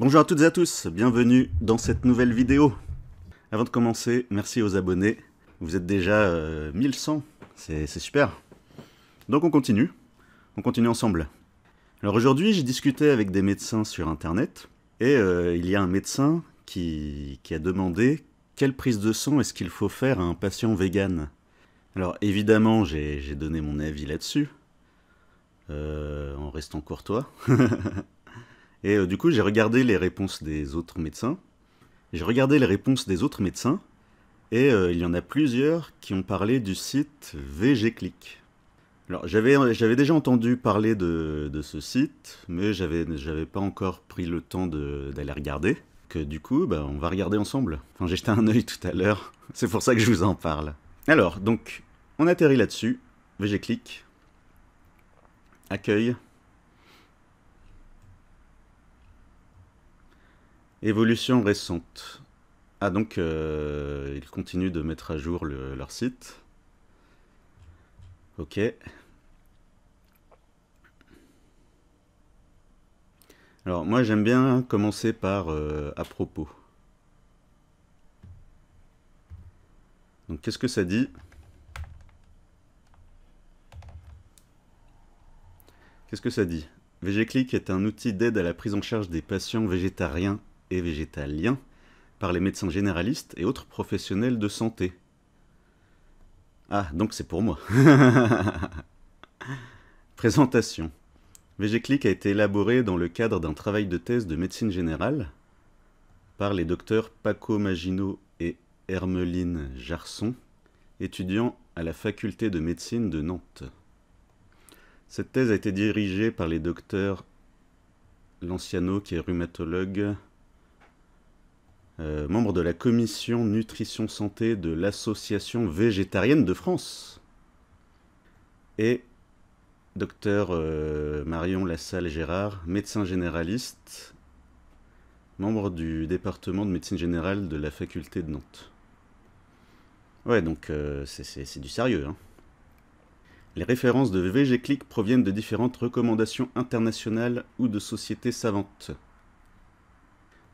Bonjour à toutes et à tous, bienvenue dans cette nouvelle vidéo. Avant de commencer, merci aux abonnés. Vous êtes déjà 1100, euh, c'est super. Donc on continue, on continue ensemble. Alors aujourd'hui, j'ai discuté avec des médecins sur internet et euh, il y a un médecin qui, a demandé quelle prise de sang est-ce qu'il faut faire à un patient vegan. Alors évidemment, j'ai donné mon avis là-dessus, euh, en restant courtois. Et euh, du coup, j'ai regardé les réponses des autres médecins. J'ai regardé les réponses des autres médecins. Et euh, il y en a plusieurs qui ont parlé du site VGClick. Alors, euh, j'avais déjà entendu parler de, de ce site, mais j'avais pas encore pris le temps d'aller regarder. Que du coup, bah, on va regarder ensemble. Enfin, j'ai jeté un œil tout à l'heure. C'est pour ça que je vous en parle. Alors, donc, on atterrit là-dessus. VGClick. Accueil. Évolution récente. Ah donc euh, ils continuent de mettre à jour leur site. Ok. Alors moi j'aime bien commencer par euh, à propos. Donc qu'est-ce que ça dit Qu'est-ce que ça dit VGClick est un outil d'aide à la prise en charge des patients végétariens et végétaliens par les médecins généralistes et autres professionnels de santé. Ah, donc c'est pour moi. Présentation. VGClick a été élaboré dans le cadre d'un travail de thèse de médecine générale par les docteurs Paco Magino et Hermeline Jarson, étudiants à la faculté de médecine de Nantes. Cette thèse a été dirigée par les docteurs Lanciano, qui est rhumatologue, euh, membre de la commission nutrition santé de l'association végétarienne de France. Et docteur euh, Marion Lassalle Gérard, médecin généraliste, membre du département de médecine générale de la faculté de Nantes. Ouais, donc euh, c'est du sérieux. Hein. Les références de VGClick proviennent de différentes recommandations internationales ou de sociétés savantes.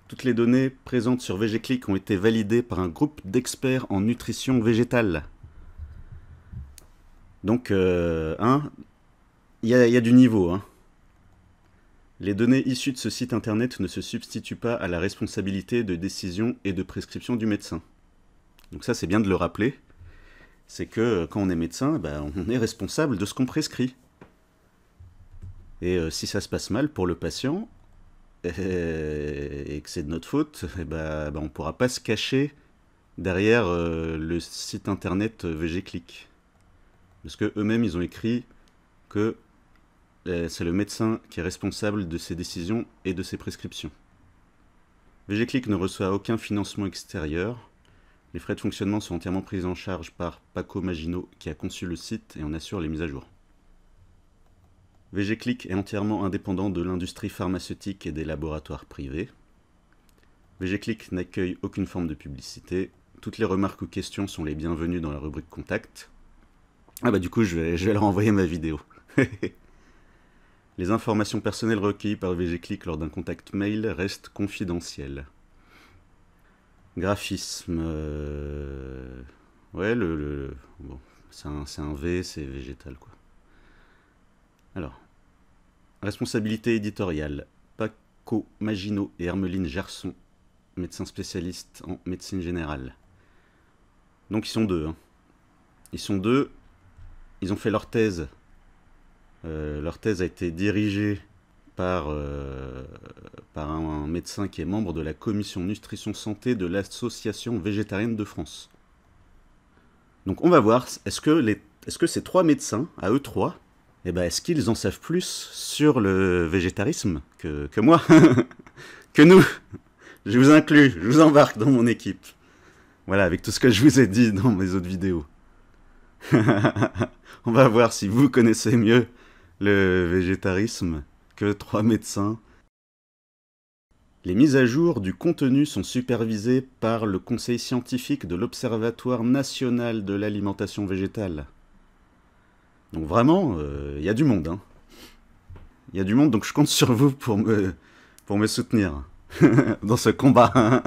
Toutes les données présentes sur VGClick ont été validées par un groupe d'experts en nutrition végétale. Donc, euh, hein, il y, a, du niveau. Hein. Les données issues de ce site internet ne se substituent pas à la responsabilité de décision et de prescription du médecin. Donc ça, c'est bien de le rappeler. C'est que euh, quand on est médecin, bah, on est responsable de ce qu'on prescrit. Et euh, si ça se passe mal pour le patient, et que c'est de notre faute, et eh ben, eh ben, on ne pourra pas se cacher derrière euh, le site internet euh, VGClick. Parce queux mêmes ils ont écrit que euh, c'est le médecin qui est responsable de ses décisions et de ses prescriptions. VGClick ne reçoit aucun financement extérieur. Les frais de fonctionnement sont entièrement pris en charge par Paco Magino qui a conçu le site et en assure les mises à jour. VGClick est entièrement indépendant de l'industrie pharmaceutique et des laboratoires privés. VGClick n'accueille aucune forme de publicité. Toutes les remarques ou questions sont les bienvenues dans la rubrique Contact. Ah bah du coup, je vais, je vais leur envoyer ma vidéo. les informations personnelles recueillies par VGClick lors d'un contact mail restent confidentielles. Graphisme. Euh, ouais, le. le... Bon, c'est un, un V, c'est végétal quoi. Alors, Responsabilité éditoriale. Paco Magino et Hermeline Gerson, médecins spécialistes en médecine générale. Donc ils sont deux. Hein. Ils sont deux. Ils ont fait leur thèse. Euh, leur thèse a été dirigée par, euh, par un, médecin qui est membre de la commission nutrition santé de l'association végétarienne de France. Donc on va voir, est-ce que, les, est-ce que ces trois médecins, à eux trois, eh ben, est-ce qu'ils en savent plus sur le végétarisme que, que moi Que nous Je vous inclus, je vous embarque dans mon équipe. Voilà, avec tout ce que je vous ai dit dans mes autres vidéos. On va voir si vous connaissez mieux le végétarisme que trois médecins. Les mises à jour du contenu sont supervisées par le Conseil scientifique de l'Observatoire national de l'alimentation végétale. Donc vraiment, il euh, y a du monde. Il hein. y a du monde, donc je compte sur vous pour me, pour me soutenir dans ce combat.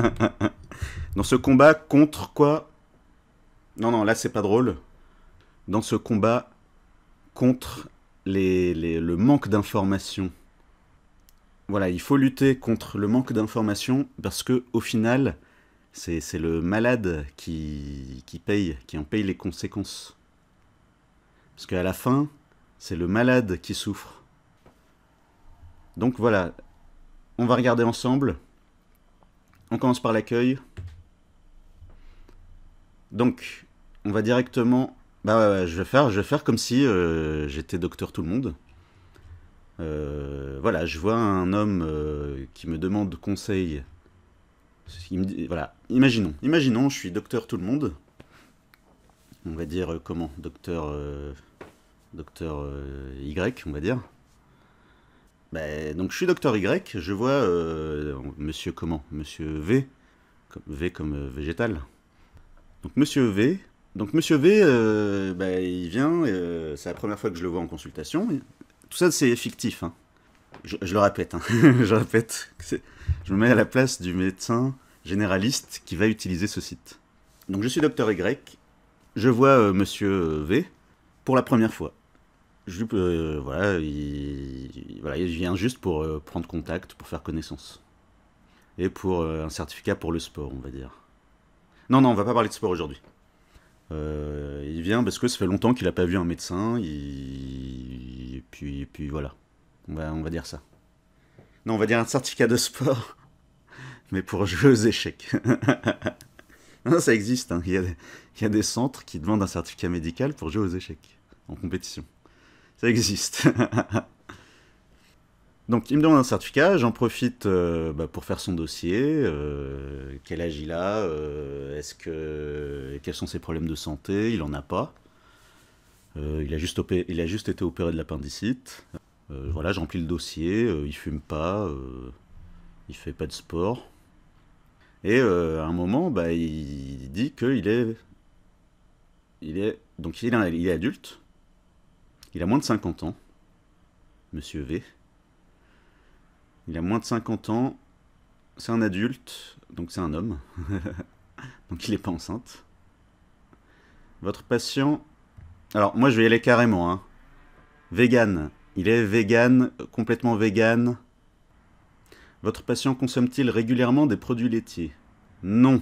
dans ce combat contre quoi Non, non, là c'est pas drôle. Dans ce combat contre les, les, le manque d'information. Voilà, il faut lutter contre le manque d'information parce que au final, c'est le malade qui paye, qui en paye les conséquences. Parce qu'à la fin, c'est le malade qui souffre. Donc voilà, on va regarder ensemble. On commence par l'accueil. Donc, on va directement... Bah ouais, je vais faire, je vais faire comme si euh, j'étais docteur tout le monde. Euh, voilà, je vois un homme euh, qui me demande conseil. voilà, imaginons, imaginons, je suis docteur tout le monde. On va dire comment Docteur docteur euh, Y, on va dire. Ben, donc je suis docteur Y, je vois euh, monsieur comment Monsieur V, comme, V comme euh, végétal. Donc monsieur V, donc monsieur V, ben, il vient, c'est la première fois que je le vois en consultation. Tout ça c'est fictif, hein. je, le répète, hein. je répète, je me mets à la place du médecin généraliste qui va utiliser ce site. Donc je suis docteur Y, je vois monsieur V pour la première fois. Je, euh, voilà, il, voilà, il vient juste pour euh, prendre contact, pour faire connaissance. Et pour euh, un certificat pour le sport, on va dire. Non, non, on va pas parler de sport aujourd'hui. Euh, il vient parce que ça fait longtemps qu'il n'a pas vu un médecin. Et, puis, puis voilà. On va, on va dire ça. Non, on va dire un certificat de sport, mais pour jouer aux échecs. ça existe. Hein. Il, y a, des centres qui demandent un certificat médical pour jouer aux échecs en compétition ça existe. Donc il me demande un certificat, j'en profite euh, bah, pour faire son dossier, euh, quel âge il a, euh, est-ce que quels sont ses problèmes de santé, il en a pas. il, a juste il a juste été opéré de l'appendicite. voilà, je le dossier, il fume pas, il fait pas de sport. Et à un moment, bah, il dit qu'il est... Il est... Donc il est adulte, il a moins de 50 ans, monsieur V. Il a moins de 50 ans. C'est un adulte, donc c'est un homme. donc il n'est pas enceinte. Votre patient... Alors, moi, je vais y aller carrément. Hein. Vegan. Il est vegan, complètement vegan. Votre patient consomme-t-il régulièrement des produits laitiers Non.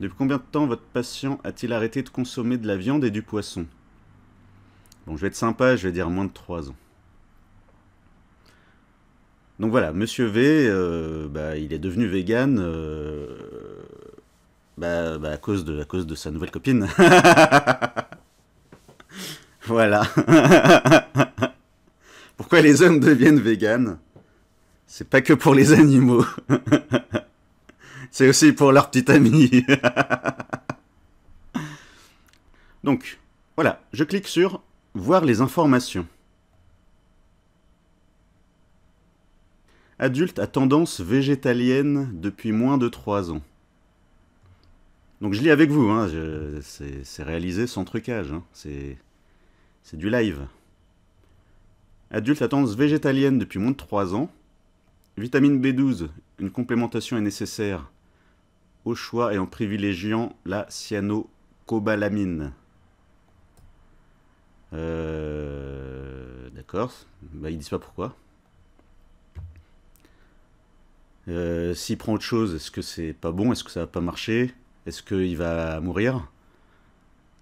Depuis combien de temps votre patient a-t-il arrêté de consommer de la viande et du poisson Bon, je vais être sympa, je vais dire moins de 3 ans. Donc voilà, Monsieur V, euh, bah, il est devenu vegan euh, bah, bah, à, cause de, à cause de sa nouvelle copine. voilà. Pourquoi les hommes deviennent véganes C'est pas que pour les animaux. C'est aussi pour leur petite amie. Donc, voilà, je clique sur Voir les informations. Adulte à tendance végétalienne depuis moins de 3 ans. Donc je lis avec vous, hein, c'est réalisé sans trucage, hein, c'est du live. Adulte à tendance végétalienne depuis moins de 3 ans. Vitamine B12, une complémentation est nécessaire au choix et en privilégiant la cyanocobalamine. Euh, d'accord. Bah, ils disent pas pourquoi. Euh, s'il prend autre chose, est-ce que c'est pas bon Est-ce que ça va pas marcher Est-ce qu'il va mourir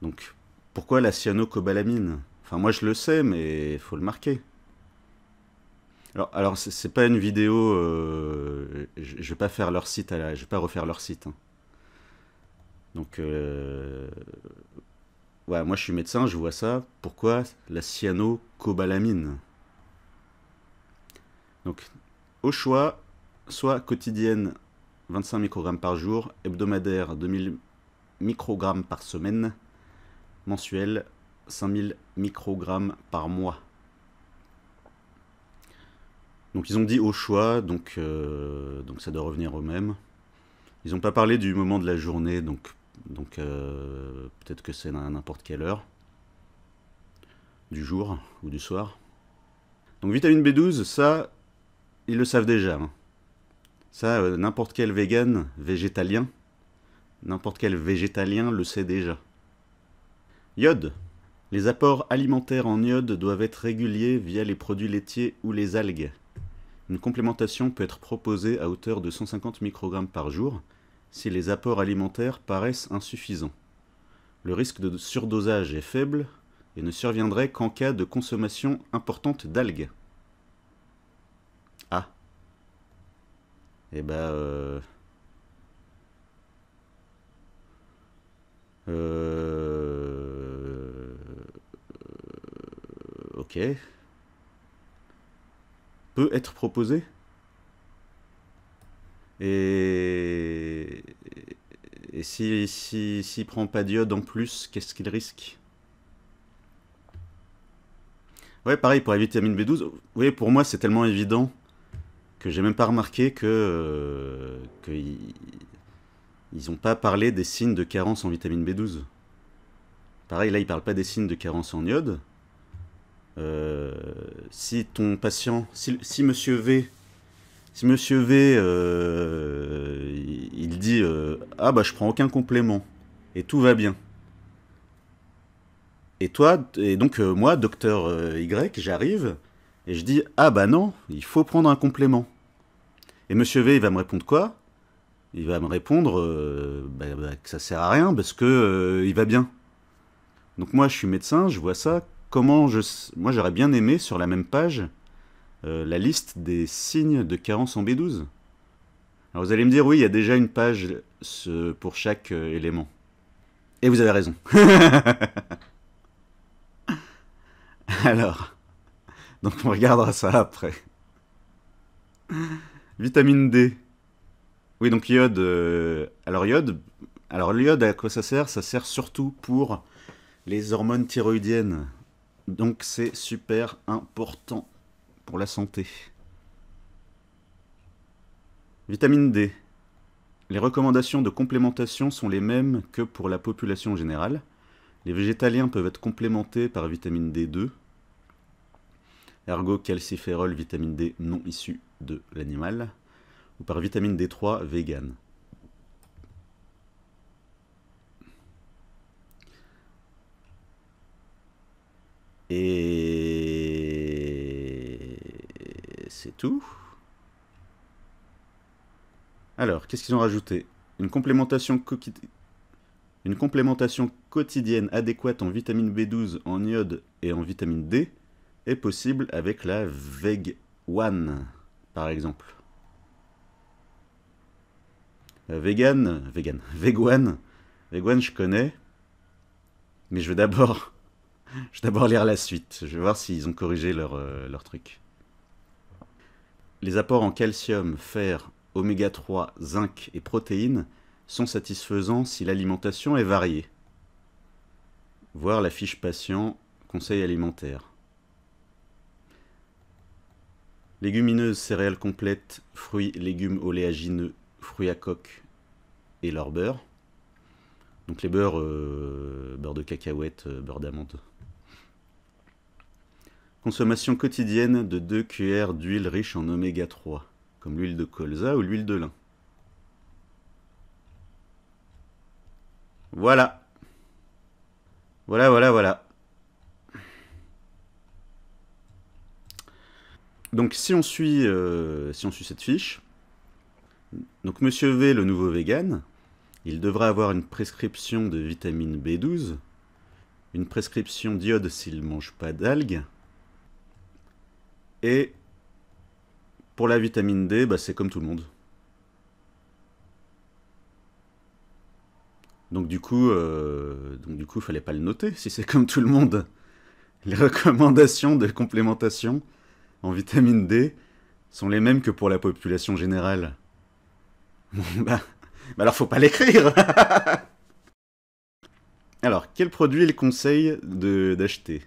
Donc, pourquoi la cyanocobalamine Enfin, moi je le sais, mais il faut le marquer. Alors, alors c'est pas une vidéo. Euh, je, vais pas faire leur site, à je vais pas refaire leur site. Hein. Donc, ouais, moi je suis médecin, je vois ça. Pourquoi la cyanocobalamine Donc, au choix, soit quotidienne 25 microgrammes par jour, hebdomadaire 2000 microgrammes par semaine, mensuel 5000 microgrammes par mois. Donc ils ont dit au choix, donc, euh, donc ça doit revenir au mêmes Ils n'ont pas parlé du moment de la journée, donc donc euh, peut-être que c'est à n'importe quelle heure du jour ou du soir. Donc vitamine B12, ça, ils le savent déjà. Hein. Ça, euh, n'importe quel vegan, végétalien, n'importe quel végétalien le sait déjà. Iode. Les apports alimentaires en iode doivent être réguliers via les produits laitiers ou les algues. Une complémentation peut être proposée à hauteur de 150 microgrammes par jour, si les apports alimentaires paraissent insuffisants. Le risque de surdosage est faible et ne surviendrait qu'en cas de consommation importante d'algues. Ah. Eh ben... Euh... euh ok. Peut être proposé et, s'il si, si, prend pas diode en plus, qu'est-ce qu'il risque Ouais, pareil, pour la vitamine B12, oui, pour moi, c'est tellement évident que j'ai même pas remarqué que, euh, ils n'ont pas parlé des signes de carence en vitamine B12. Pareil, là, ils ne parlent pas des signes de carence en iode. Euh, si ton patient, si, si monsieur V si Monsieur V, euh, il dit euh, Ah bah je prends aucun complément et tout va bien. Et toi, et donc euh, moi, docteur Y, j'arrive et je dis Ah bah non, il faut prendre un complément. Et Monsieur V, il va me répondre quoi Il va me répondre bah, bah, que ça sert à rien parce que il va bien. Donc moi, je suis médecin, je vois ça. Comment je, moi, j'aurais bien aimé sur la même page euh, la liste des signes de carence en B12. Alors vous allez me dire, oui, il y a déjà une page pour chaque euh, élément. Et vous avez raison. Alors, donc on regardera ça après. Vitamine D. Oui, donc iode. Euh, alors iode, alors l'iode à quoi ça sert Ça sert surtout pour les hormones thyroïdiennes. Donc c'est super important pour la santé. Vitamine D. Les recommandations de complémentation sont les mêmes que pour la population générale. Les végétaliens peuvent être complémentés par vitamine D2, ergo calciférol, vitamine D non issue de l'animal, ou par vitamine D3 vegan. Et c'est tout. Alors, qu'est-ce qu'ils ont rajouté Une complémentation quotidienne adéquate en vitamine B12, en iode et en vitamine D est possible avec la VEG One, par exemple. vegan, vegan, veg One, je connais, mais je vais d'abord, je d'abord lire la suite. Je vais voir s'ils ont corrigé leur euh, truc les apports en calcium, fer, oméga 3, zinc et protéines sont satisfaisants si l'alimentation est variée. Voir la fiche patient conseil alimentaire. Légumineuses, céréales complètes, fruits, légumes oléagineux, fruits à coque et leur beurre. Donc les beurres, euh, beurre de cacahuète, euh, beurre d'amande. Consommation quotidienne de 2 cuillères d'huile riche en oméga 3, comme l'huile de colza ou l'huile de lin. Voilà. Voilà, voilà, voilà. Donc si on suit, euh, si on suit cette fiche, donc Monsieur V, le nouveau vegan, il devra avoir une prescription de vitamine B12, une prescription d'iode s'il ne mange pas d'algues, et pour la vitamine D, bah, c'est comme tout le monde. Donc du coup, euh, donc du coup, fallait pas le noter si c'est comme tout le monde. Les recommandations de complémentation en vitamine D sont les mêmes que pour la population générale. Bon, bah, bah, alors faut pas l'écrire. alors, quel produit il conseille d'acheter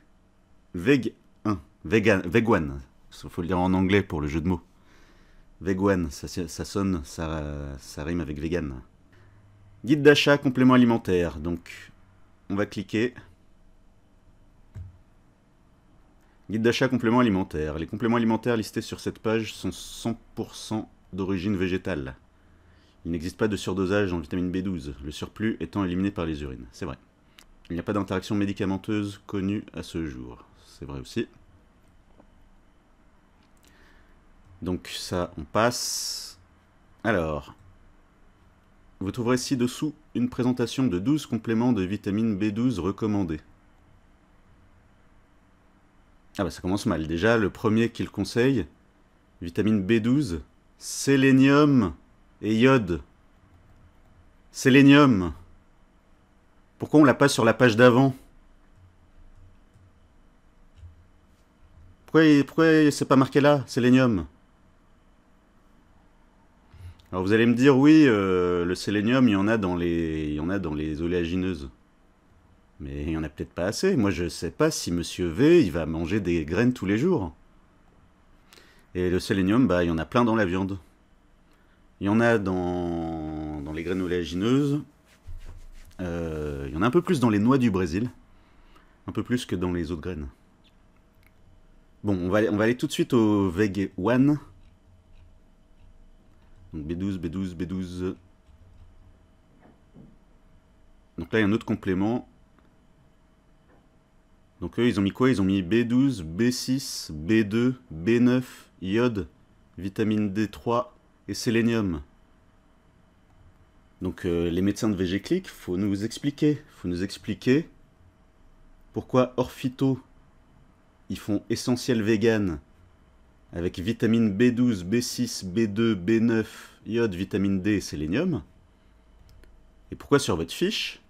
Veg 1, vegan, vegan, il faut le dire en anglais pour le jeu de mots. Vegwan, ça, sonne, ça, ça rime avec vegan. Guide d'achat, complément alimentaire. Donc, on va cliquer. Guide d'achat, complément alimentaire. Les compléments alimentaires listés sur cette page sont 100% d'origine végétale. Il n'existe pas de surdosage en vitamine B12, le surplus étant éliminé par les urines. C'est vrai. Il n'y a pas d'interaction médicamenteuse connue à ce jour. C'est vrai aussi. Donc ça, on passe. Alors, vous trouverez ci-dessous une présentation de 12 compléments de vitamine B12 recommandés. Ah bah ça commence mal. Déjà, le premier qu'il conseille, vitamine B12, sélénium et iode. Sélénium. Pourquoi on l'a pas sur la page d'avant Pourquoi, pourquoi c'est pas marqué là Sélénium alors vous allez me dire, oui, euh, le sélénium, il y en a dans les, il y en a dans les oléagineuses. Mais il n'y en a peut-être pas assez. Moi, je ne sais pas si Monsieur V, il va manger des graines tous les jours. Et le sélénium, bah, il y en a plein dans la viande. Il y en a dans, dans les graines oléagineuses. Euh, il y en a un peu plus dans les noix du Brésil. Un peu plus que dans les autres graines. Bon, on va, on va aller tout de suite au VEG One. Donc B12, B12, B12. Donc là, il y a un autre complément. Donc eux, ils ont mis quoi Ils ont mis B12, B6, B2, B9, iode, vitamine D3 et sélénium. Donc euh, les médecins de vg il faut nous expliquer. faut nous expliquer pourquoi Orphito, ils font essentiel vegan avec vitamine B12, B6, B2, B9, iode, vitamine D et sélénium. Et pourquoi sur votre fiche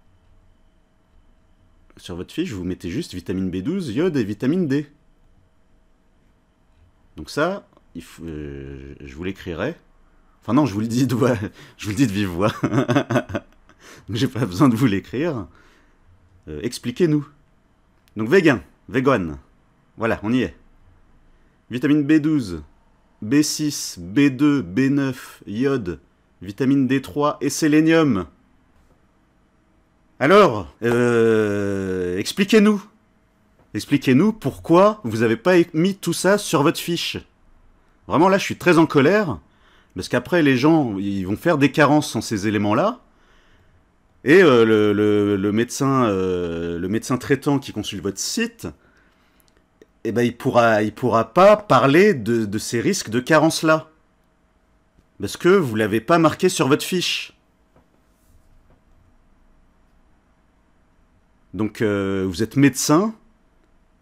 Sur votre fiche, vous mettez juste vitamine B12, iode et vitamine D. Donc ça, il euh, je vous l'écrirai. Enfin non, je vous le dis de, je vous dis de vive voix. j'ai pas besoin de vous l'écrire. Euh, expliquez-nous. Donc vegan, vegan. Voilà, on y est. Vitamine B12, B6, B2, B9, iode, vitamine D3 et sélénium. Alors, euh, expliquez-nous. Expliquez-nous pourquoi vous n'avez pas mis tout ça sur votre fiche. Vraiment là, je suis très en colère, parce qu'après les gens, ils vont faire des carences en ces éléments-là. Et euh, le, médecin, euh, le médecin traitant qui consulte votre site, eh ben, il pourra, il pourra pas parler de, ces risques de carence-là. Parce que vous l'avez pas marqué sur votre fiche. Donc euh, vous êtes médecin,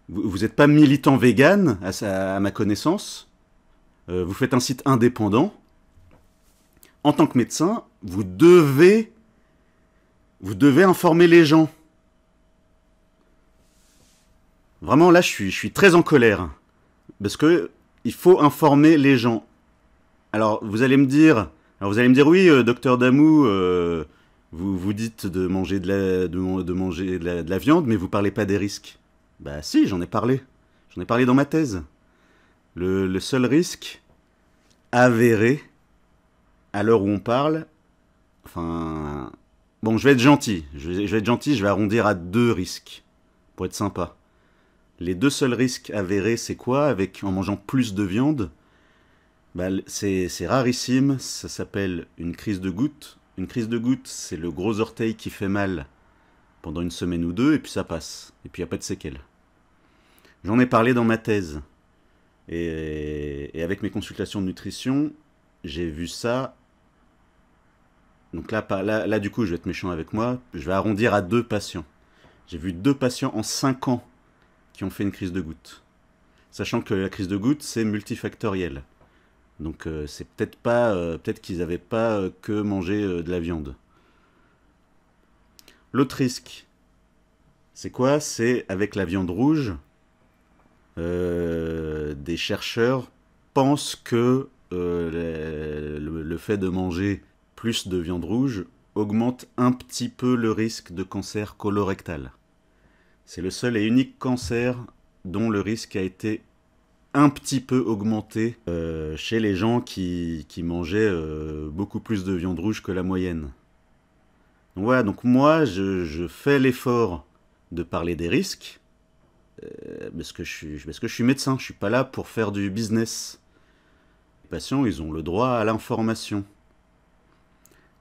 vous n'êtes pas militant vegan à, ma connaissance, euh, vous faites un site indépendant. En tant que médecin, vous devez, vous devez informer les gens. Vraiment, là, je suis, très en colère. Parce que il faut informer les gens. Alors, vous allez me dire, vous allez me dire, oui, euh, docteur Damou, euh, vous, vous dites de manger de la, de, manger de la, viande, mais vous parlez pas des risques. Bah si, j'en ai parlé. J'en ai parlé dans ma thèse. Le, seul risque avéré, à l'heure où on parle, enfin... Bon, je vais être gentil. je vais être gentil, je vais arrondir à deux risques, pour être sympa les deux seuls risques avérés, c'est quoi Avec en mangeant plus de viande, bah, c'est rarissime. Ça s'appelle une crise de goutte. Une crise de goutte, c'est le gros orteil qui fait mal pendant une semaine ou deux, et puis ça passe. Et puis il n'y a pas de séquelles. J'en ai parlé dans ma thèse. Et, avec mes consultations de nutrition, j'ai vu ça. Donc là, là, là, du coup, je vais être méchant avec moi. Je vais arrondir à deux patients. J'ai vu deux patients en cinq ans qui ont fait une crise de goutte. Sachant que la crise de goutte, c'est multifactoriel. Donc euh, c'est peut-être pas, euh, peut-être qu'ils n'avaient pas euh, que mangé de la viande. L'autre risque, c'est quoi C'est avec la viande rouge, des chercheurs pensent que le, fait de manger plus de viande rouge augmente un petit peu le risque de cancer colorectal. C'est le seul et unique cancer dont le risque a été un petit peu augmenté euh, chez les gens qui, mangeaient euh, beaucoup plus de viande rouge que la moyenne. Donc voilà, donc moi je, fais l'effort de parler des risques, euh, parce, que je suis, médecin, je ne médecin, je suis pas là pour faire du business. Les patients, ils ont le droit à l'information.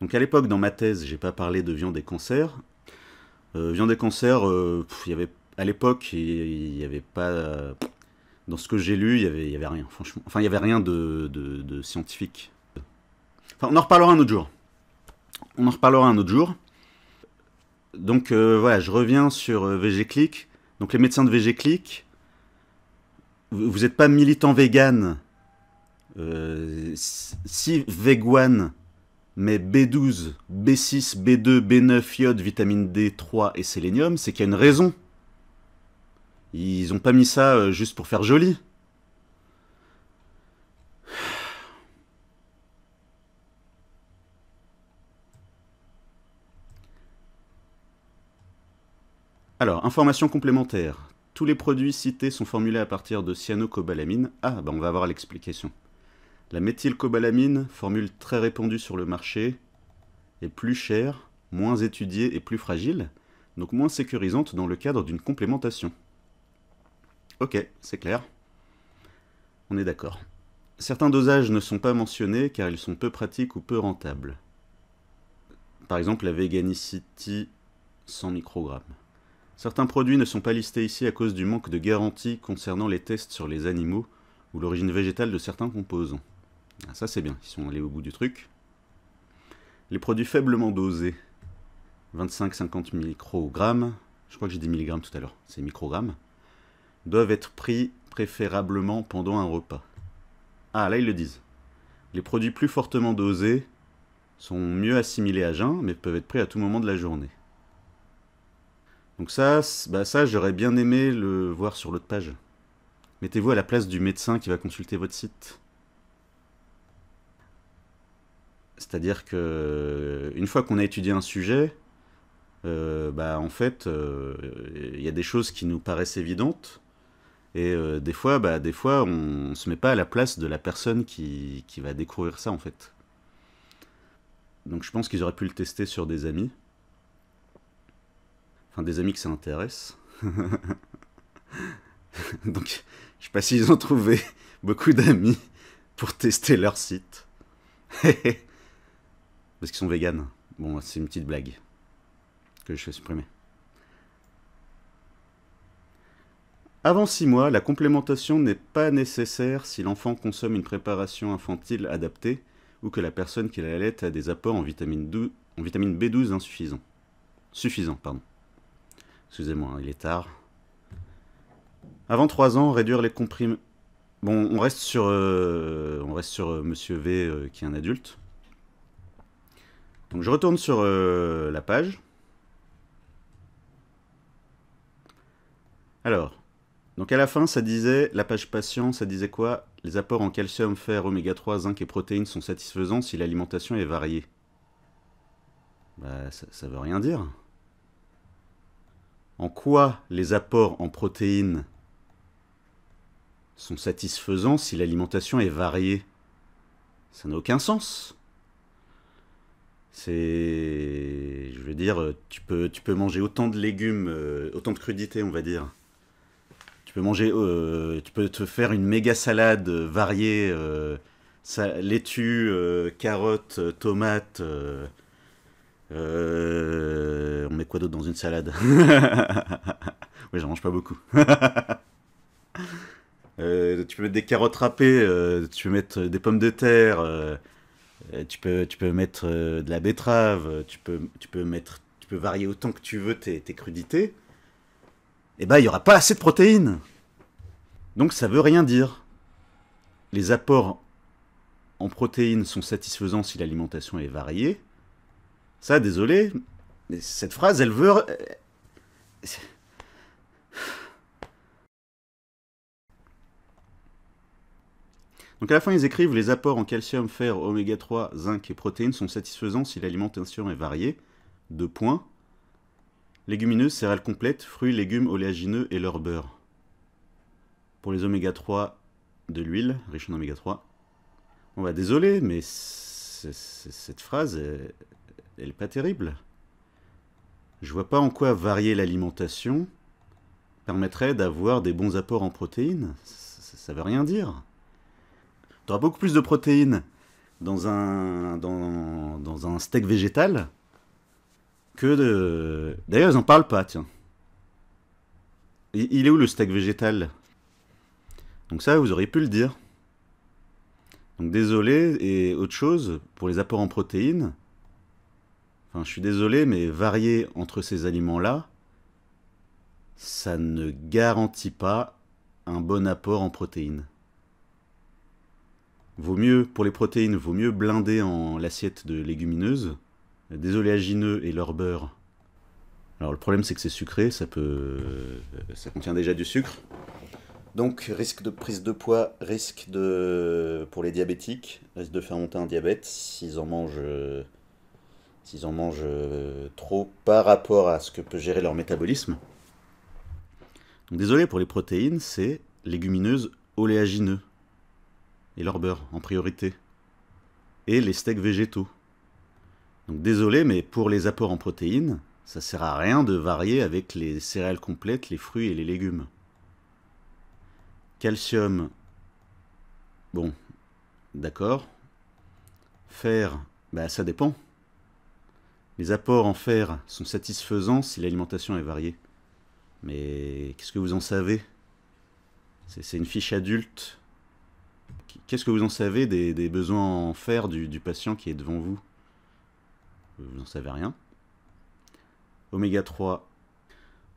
Donc à l'époque, dans ma thèse, j'ai pas parlé de viande et cancer, vient des cancers, il y avait, à l'époque, il n'y avait pas. dans ce que j'ai lu, il n'y y avait rien, franchement. Enfin, il n'y avait rien de, de, scientifique. Enfin, on en reparlera un autre jour. On en reparlera un autre jour. Donc euh, voilà, je reviens sur euh, VGClick. Donc les médecins de VGClick, vous n'êtes pas militant vegan. Euh, si vegan mais B12, B6, B2, B9, iode, vitamine D3 et sélénium, c'est qu'il y a une raison. Ils n'ont pas mis ça euh, juste pour faire joli. Alors, information complémentaire. Tous les produits cités sont formulés à partir de cyanocobalamine. Ah, bah on va avoir l'explication. La méthylcobalamine, formule très répandue sur le marché, est plus chère, moins étudiée et plus fragile, donc moins sécurisante dans le cadre d'une complémentation. Ok, c'est clair. On est d'accord. Certains dosages ne sont pas mentionnés car ils sont peu pratiques ou peu rentables. Par exemple la Veganicity 100 microgrammes. Certains produits ne sont pas listés ici à cause du manque de garantie concernant les tests sur les animaux ou l'origine végétale de certains composants. Ah, ça c'est bien, ils sont allés au bout du truc. Les produits faiblement dosés, 25-50 microgrammes, je crois que j'ai dit milligrammes tout à l'heure, c'est microgrammes, doivent être pris préférablement pendant un repas. Ah, là ils le disent. Les produits plus fortement dosés sont mieux assimilés à jeun, mais peuvent être pris à tout moment de la journée. Donc ça, bah, ça j'aurais bien aimé le voir sur l'autre page. Mettez-vous à la place du médecin qui va consulter votre site. C'est-à-dire que une fois qu'on a étudié un sujet, euh, bah, en fait, euh, il y a des choses qui nous paraissent évidentes. Et euh, des fois, bah, des fois, on se met pas à la place de la personne qui, va découvrir ça, en fait. Donc je pense qu'ils auraient pu le tester sur des amis. Enfin, des amis que ça intéresse. Donc, je sais pas s'ils ont trouvé beaucoup d'amis pour tester leur site. Parce qu'ils sont véganes. Bon, c'est une petite blague que je fais supprimer. Avant 6 mois, la complémentation n'est pas nécessaire si l'enfant consomme une préparation infantile adaptée ou que la personne qui l'allait a des apports en vitamine, en vitamine B12 insuffisants. Suffisants, pardon. Excusez-moi, il est tard. Avant 3 ans, réduire les comprimés... Bon, on reste sur, euh, on reste sur euh, Monsieur V euh, qui est un adulte. Donc je retourne sur euh, la page. Alors, donc à la fin, ça disait, la page patient, ça disait quoi Les apports en calcium, fer, oméga 3, zinc et protéines sont satisfaisants si l'alimentation est variée. Bah, ça, ça veut rien dire. En quoi les apports en protéines sont satisfaisants si l'alimentation est variée Ça n'a aucun sens. C'est, je veux dire, tu peux, tu peux manger autant de légumes, euh, autant de crudités, on va dire. Tu peux manger, euh, tu peux te faire une méga salade euh, variée, laitue, carottes, tomates. on met quoi d'autre dans une salade Oui, j'en mange pas beaucoup. tu peux mettre des carottes râpées, tu peux mettre des pommes de terre euh, tu, peux, tu peux mettre euh, de la betterave, euh, tu peux, tu, peux mettre, tu peux varier autant que tu veux tes, tes crudités. Et eh ben, il n'y aura pas assez de protéines. Donc ça veut rien dire. Les apports en protéines sont satisfaisants si l'alimentation est variée. Ça, désolé, mais cette phrase, elle veut... Donc à la fin, ils écrivent les apports en calcium, fer, oméga 3, zinc et protéines sont satisfaisants si l'alimentation est variée. Deux points. Légumineuses, céréales complètes, fruits, légumes, oléagineux et leur beurre. Pour les oméga 3, de l'huile, riche en oméga 3. Bon bah désolé, mais cette phrase, elle, n'est pas terrible. Je vois pas en quoi varier l'alimentation permettrait d'avoir des bons apports en protéines. Ça, ça veut rien dire tu auras beaucoup plus de protéines dans un, dans, un steak végétal que de... D'ailleurs, ils n'en parlent pas, tiens. Il est où le steak végétal Donc ça, vous auriez pu le dire. Donc désolé, et autre chose, pour les apports en protéines, enfin je suis désolé, mais varier entre ces aliments-là, ça ne garantit pas un bon apport en protéines. Vaut mieux, pour les protéines, vaut mieux blinder en l'assiette de légumineuses, des oléagineux et leur beurre. Alors le problème c'est que c'est sucré, ça peut. Euh, ça contient déjà du sucre. Donc risque de prise de poids, risque de. pour les diabétiques, risque de faire monter un diabète s'ils en mangent. Euh, s'ils en mangent euh, trop par rapport à ce que peut gérer leur métabolisme. Donc désolé pour les protéines, c'est légumineuses oléagineux et leur beurre en priorité. Et les steaks végétaux. Donc désolé, mais pour les apports en protéines, ça sert à rien de varier avec les céréales complètes, les fruits et les légumes. Calcium. Bon, d'accord. Fer, bah ça dépend. Les apports en fer sont satisfaisants si l'alimentation est variée. Mais qu'est-ce que vous en savez C'est une fiche adulte Qu'est-ce que vous en savez des, besoins en fer du, patient qui est devant vous Vous n'en savez rien. Oméga 3,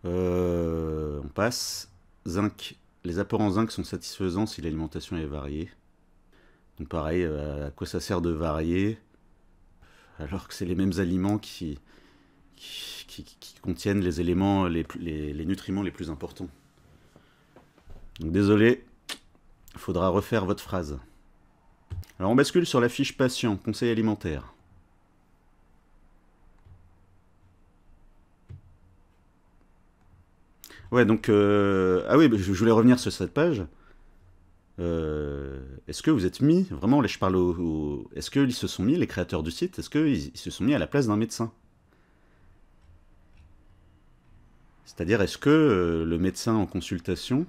euh, on passe. Zinc, les apports en zinc sont satisfaisants si l'alimentation est variée. Donc pareil, euh, à quoi ça sert de varier alors que c'est les mêmes aliments qui, qui, contiennent les éléments, les, nutriments les plus importants. Donc désolé, faudra refaire votre phrase. Alors on bascule sur la fiche patient, conseil alimentaire. Ouais, donc... Euh, ah oui, je voulais revenir sur cette page. Euh, est-ce que vous êtes mis, vraiment, là je parle au... Est-ce qu'ils se sont mis, les créateurs du site, est-ce qu'ils se sont mis à la place d'un médecin C'est-à-dire, est-ce que euh, le médecin en consultation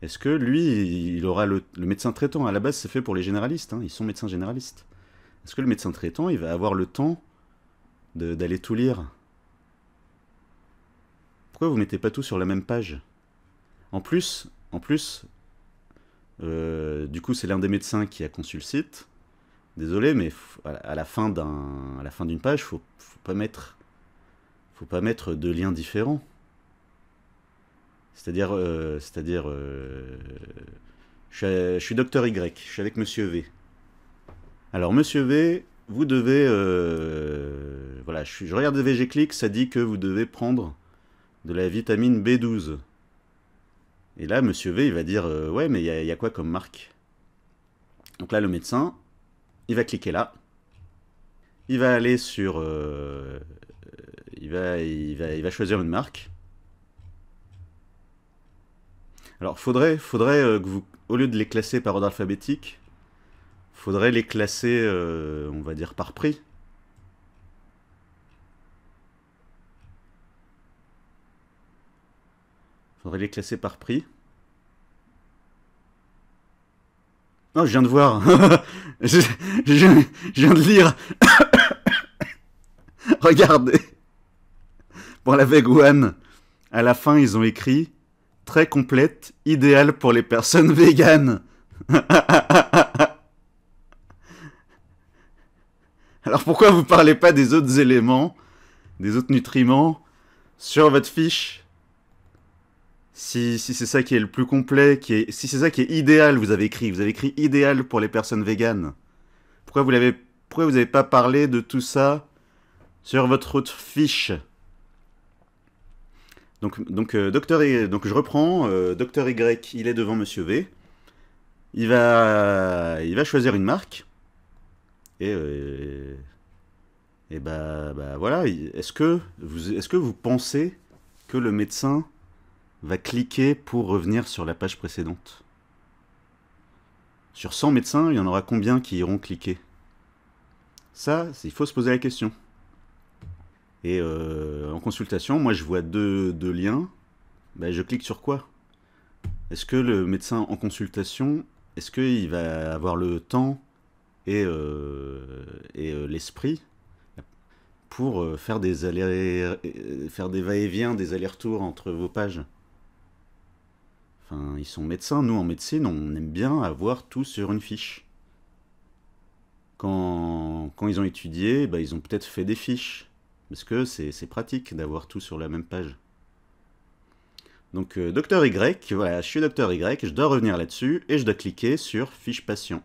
est-ce que lui, il aura le, médecin traitant À la base, c'est fait pour les généralistes. Hein. ils sont médecins généralistes. Est-ce que le médecin traitant, il va avoir le temps d'aller tout lire Pourquoi vous mettez pas tout sur la même page En plus, en plus, euh, du coup, c'est l'un des médecins qui a conçu le site. Désolé, mais à la fin d'un, à la fin d'une page, faut, faut pas mettre, faut pas mettre de liens différents. C'est-à-dire, euh, c'est-à-dire, euh, je, suis docteur Y, je suis avec Monsieur V. Alors Monsieur V, vous devez, euh, voilà, je, regarde VG Click, ça dit que vous devez prendre de la vitamine B12. Et là, Monsieur V, il va dire, ouais, mais il y, a quoi comme marque Donc là, le médecin, il va cliquer là, il va aller sur, il va, il va, il va choisir une marque. Alors, faudrait, faudrait euh, que vous, au lieu de les classer par ordre alphabétique, faudrait les classer, euh, on va dire, par prix. Faudrait les classer par prix. Non, oh, je viens de voir. je, viens de lire. Regardez. Pour la VEG à la fin, ils ont écrit très complète, idéale pour les personnes véganes. Alors pourquoi vous parlez pas des autres éléments, des autres nutriments sur votre fiche Si, c'est ça qui est le plus complet, qui est, si c'est ça qui est idéal, vous avez écrit, vous avez écrit idéal pour les personnes véganes. Pourquoi vous l'avez, pourquoi vous n'avez pas parlé de tout ça sur votre autre fiche donc, euh, Docteur donc je reprends. Euh, docteur Y, il est devant Monsieur V. Il va, il va choisir une marque. Et, euh, et bah, bah voilà. Est-ce que, vous... est que vous pensez que le médecin va cliquer pour revenir sur la page précédente Sur 100 médecins, il y en aura combien qui iront cliquer Ça, il faut se poser la question. Et euh, en consultation, moi je vois deux, liens. Ben, je clique sur quoi Est-ce que le médecin en consultation, est-ce qu'il va avoir le temps et, euh, et euh, l'esprit pour faire des allers, faire des va-et-vient, des allers-retours entre vos pages Enfin, ils sont médecins. Nous, en médecine, on aime bien avoir tout sur une fiche. Quand, ils ont étudié, ben, ils ont peut-être fait des fiches parce que c'est pratique d'avoir tout sur la même page. Donc, euh, Docteur Y, voilà, je suis Docteur Y, je dois revenir là-dessus et je dois cliquer sur Fiche patient.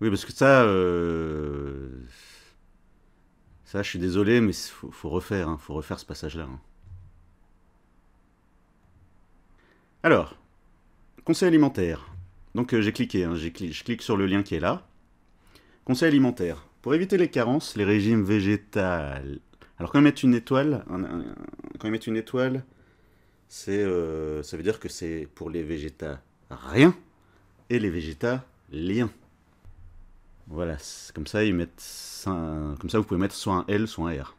Oui, parce que ça, euh, ça, je suis désolé, mais faut, faut refaire, hein, faut refaire ce passage-là. Hein. Alors, conseil alimentaire. Donc euh, j'ai cliqué, hein, je clique sur le lien qui est là. Conseil alimentaire. Pour éviter les carences, les régimes végétales. Alors quand ils mettent une étoile, quand ils mettent une étoile, c'est, euh, ça veut dire que c'est pour les rien et les végétaliens. Voilà, comme ça ils mettent, comme ça vous pouvez mettre soit un L, soit un R.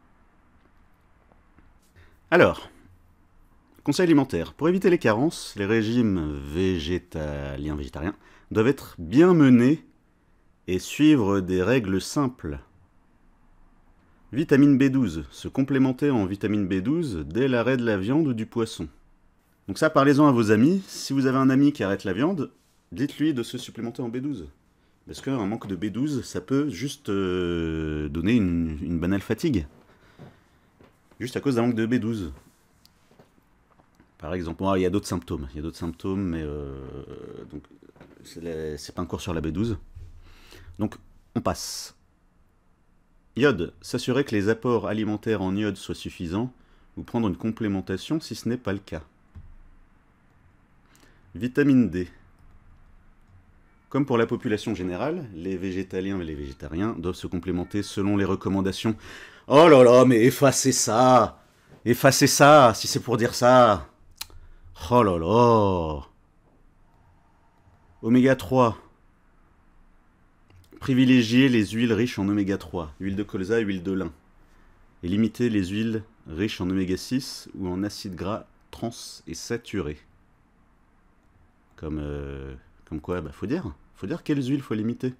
Alors, conseil alimentaire. Pour éviter les carences, les régimes végétaliens, végétariens doivent être bien menés et suivre des règles simples. Vitamine B12, se complémenter en vitamine B12 dès l'arrêt de la viande ou du poisson. Donc ça, parlez-en à vos amis. Si vous avez un ami qui arrête la viande, dites-lui de se supplémenter en B12. Parce qu'un manque de B12, ça peut juste euh, donner une, banale fatigue. Juste à cause d'un manque de B12 par exemple. il y a d'autres symptômes, il y a d'autres symptômes, mais euh, donc c'est pas un cours sur la B12. Donc on passe. Iode. S'assurer que les apports alimentaires en iode soient suffisants ou prendre une complémentation si ce n'est pas le cas. Vitamine D. Comme pour la population générale, les végétaliens et les végétariens doivent se complémenter selon les recommandations. Oh là là, mais effacez ça Effacez ça, si c'est pour dire ça Oh là là Oméga 3, Privilégier les huiles riches en oméga 3, huile de colza et huile de lin. Et limiter les huiles riches en oméga 6 ou en acides gras trans et saturés. Comme, euh, comme quoi, bah faut dire. Faut dire quelles huiles faut limiter.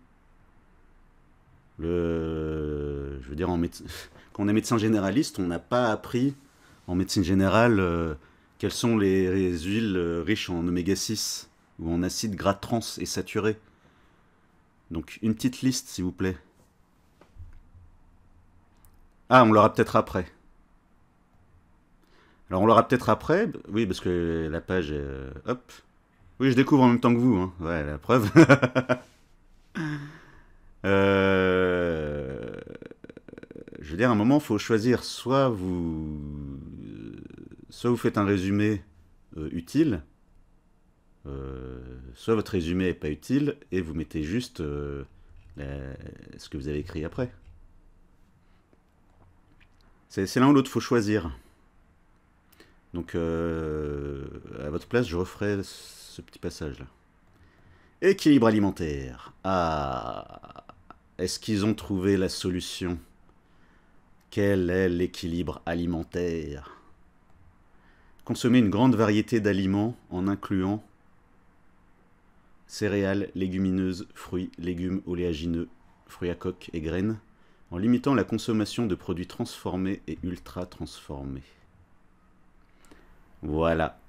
Le, je veux dire, en quand on est médecin généraliste, on n'a pas appris en médecine générale euh, quelles sont les, les huiles euh, riches en oméga 6 ou en acides gras trans et saturés. Donc une petite liste, s'il vous plaît. Ah, on l'aura peut-être après. Alors on l'aura peut-être après. Oui, parce que la page... Euh, hop. Oui, je découvre en même temps que vous. Hein. Ouais, la preuve. Euh, je veux dire, à un moment, il faut choisir soit vous... Euh, soit vous faites un résumé utile, euh, soit votre résumé n'est pas utile et vous mettez juste euh, ce que vous avez écrit après. C'est l'un ou l'autre, faut choisir. Donc, euh, à votre place, je referai ce petit passage-là. Équilibre alimentaire. Ah Est-ce qu'ils ont trouvé la solution Quel est l'équilibre alimentaire Consommer une grande variété d'aliments en incluant céréales, légumineuses, fruits, légumes, oléagineux, fruits à coque et graines, en limitant la consommation de produits transformés et ultra-transformés. Voilà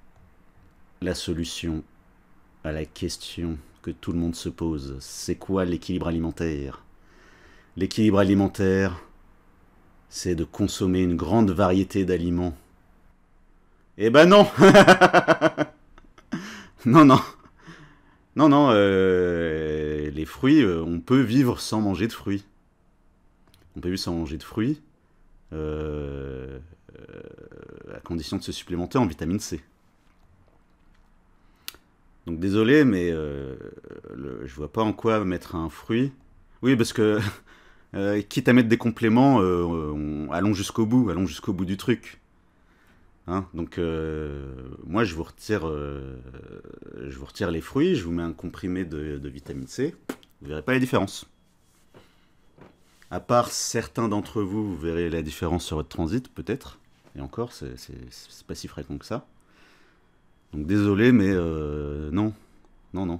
la solution à la question que tout le monde se pose. C'est quoi l'équilibre alimentaire L'équilibre alimentaire, c'est de consommer une grande variété d'aliments. Eh ben non Non, non non, non, euh, les fruits, euh, on peut vivre sans manger de fruits. On peut vivre sans manger de fruits, euh, à condition de se supplémenter en vitamine C. Donc désolé, mais je vois pas en quoi mettre un fruit. Oui, parce que quitte à mettre des compléments, allons jusqu'au bout, allons jusqu'au bout du truc. Hein. Donc euh, moi je vous retire, euh, je vous retire les fruits, je vous mets un comprimé de, vitamine C. Vous verrez pas la différence. À part certains d'entre vous, vous verrez la différence sur votre transit peut-être. Et encore, c'est pas si fréquent que ça. Donc désolé, mais euh, non, non, non.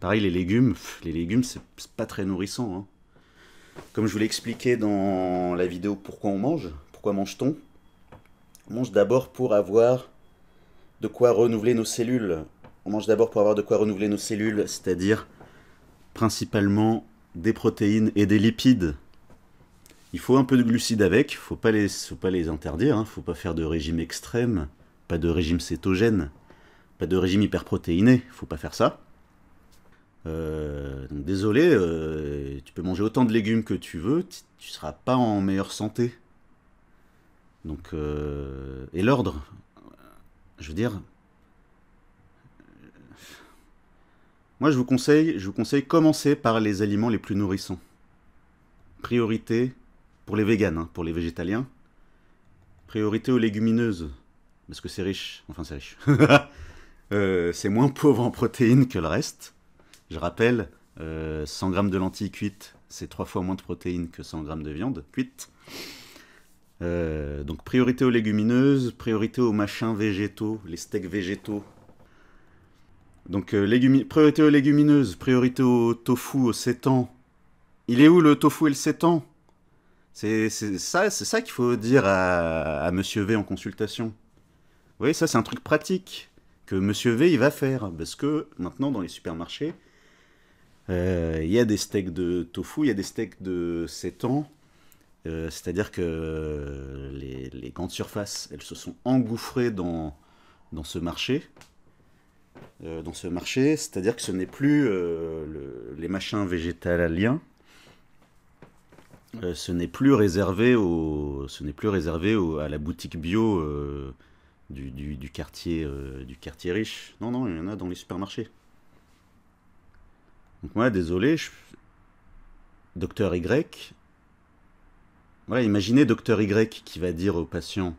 Pareil, les légumes, les légumes, c'est pas très nourrissant. Hein. Comme je vous l'ai expliqué dans la vidéo pourquoi on mange, pourquoi mange-t-on on mange d'abord pour avoir de quoi renouveler nos cellules. On mange d'abord pour avoir de quoi renouveler nos cellules, c'est-à-dire principalement des protéines et des lipides. Il faut un peu de glucides avec, faut pas les, faut pas les interdire, hein. faut pas faire de régime extrême, pas de régime cétogène, pas de régime hyperprotéiné, faut pas faire ça. Euh, désolé, euh, tu peux manger autant de légumes que tu veux, tu seras pas en meilleure santé. Donc, euh, et l'ordre, je veux dire, moi je vous conseille, je vous conseille commencer par les aliments les plus nourrissants. Priorité pour les véganes, hein, pour les végétaliens. Priorité aux légumineuses, parce que c'est riche, enfin c'est riche. Euh, c'est moins pauvre en protéines que le reste. Je rappelle, 100 euh, grammes de lentilles cuites, c'est trois fois moins de protéines que 100 grammes de viande cuite. Euh, donc priorité aux légumineuses, priorité aux machins végétaux, les steaks végétaux. Donc euh, priorité aux légumineuses, priorité au tofu, au ans Il est où le tofu et le 7 C'est ça, c'est ça qu'il faut dire à, à, Monsieur V en consultation. Vous voyez, ça c'est un truc pratique que Monsieur V il va faire parce que maintenant dans les supermarchés, euh, il y a des steaks de tofu, il y a des steaks de ans. Euh, c'est-à-dire que les, grandes surfaces, elles se sont engouffrées dans, dans ce marché. Euh, dans ce marché, c'est-à-dire que ce n'est plus euh, le, les machins végétaliens, euh, ce n'est plus réservé au, ce n'est plus réservé à la boutique bio du, quartier, du quartier riche. Non, non, il y en a dans les supermarchés. Donc moi, désolé, Docteur Y, voilà, imaginez docteur Y qui va dire au patient,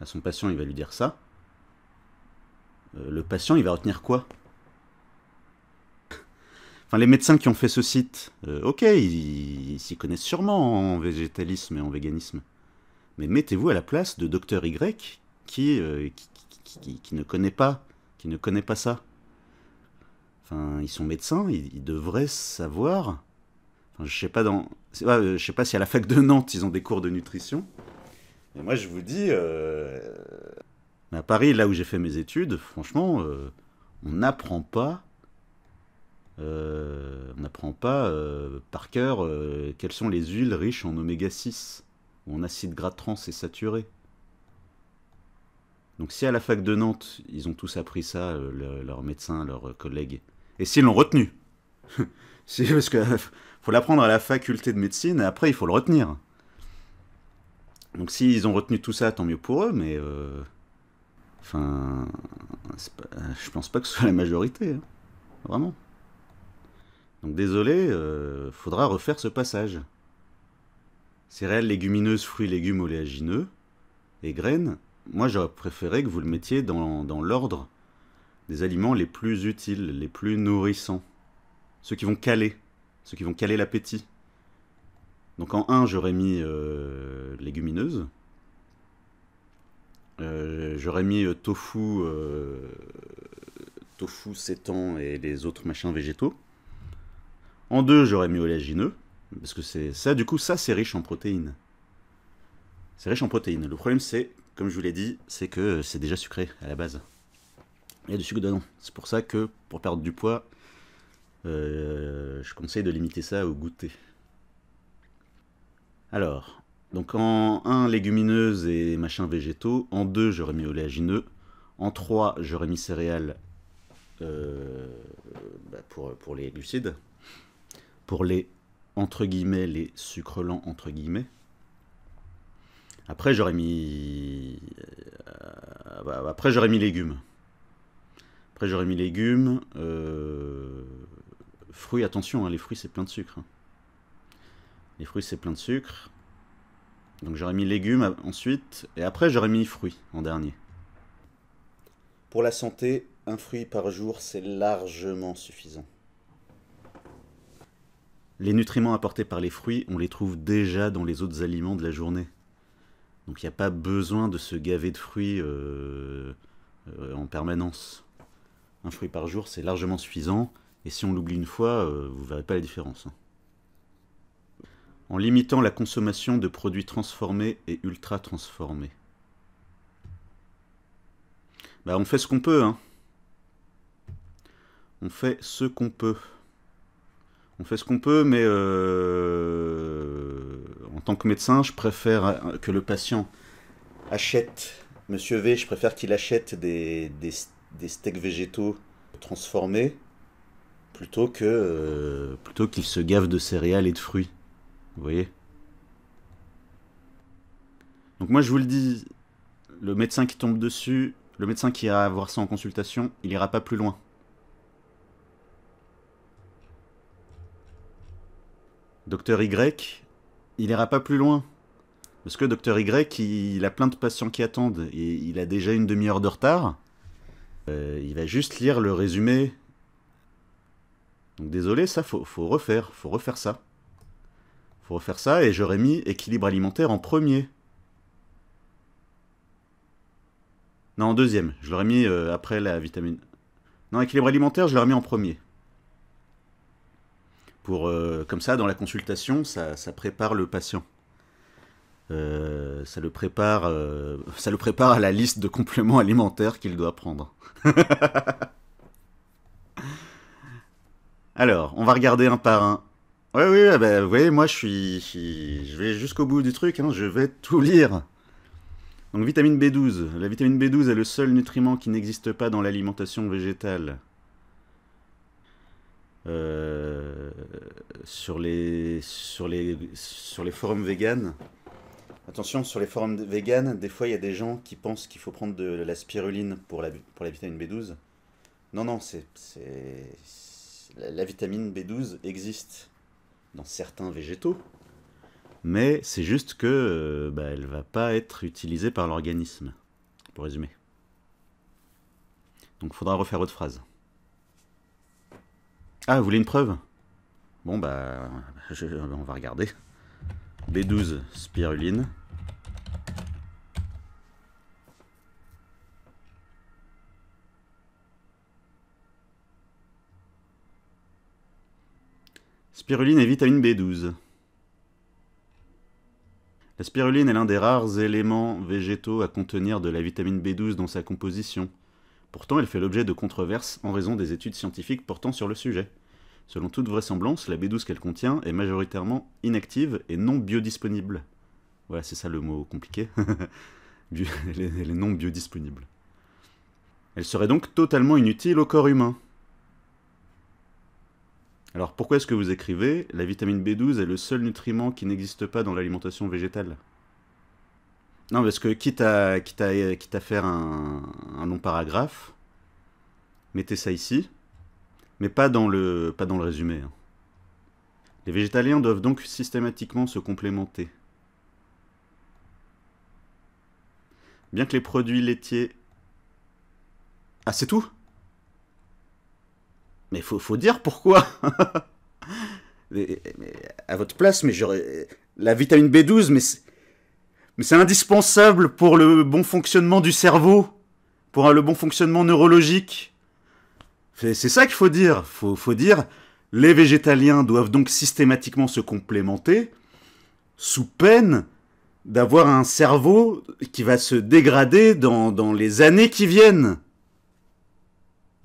à son patient, il va lui dire ça. Euh, le patient, il va retenir quoi Enfin, les médecins qui ont fait ce site, euh, ok, ils s'y connaissent sûrement en végétalisme et en véganisme. Mais mettez-vous à la place de docteur Y qui, euh, qui, ne connaît pas, qui ne connaît pas ça. Enfin, ils sont médecins, ils devraient savoir je sais pas dans, euh, je sais pas si à la fac de Nantes ils ont des cours de nutrition. Et moi je vous dis, euh, à Paris, là où j'ai fait mes études, franchement, euh, on n'apprend pas, on n'apprend pas par cœur quelles sont les huiles riches en oméga 6 ou en acide gras trans et saturé. Donc si à la fac de Nantes, ils ont tous appris ça, leurs médecins, leurs collègues, et s'ils l'ont retenu, c'est parce que faut l'apprendre à la faculté de médecine, et après, il faut le retenir. Donc s'ils ont retenu tout ça, tant mieux pour eux, mais... Euh, enfin... Je pense pas que ce soit la majorité. Hein. Vraiment. Donc désolé, euh, faudra refaire ce passage. Céréales, légumineuses, fruits, légumes, oléagineux et graines, moi j'aurais préféré que vous le mettiez dans, dans l'ordre des aliments les plus utiles, les plus nourrissants. Ceux qui vont caler ceux qui vont caler l'appétit. Donc en 1, j'aurais mis euh, légumineuse. Euh, j'aurais mis euh, tofu, tofu, sétan et les autres machins végétaux. En 2, j'aurais mis oléagineux. Parce que c'est ça, du coup, ça, c'est riche en protéines. C'est riche en protéines. Le problème, c'est, comme je vous l'ai dit, c'est que c'est déjà sucré à la base. Il y a du sucre dedans. C'est pour ça que, pour perdre du poids, euh, je conseille de limiter ça au goûter. Alors, donc en 1, légumineuses et machins végétaux. En 2, j'aurais mis oléagineux. En 3, j'aurais mis céréales euh, bah, pour, pour les glucides. Pour les, entre guillemets, les sucres lents, entre guillemets. Après, j'aurais mis... Euh, bah, après, j'aurais mis légumes. Après, j'aurais mis légumes fruits, attention, hein, les fruits c'est plein de sucre. Hein. Les fruits c'est plein de sucre. Donc j'aurais mis légumes euh, ensuite, et après j'aurais mis fruits en dernier. Pour la santé, un fruit par jour c'est largement suffisant. Les nutriments apportés par les fruits, on les trouve déjà dans les autres aliments de la journée. Donc il n'y a pas besoin de se gaver de fruits euh, euh, en permanence. Un fruit par jour, c'est largement suffisant. Et si on l'oublie une fois, euh, vous ne verrez pas la différence. Hein. En limitant la consommation de produits transformés et ultra transformés. Bah on fait ce qu'on peut, hein. On fait ce qu'on peut. On fait ce qu'on peut, mais euh, en tant que médecin, je préfère euh, que le patient achète, monsieur V, je préfère qu'il achète des, des steaks végétaux transformés plutôt que euh, plutôt qu'il se gave de céréales et de fruits. Vous voyez Donc moi je vous le dis, le médecin qui tombe dessus, le médecin qui ira voir ça en consultation, il ira pas plus loin. Docteur Y, il ira pas plus loin. Parce que Docteur Y, il, a plein de patients qui attendent. Et il a déjà une demi-heure de retard. Euh, il va juste lire le résumé donc désolé, ça, faut, faut refaire, faut refaire ça. Faut refaire ça, et j'aurais mis équilibre alimentaire en premier. Non, en deuxième. Je l'aurais mis euh, après la vitamine... Non, équilibre alimentaire, je l'aurais mis en premier. Pour, euh, comme ça, dans la consultation, ça, prépare le patient. Euh, ça, le prépare, ça le prépare à la liste de compléments alimentaires qu'il doit prendre. Alors, on va regarder un par un. Oui, oui, eh bah, ben, vous voyez, moi je suis. Je vais jusqu'au bout du truc, hein, je vais tout lire. Donc, vitamine B12. La vitamine B12 est le seul nutriment qui n'existe pas dans l'alimentation végétale. Euh, sur les sur les sur les forums véganes. Attention, sur les forums véganes, des fois il y a des gens qui pensent qu'il faut prendre de la spiruline pour la pour la vitamine B12. Non non, c'est la, vitamine B12 existe dans certains végétaux, mais c'est juste que ne euh, bah, elle va pas être utilisée par l'organisme, pour résumer. Donc faudra refaire autre phrase. Ah, vous voulez une preuve Bon bah, on va regarder. B12 spiruline Spiruline et vitamine B12. La spiruline est l'un des rares éléments végétaux à contenir de la vitamine B12 dans sa composition. Pourtant, elle fait l'objet de controverses en raison des études scientifiques portant sur le sujet. Selon toute vraisemblance, la B12 qu'elle contient est majoritairement inactive et non biodisponible. Voilà, c'est ça le mot compliqué. elle est non biodisponible. Elle serait donc totalement inutile au corps humain. Alors pourquoi est-ce que vous écrivez La vitamine B12 est le seul nutriment qui n'existe pas dans l'alimentation végétale Non, parce que quitte à, quitte à, faire un, long paragraphe, mettez ça ici, mais pas dans le, pas dans le résumé. Hein. Les végétaliens doivent donc systématiquement se complémenter. Bien que les produits laitiers... Ah, c'est tout mais faut, faut dire pourquoi. à votre place, mais j'aurais la vitamine B12, mais c'est indispensable pour le bon fonctionnement du cerveau, pour le bon fonctionnement neurologique. C'est ça qu'il faut dire. Faut, dire, les végétaliens doivent donc systématiquement se complémenter, sous peine d'avoir un cerveau qui va se dégrader dans les années qui viennent.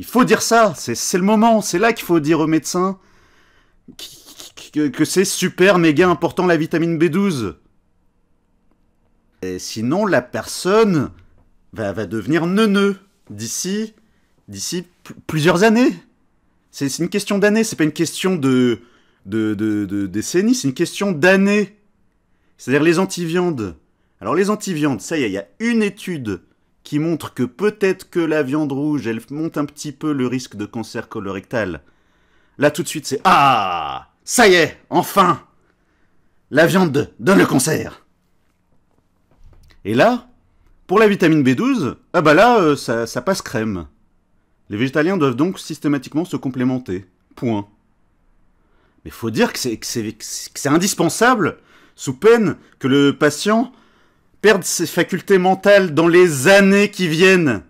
Il faut dire ça, c'est le moment, c'est là qu'il faut dire au médecin que, c'est super méga important la vitamine B12. Et sinon, la personne va, devenir neuneu d'ici d'ici plusieurs années. C'est une question d'années, c'est pas une question de, de, de, décennies, c'est une question d'années. C'est-à-dire les anti-viandes. Alors les anti-viandes, ça y est, il y a une étude qui montre que peut-être que la viande rouge, elle monte un petit peu le risque de cancer colorectal. Là, tout de suite, c'est Ah Ça y est Enfin La viande donne le cancer Et là, pour la vitamine B12, ah bah là, euh, ça, ça passe crème. Les végétaliens doivent donc systématiquement se complémenter. Point. Mais faut dire que c'est indispensable, sous peine que le patient perdre ses facultés mentales dans les années qui viennent.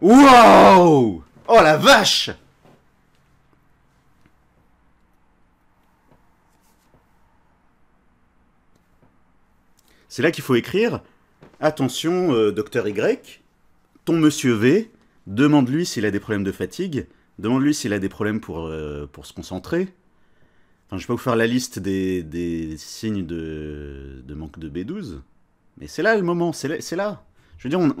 Wow Oh la vache C'est là qu'il faut écrire Attention, euh, docteur Y, ton monsieur V, demande-lui s'il a des problèmes de fatigue, demande-lui s'il a des problèmes pour, euh, pour se concentrer, Enfin, je vais pas vous faire la liste des, signes de, manque de B12, mais c'est là le moment, c'est là, Je veux dire,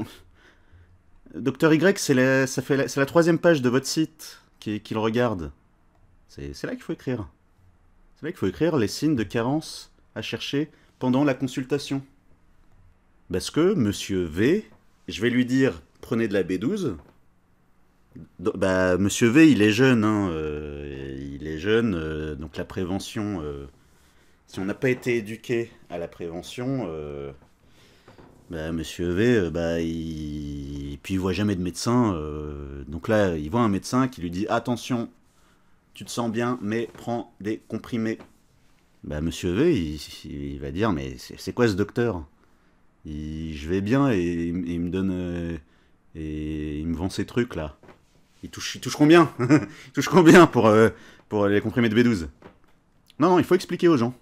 Docteur Y, c'est la, ça fait c'est la troisième page de votre site qu'il qui regarde. C'est là qu'il faut écrire. C'est là qu'il faut écrire les signes de carence à chercher pendant la consultation. Parce que Monsieur V, je vais lui dire prenez de la B12, bah, Monsieur V, il est jeune, hein, euh, il est jeune, euh, donc la prévention. Euh, si on n'a pas été éduqué à la prévention, bah, Monsieur V, bah, il, puis il voit jamais de médecin. donc là, il voit un médecin qui lui dit attention, tu te sens bien, mais prends des comprimés. Bah, Monsieur V, il, va dire mais c'est quoi ce docteur Je vais bien et, il me donne et il me vend ces trucs là. Il touche combien pour, euh, pour les comprimés de B12. Non, non, il faut expliquer aux gens.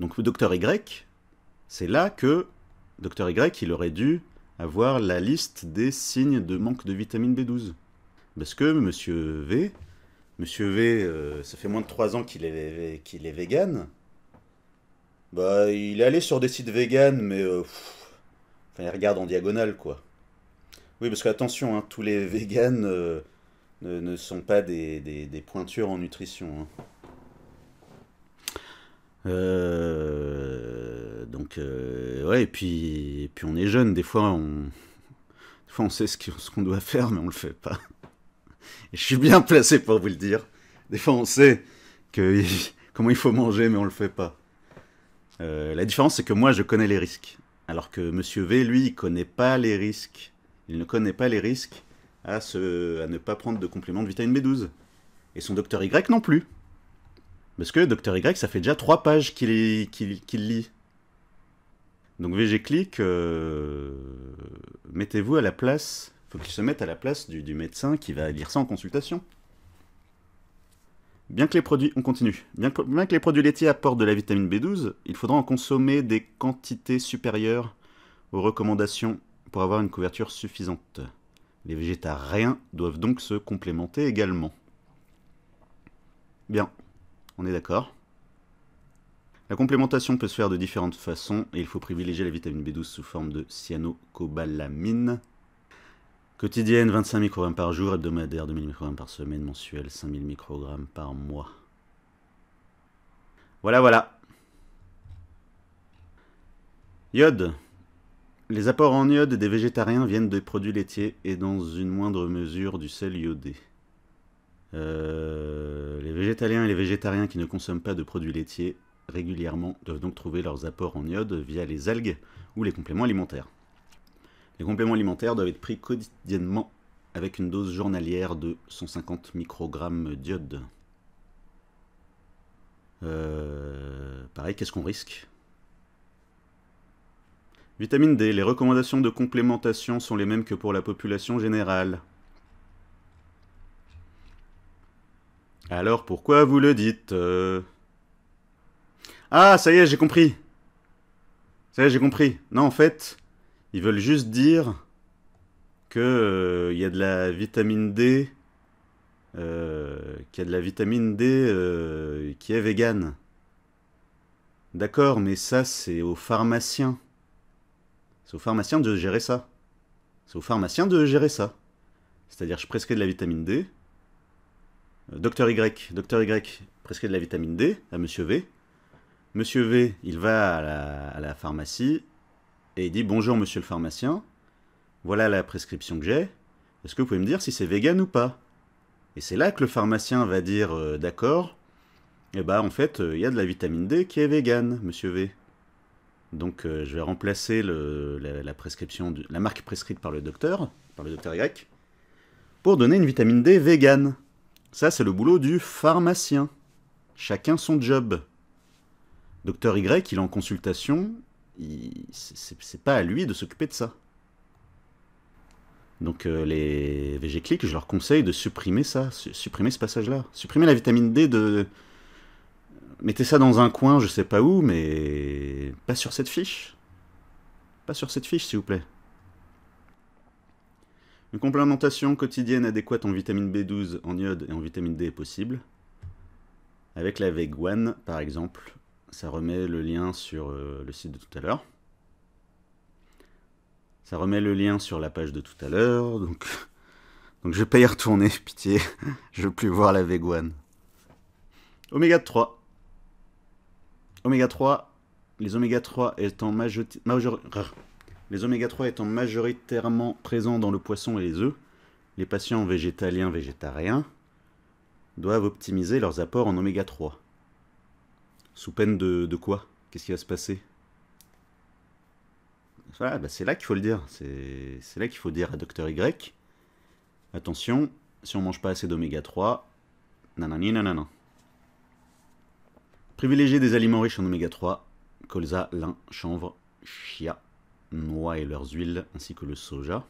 Donc, le docteur Y, c'est là que docteur Y, il aurait dû avoir la liste des signes de manque de vitamine B12. Parce que Monsieur V, Monsieur V, euh, ça fait moins de 3 ans qu'il est, qu'il est vegan. Bah, il est allé sur des sites vegan, mais... Euh, enfin, il regarde en diagonale, quoi. Oui, parce que attention, hein, tous les végans euh, ne, sont pas des, pointures en nutrition. Hein. Euh, donc, euh, ouais, et puis, puis on est jeune, des fois on, sait ce qu'on doit faire, mais on le fait pas. je suis bien placé pour vous le dire. Des fois on sait que, comment il faut manger, mais on le fait pas. la différence, c'est que moi je connais les risques, alors que Monsieur V, lui, il connaît pas les risques il ne connaît pas les risques à, à ne pas prendre de compléments de vitamine B12. Et son docteur Y non plus. Parce que docteur Y, ça fait déjà trois pages qu'il lit. Donc VG Click, euh, mettez-vous à la place, faut qu'il se mette à la place du, médecin qui va lire ça en consultation. Bien que les produits, on continue, bien que, les produits laitiers apportent de la vitamine B12, il faudra en consommer des quantités supérieures aux recommandations avoir une couverture suffisante. Les végétariens doivent donc se complémenter également. Bien, on est d'accord. La complémentation peut se faire de différentes façons et il faut privilégier la vitamine B12 sous forme de cyanocobalamine. Quotidienne 25 microgrammes par jour, hebdomadaire 2000 microgrammes par semaine, mensuel 5000 microgrammes par mois. Voilà, voilà. Iode les apports en iode des végétariens viennent des produits laitiers et dans une moindre mesure du sel iodé. Euh, les végétaliens et les végétariens qui ne consomment pas de produits laitiers régulièrement doivent donc trouver leurs apports en iode via les algues ou les compléments alimentaires. Les compléments alimentaires doivent être pris quotidiennement avec une dose journalière de 150 microgrammes d'iode. Euh, pareil, qu'est-ce qu'on risque Vitamine D, les recommandations de complémentation sont les mêmes que pour la population générale. Alors pourquoi vous le dites euh Ah, ça y est, j'ai compris. Ça y est, j'ai compris. Non, en fait, ils veulent juste dire que euh, il y a de la vitamine D, euh, qu'il y a de la vitamine D qui est végane. D'accord, mais ça c'est aux pharmaciens. C'est au pharmacien de gérer ça. C'est au pharmacien de gérer ça. C'est-à-dire, je prescris de la vitamine D. Euh, docteur Y, docteur Y prescrit de la vitamine D à Monsieur V. Monsieur V, il va à la, pharmacie et il dit Bonjour, monsieur le pharmacien, voilà la prescription que j'ai. Est-ce que vous pouvez me dire si c'est vegan ou pas Et c'est là que le pharmacien va dire euh, D'accord, et eh bah en fait, euh, il y a de la vitamine D qui est vegan, monsieur V. Donc euh, je vais remplacer la, marque prescrite par le docteur, par le docteur Y, pour donner une vitamine D vegan. Ça, c'est le boulot du pharmacien. Chacun son job. Docteur Y, il est en consultation, c'est pas à lui de s'occuper de ça. Donc euh, les VG je leur conseille de supprimer ça, supprimer ce passage-là. Supprimer la vitamine D de, mettez ça dans un coin, je sais pas où, mais pas sur cette fiche. Pas sur cette fiche, s'il vous plaît. Une complémentation quotidienne adéquate en vitamine B12, en iode et en vitamine D est possible. Avec la veguane, par exemple, ça remet le lien sur euh, le site de tout à l'heure. Ça remet le lien sur la page de tout à l'heure, donc... donc je vais pas y retourner, pitié. je veux plus voir la veguane. Oméga 3. Oméga 3, les oméga 3 étant majoritairement présents dans le poisson et les œufs, les patients végétaliens végétariens doivent optimiser leurs apports en oméga 3. Sous peine de, quoi Qu'est-ce qui va se passer ah, bah, c'est là qu'il faut le dire. C'est là qu'il faut dire à Dr Y. Attention, si on mange pas assez d'oméga 3, nanani nanana. Privilégier des aliments riches en oméga 3, colza, lin, chanvre, chia, noix et leurs huiles, ainsi que le soja.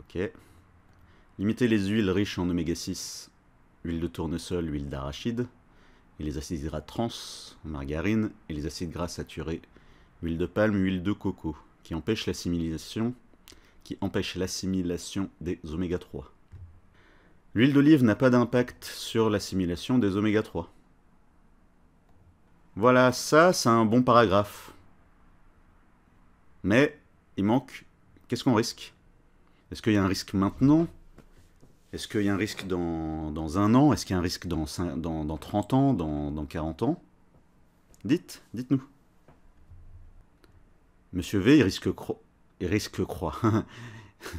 Ok. Limiter les huiles riches en oméga 6, huile de tournesol, huile d'arachide, et les acides gras trans, margarine, et les acides gras saturés, huile de palme, huile de coco, qui empêchent qui empêche l'assimilation des oméga 3. L'huile d'olive n'a pas d'impact sur l'assimilation des oméga 3. Voilà, ça, c'est un bon paragraphe. Mais il manque. Qu'est-ce qu'on risque Est-ce qu'il y a un risque maintenant Est-ce qu'il y a un risque dans, un an Est-ce qu'il y a un risque dans, dans, 30 ans dans, 40 ans Dites, dites-nous. Monsieur V, il risque quoi Il risque quoi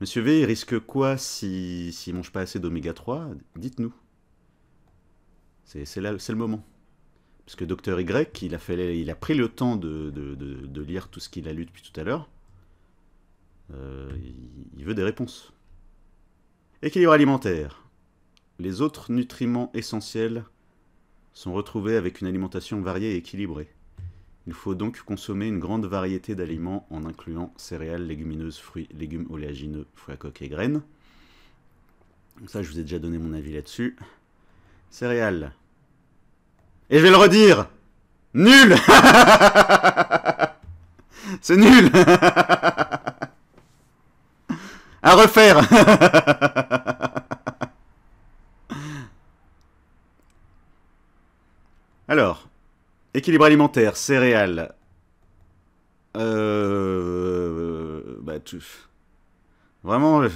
Monsieur V, il risque quoi s'il si... mange pas assez d'oméga 3 Dites-nous. C'est le moment parce que Docteur Y, il a, il a pris le temps de, lire tout ce qu'il a lu depuis tout à l'heure. Euh, il, veut des réponses. Équilibre alimentaire. Les autres nutriments essentiels sont retrouvés avec une alimentation variée et équilibrée. Il faut donc consommer une grande variété d'aliments en incluant céréales, légumineuses, fruits, légumes oléagineux, fruits à coque et graines. Donc ça, je vous ai déjà donné mon avis là-dessus. Céréales, et je vais le redire. Nul C'est nul À refaire Alors, équilibre alimentaire, céréales. Euh... Bah, tout... Vraiment... Euh,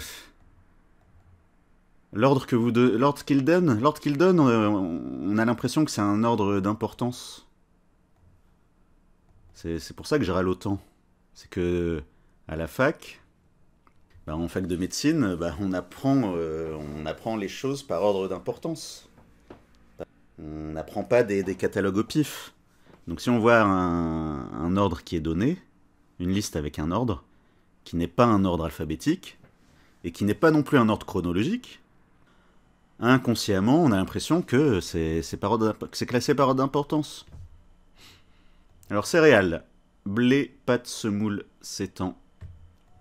L'ordre que vous de... l'ordre qu'il donne, qu'il donne, on a l'impression que c'est un ordre d'importance. C'est pour ça que je râle autant. C'est que à la fac, bah, en fac de médecine, bah, on apprend, euh, on apprend les choses par ordre d'importance. On n'apprend pas des, catalogues au pif. Donc si on voit un ordre qui est donné, une liste avec un ordre, qui n'est pas un ordre alphabétique, et qui n'est pas non plus un ordre chronologique, inconsciemment, on a l'impression que c'est classé par ordre d'importance. Alors céréales, blé, pâte, semoule, sétan,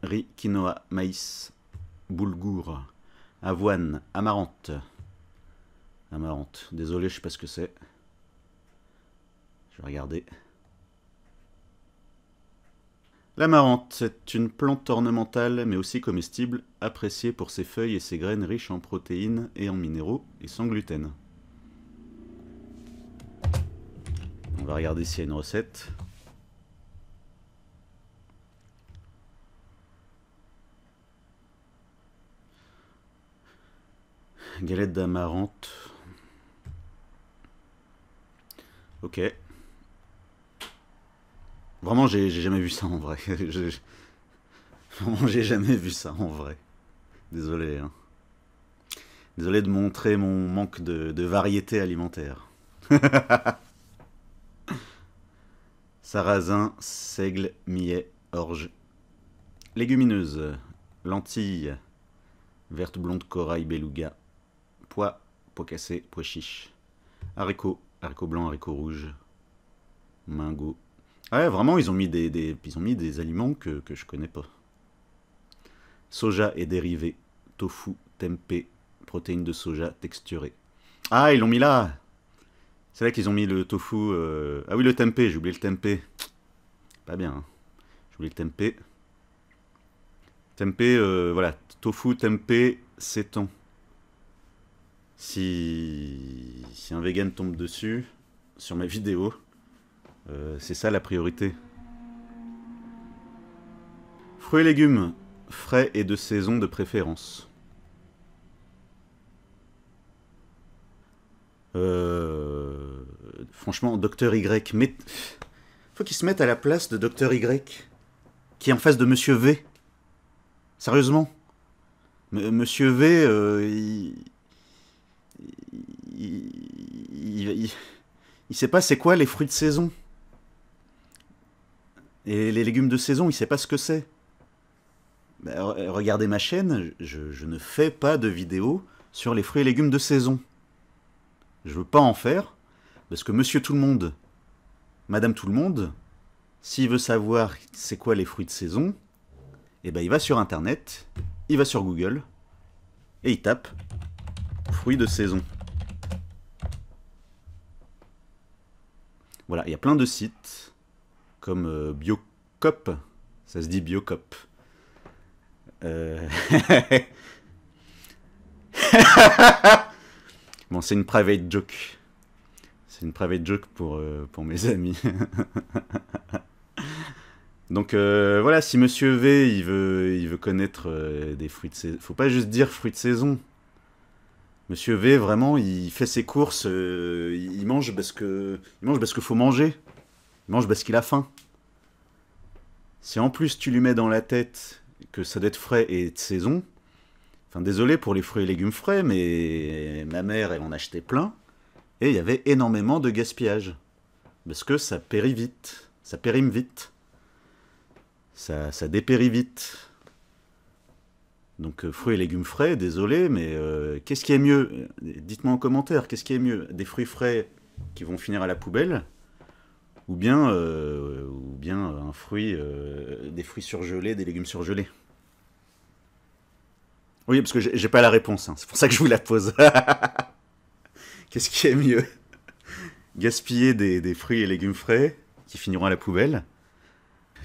riz, quinoa, maïs, boulgour, avoine, amarante. Amarante, désolé, je sais pas ce que c'est. Je vais regarder. L'amarante, c'est une plante ornementale mais aussi comestible, appréciée pour ses feuilles et ses graines riches en protéines et en minéraux et sans gluten. On va regarder s'il y a une recette. Galette d'amarante. Ok. Vraiment, j'ai jamais vu ça en vrai. Vraiment, j'ai jamais vu ça en vrai. Désolé. Hein. Désolé de montrer mon manque de, variété alimentaire. Sarrasin, seigle, millet, orge. Légumineuse. lentille, Verte blonde, corail, beluga. Pois, pois cassé, pois chiche. Haricots, haricot blancs, haricots rouges. Mingo, ah ouais, vraiment, ils ont mis des, ils ont mis des aliments que, que je connais pas. Soja et dérivés, tofu, tempeh, protéines de soja texturées. Ah, ils l'ont mis là C'est là qu'ils ont mis le tofu... Euh, ah oui, le tempeh, j'ai oublié le tempeh. Pas bien, hein. j'ai oublié le tempeh. Tempeh, euh, voilà, tofu, tempeh, s'étend. Si... si un vegan tombe dessus, sur ma vidéo, euh, c'est ça la priorité. Fruits et légumes, frais et de saison de préférence. Euh, franchement, Docteur Y, mais... faut qu'il se mette à la place de Docteur Y, qui est en face de Monsieur V. Sérieusement Monsieur V, euh, il... sait pas c'est quoi les fruits de saison. Et les légumes de saison, il sait pas ce que c'est. regardez ma chaîne, je, ne fais pas de vidéo sur les fruits et légumes de saison. Je veux pas en faire, parce que monsieur tout le monde, madame tout le monde, s'il veut savoir c'est quoi les fruits de saison, eh ben il va sur internet, il va sur Google, et il tape fruits de saison. Voilà, il y a plein de sites comme euh, Biocop. Ça se dit Biocop. Euh. bon, c'est une private joke. C'est une private joke pour, euh, pour mes amis. Donc voilà, si Monsieur V, il veut, il veut connaître des fruits de saison... Faut pas juste dire fruits de saison. Monsieur V, vraiment, il fait ses courses, il mange parce que... Il mange parce qu'il faut manger. Il mange parce qu'il a faim. Si en plus tu lui mets dans la tête que ça doit être frais et de saison, enfin désolé pour les fruits et légumes frais, mais ma mère, elle en achetait plein, et il y avait énormément de gaspillage. Parce que ça périt vite, ça périme vite, ça, ça dépérit vite. Donc euh, fruits et légumes frais, désolé, mais euh, qu'est-ce qui est mieux Dites-moi en commentaire, qu'est-ce qui est mieux Des fruits frais qui vont finir à la poubelle ou bien, euh, ou bien un fruit, euh, des fruits surgelés, des légumes surgelés Oui, parce que j'ai pas la réponse, hein. c'est pour ça que je vous la pose. Qu'est-ce qui est mieux Gaspiller des, fruits et légumes frais qui finiront à la poubelle,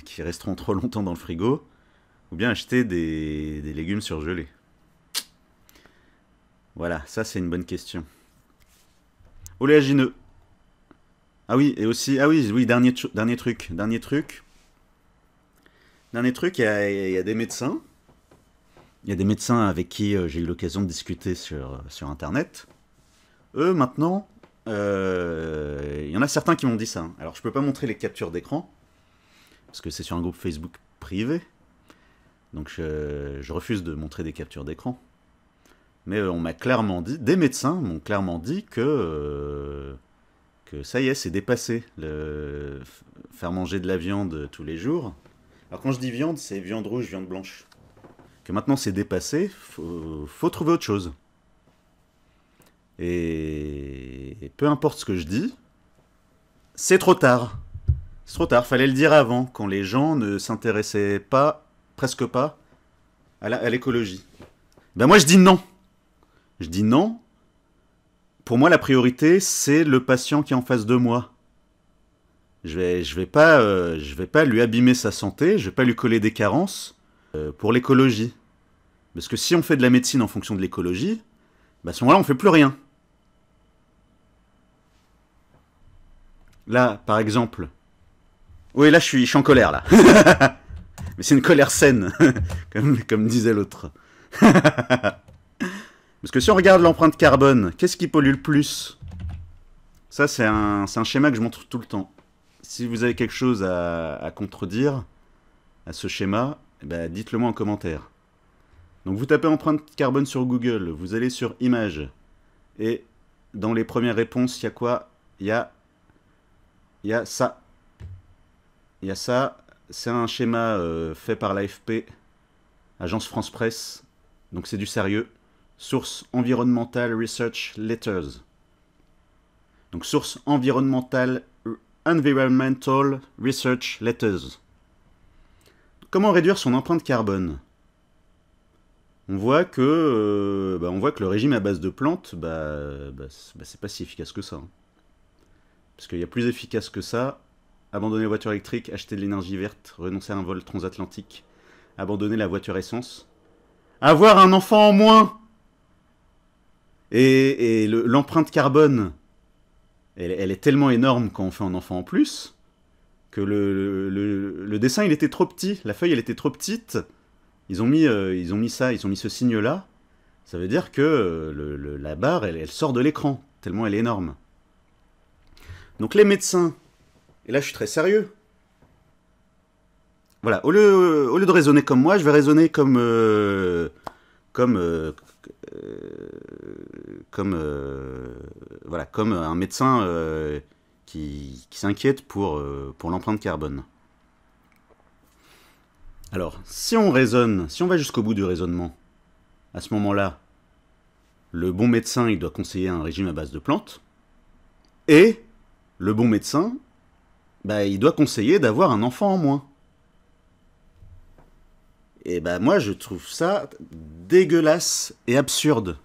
qui resteront trop longtemps dans le frigo, ou bien acheter des légumes surgelés Voilà, ça c'est une bonne question. Oléagineux. Ah oui, et aussi, ah oui, oui dernier, dernier truc, dernier truc. Dernier truc, il y a, des médecins. Il y a des médecins avec qui euh, j'ai eu l'occasion de discuter sur, euh, sur Internet. Eux, maintenant, euh, il y en a certains qui m'ont dit ça. Hein. Alors, je peux pas montrer les captures d'écran, parce que c'est sur un groupe Facebook privé. Donc, je, refuse de montrer des captures d'écran. Mais on m'a clairement dit, des médecins m'ont clairement dit que que ça y est, c'est dépassé, le... faire manger de la viande tous les jours. Alors quand je dis viande, c'est viande rouge, viande blanche. Que maintenant c'est dépassé, faut... faut trouver autre chose. Et... peu importe ce que je dis, c'est trop tard. C'est trop tard, fallait le dire avant, quand les gens ne s'intéressaient pas, presque pas, à l'écologie. Ben moi je dis non. Je dis non pour moi, la priorité, c'est le patient qui est en face de moi. Je vais, je vais pas, euh, je vais pas lui abîmer sa santé, je vais pas lui coller des carences euh, pour l'écologie. Parce que si on fait de la médecine en fonction de l'écologie, bah à ce moment-là, on fait plus rien. Là, par exemple. Oui, là, je suis, en colère, là. Mais c'est une colère saine, comme, comme disait l'autre. Parce que si on regarde l'empreinte carbone, qu'est-ce qui pollue le plus Ça, c'est un, schéma que je montre tout le temps. Si vous avez quelque chose à, contredire à ce schéma, eh ben, dites-le moi en commentaire. Donc vous tapez empreinte carbone sur Google, vous allez sur images, et dans les premières réponses, il y a quoi Il y a, y ça. Il y a ça, c'est un schéma euh, fait par l'AFP, Agence France Presse, donc c'est du sérieux. Source Environmental Research Letters. Donc source Environmental, Environmental Research Letters. Comment réduire son empreinte carbone on voit, que, euh, bah, on voit que le régime à base de plantes, bah, bah, bah c'est pas si efficace que ça. Hein. Parce qu'il y a plus efficace que ça. Abandonner la voiture électrique, acheter de l'énergie verte, renoncer à un vol transatlantique, abandonner la voiture essence. Avoir un enfant en moins et, l'empreinte carbone, elle, est tellement énorme quand on fait un enfant en plus, que le, dessin, il était trop petit. La feuille, elle était trop petite. Ils ont mis, euh, ils ont mis ça, ils ont mis ce signe-là. Ça veut dire que euh, la barre, elle, sort de l'écran, tellement elle est énorme. Donc les médecins, et là je suis très sérieux, voilà, au lieu, de raisonner comme moi, je vais raisonner comme, euh, comme euh, comme, euh, voilà, comme un médecin euh, qui, s'inquiète pour, pour l'empreinte carbone. Alors, si on raisonne, si on va jusqu'au bout du raisonnement, à ce moment-là, le bon médecin, il doit conseiller un régime à base de plantes, et le bon médecin, bah, il doit conseiller d'avoir un enfant en moins. Et ben moi, je trouve ça dégueulasse et absurde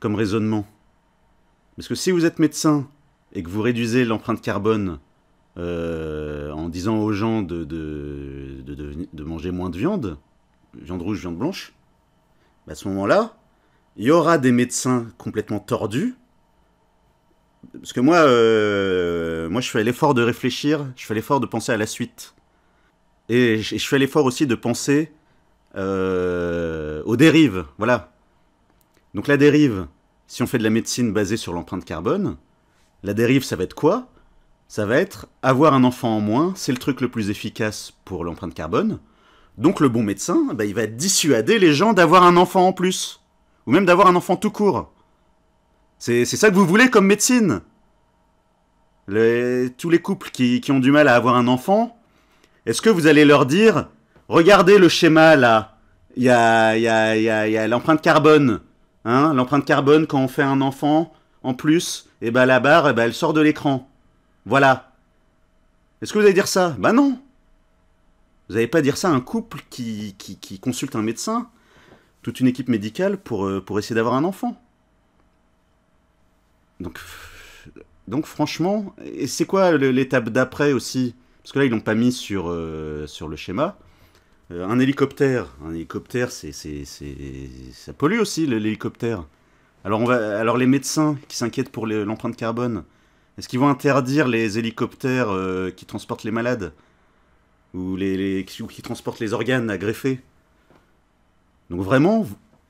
comme raisonnement. Parce que si vous êtes médecin et que vous réduisez l'empreinte carbone euh, en disant aux gens de, de, de, manger moins de viande, viande rouge, viande blanche, ben, à ce moment-là, il y aura des médecins complètement tordus. Parce que moi, euh, moi je fais l'effort de réfléchir, je fais l'effort de penser à la suite. Et je, fais l'effort aussi de penser euh, aux dérives. Voilà. Donc la dérive, si on fait de la médecine basée sur l'empreinte carbone, la dérive, ça va être quoi Ça va être avoir un enfant en moins, c'est le truc le plus efficace pour l'empreinte carbone. Donc le bon médecin, bah, il va dissuader les gens d'avoir un enfant en plus. Ou même d'avoir un enfant tout court. C'est ça que vous voulez comme médecine Tous les couples qui ont du mal à avoir un enfant, est-ce que vous allez leur dire, regardez le schéma là, il y a, l'empreinte carbone, hein, l'empreinte carbone quand on fait un enfant, en plus, et eh ben, la barre, eh ben, elle sort de l'écran. Voilà. Est-ce que vous allez dire ça Bah non. Vous n'allez pas dire ça à un couple qui, qui, qui, consulte un médecin, toute une équipe médicale pour, euh, pour essayer d'avoir un enfant. Donc, donc franchement, et c'est quoi l'étape d'après aussi parce que là, ils l'ont pas mis sur, euh, sur le schéma. Euh, un hélicoptère, un hélicoptère, c'est, ça pollue aussi l'hélicoptère. Alors, on va, alors les médecins qui s'inquiètent pour l'empreinte carbone, est-ce qu'ils vont interdire les hélicoptères euh, qui transportent les malades ou, les, qui, transportent les organes à greffer Donc vraiment,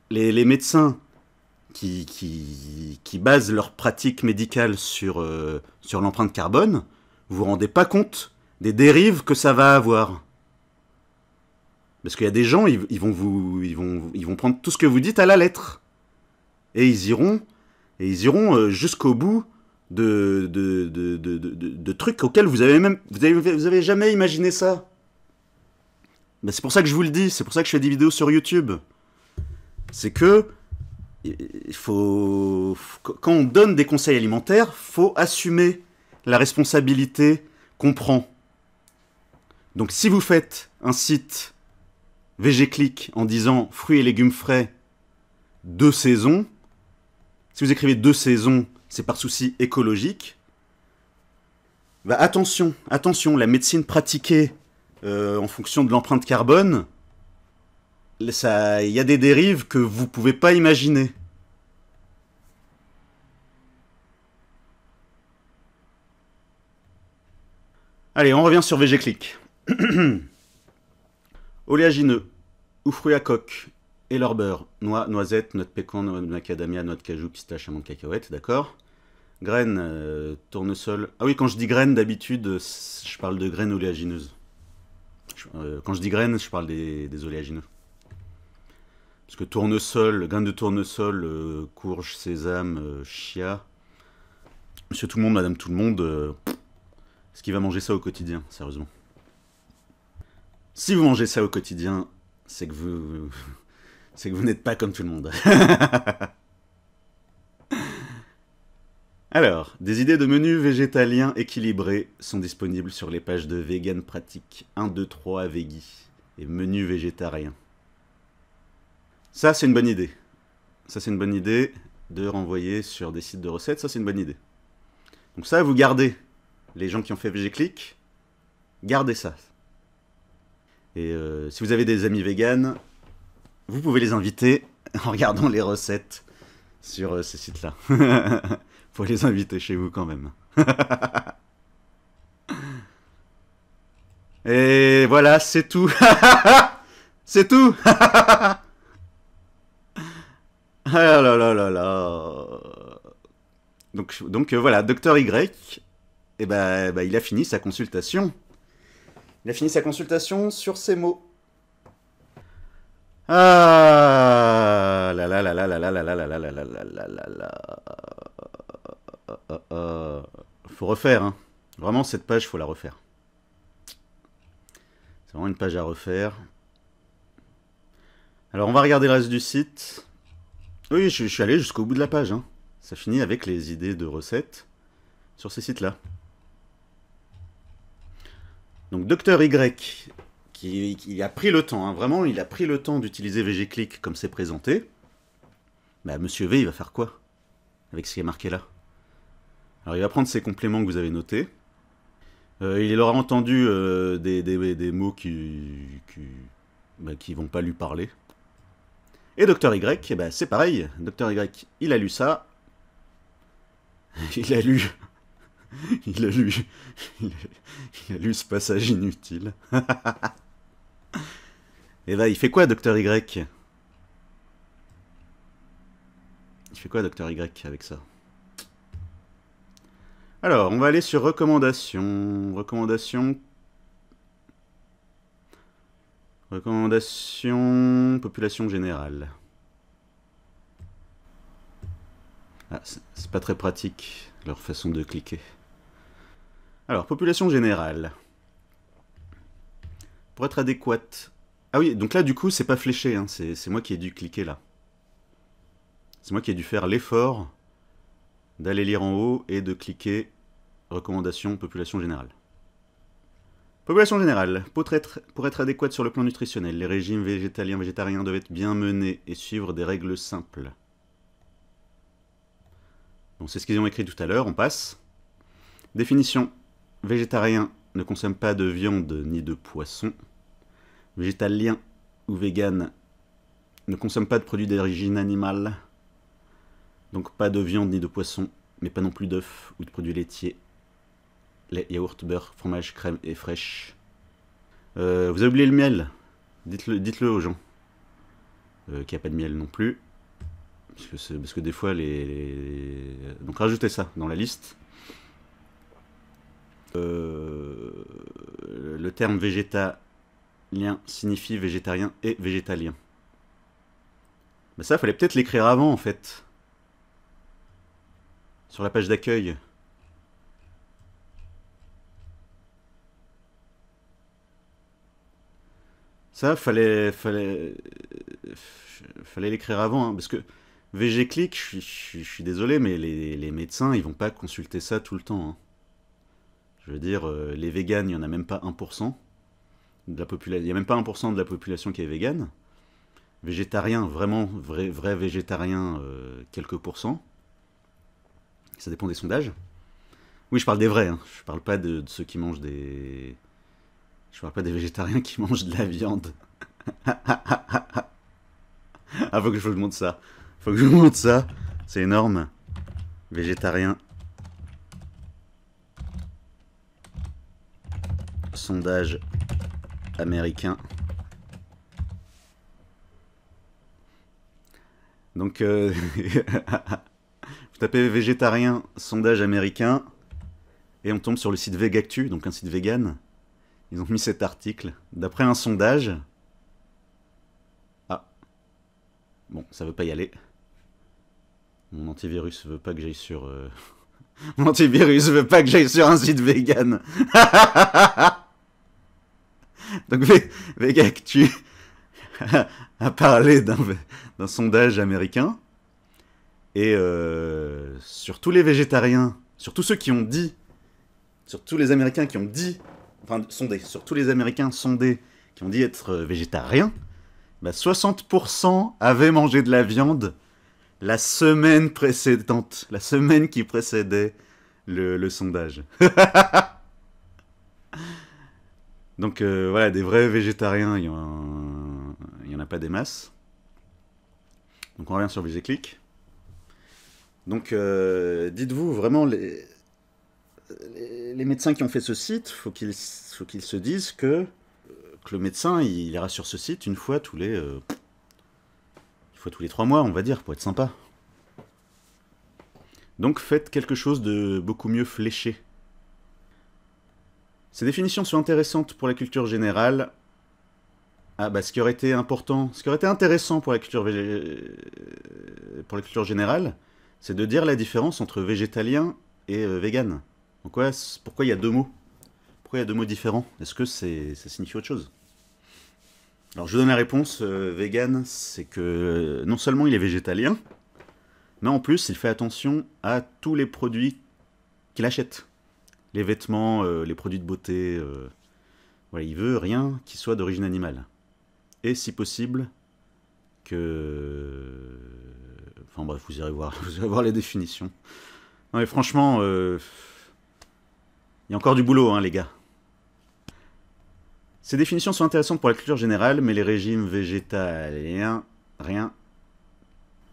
les, médecins qui, qui, qui, basent leur pratique médicale sur, sur l'empreinte carbone, vous vous rendez pas compte des dérives que ça va avoir. Parce qu'il y a des gens, ils, vont vous, ils, vont, ils vont prendre tout ce que vous dites à la lettre. Et ils iront, et ils iront euh, jusqu'au bout de de, trucs auxquels vous avez même vous avez, vous avez jamais imaginé ça. c'est pour ça que je vous le dis, c'est pour ça que je fais des vidéos sur YouTube. C'est que il faut quand on donne des conseils alimentaires, faut assumer la responsabilité qu'on prend. Donc si vous faites un site VGClick en disant fruits et légumes frais deux saisons, si vous écrivez deux saisons, c'est par souci écologique. Bah, attention, attention, la médecine pratiquée euh, en fonction de l'empreinte carbone, il y a des dérives que vous pouvez pas imaginer. Allez, on revient sur VGClick. Oléagineux, ou fruits à coque, et leur beurre, noix, noisettes, noix de pécan, noix de macadamia, noix de cajou, pistache, amandes, cacahuètes, d'accord Graines, euh, tournesol. Ah oui, quand je dis graines, d'habitude, je parle de graines oléagineuses. Euh, quand je dis graines, je parle des, des oléagineux. Parce que tournesol, graines de tournesol, courges, euh, courge, sésame, chia. Monsieur tout le monde, madame tout le monde, est-ce qu'il va manger ça au quotidien, sérieusement si vous mangez ça au quotidien, c'est que vous... C'est que vous n'êtes pas comme tout le monde. Alors, des idées de menus végétaliens équilibrés sont disponibles sur les pages de Vegan Pratique 1, 2, 3 Veggie et Menus végétariens. Ça, c'est une bonne idée. Ça, c'est une bonne idée de renvoyer sur des sites de recettes. Ça, c'est une bonne idée. Donc ça, vous gardez. Les gens qui ont fait clic, gardez ça. Et euh, si vous avez des amis véganes, vous pouvez les inviter en regardant les recettes sur euh, ces sites-là. Faut les inviter chez vous quand même. Et voilà, c'est tout. c'est tout. ah Donc, euh, voilà, Docteur Y, eh ben, bah, il a fini sa consultation. Il a fini sa consultation sur ces mots. Ah Faut refaire, hein. Vraiment, cette page, faut la refaire. C'est vraiment une page à refaire. Alors, on va regarder le reste du site. Oui, je, suis allé jusqu'au bout de la page. Ça finit avec les idées de recettes sur ces sites-là. Donc Docteur Y, qui, a pris le temps, hein, vraiment, il a pris le temps d'utiliser VGClick comme c'est présenté. Bah, Monsieur V, il va faire quoi avec ce qui est marqué là Alors, il va prendre ses compléments que vous avez notés. Euh, il aura entendu euh, des, mots qui bah, qui, vont pas lui parler. Et Docteur Y, bah, c'est pareil. Docteur Y, il a lu ça. Il a lu Il a lu, il a, lu ce passage inutile. Et va, il fait quoi, Docteur Y Il fait quoi, Docteur Y, avec ça Alors, on va aller sur recommandations. Recommandations. Recommandations. Population générale. Ah, c'est pas très pratique, leur façon de cliquer. Alors, population générale. Pour être adéquate. Ah oui, donc là, du coup, c'est pas fléché, hein. c'est moi qui ai dû cliquer là. C'est moi qui ai dû faire l'effort d'aller lire en haut et de cliquer recommandation population générale. Population générale, pour être, pour être adéquate sur le plan nutritionnel, les régimes végétaliens végétariens doivent être bien menés et suivre des règles simples. donc c'est ce qu'ils ont écrit tout à l'heure, on passe. Définition. Végétarien ne consomme pas de viande ni de poisson. Végétalien ou vegan ne consomme pas de produits d'origine animale. Donc pas de viande ni de poisson, mais pas non plus d'œufs ou de produits laitiers. Lait, yaourt, beurre, fromage, crème et fraîche. Euh, vous avez oublié le miel. Dites-le dites -le aux gens. Euh, Qu'il n'y a pas de miel non plus. Parce que, des fois, les... Donc rajoutez ça dans la liste. Euh, le terme végétalien signifie végétarien et végétalien. Mais ça, fallait peut-être l'écrire avant, en fait. Sur la page d'accueil. Ça, fallait, fallait, fallait l'écrire avant, hein, parce que VG Click, je suis, désolé, mais les, médecins, ils vont pas consulter ça tout le temps. Hein. Je veux dire, euh, les véganes, il n'y en a même pas 1%. De la population. Il n'y a même pas 1% de la population qui est végane. Végétarien, vraiment, vrai, vrai végétarien, euh, quelques pourcents. Ça dépend des sondages. Oui, je parle des vrais. Hein. Je parle pas de, ceux qui mangent des. Je parle pas des végétariens qui mangent de la viande. ah, faut que je vous montre ça. Faut que je vous montre ça. C'est énorme. Végétarien sondage américain. Donc, euh, vous tapez végétarien, sondage américain, et on tombe sur le site Vegactu, donc un site vegan. Ils ont mis cet article. D'après un sondage. Ah. Bon, ça veut pas y aller. Mon antivirus veut pas que j'aille sur. Euh, mon antivirus veut pas que j'aille sur un site vegan. Donc tu a parlé d'un sondage américain. Et euh, sur tous les végétariens, sur tous ceux qui ont dit, sur tous les Américains qui ont dit, enfin sondés, sur tous les Américains sondés qui ont dit être euh, végétariens, 60% bah, avaient mangé de la viande la semaine précédente, la semaine qui précédait le, le sondage. Donc euh, voilà, des vrais végétariens, il n'y en, a pas des masses. Donc on revient sur VGClick. Donc euh, dites-vous vraiment, les, les, médecins qui ont fait ce site, faut qu'ils faut qu'ils se disent que, euh, le médecin, il, ira sur ce site une fois tous les... une fois tous les trois mois, on va dire, pour être sympa. Donc faites quelque chose de beaucoup mieux fléché ces définitions sont intéressantes pour la culture générale. Ah bah ce qui aurait été important, ce qui aurait été intéressant pour la culture, euh, pour la culture générale, c'est de dire la différence entre végétalien et euh, vegan. pourquoi il y a deux mots Pourquoi il y a deux mots différents Est-ce que ça signifie autre chose Alors je vous donne la réponse, euh, vegan, c'est que non seulement il est végétalien, mais en plus il fait attention à tous les produits qu'il achète les vêtements, euh, les produits de beauté. Euh, voilà, il veut rien qui soit d'origine animale. Et si possible, que. Enfin bref, vous irez voir, vous irez voir les définitions. Non mais franchement, euh, il y a encore du boulot, hein, les gars. Ces définitions sont intéressantes pour la culture générale, mais les régimes végétaliens, rien,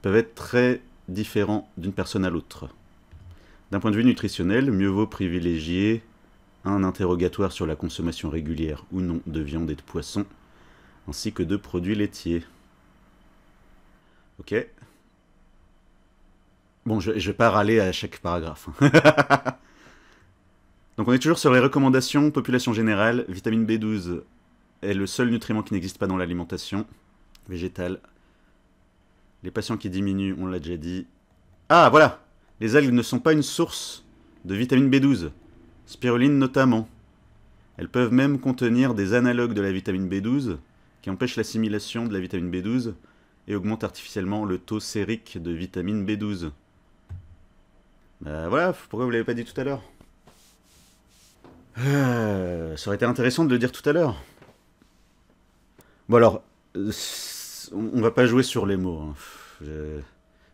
peuvent être très différents d'une personne à l'autre. D'un point de vue nutritionnel, mieux vaut privilégier un interrogatoire sur la consommation régulière ou non de viande et de poisson, ainsi que de produits laitiers. Ok Bon, je, je vais pas râler à chaque paragraphe. Hein. Donc on est toujours sur les recommandations, population générale, vitamine B12 est le seul nutriment qui n'existe pas dans l'alimentation végétale. Les patients qui diminuent, on l'a déjà dit. Ah, voilà les algues ne sont pas une source de vitamine B12, spiruline notamment. Elles peuvent même contenir des analogues de la vitamine B12 qui empêchent l'assimilation de la vitamine B12 et augmentent artificiellement le taux sérique de vitamine B12. Bah voilà, pourquoi vous l'avez pas dit tout à l'heure ah, Ça aurait été intéressant de le dire tout à l'heure. Bon alors, euh, on va pas jouer sur les mots. Hein.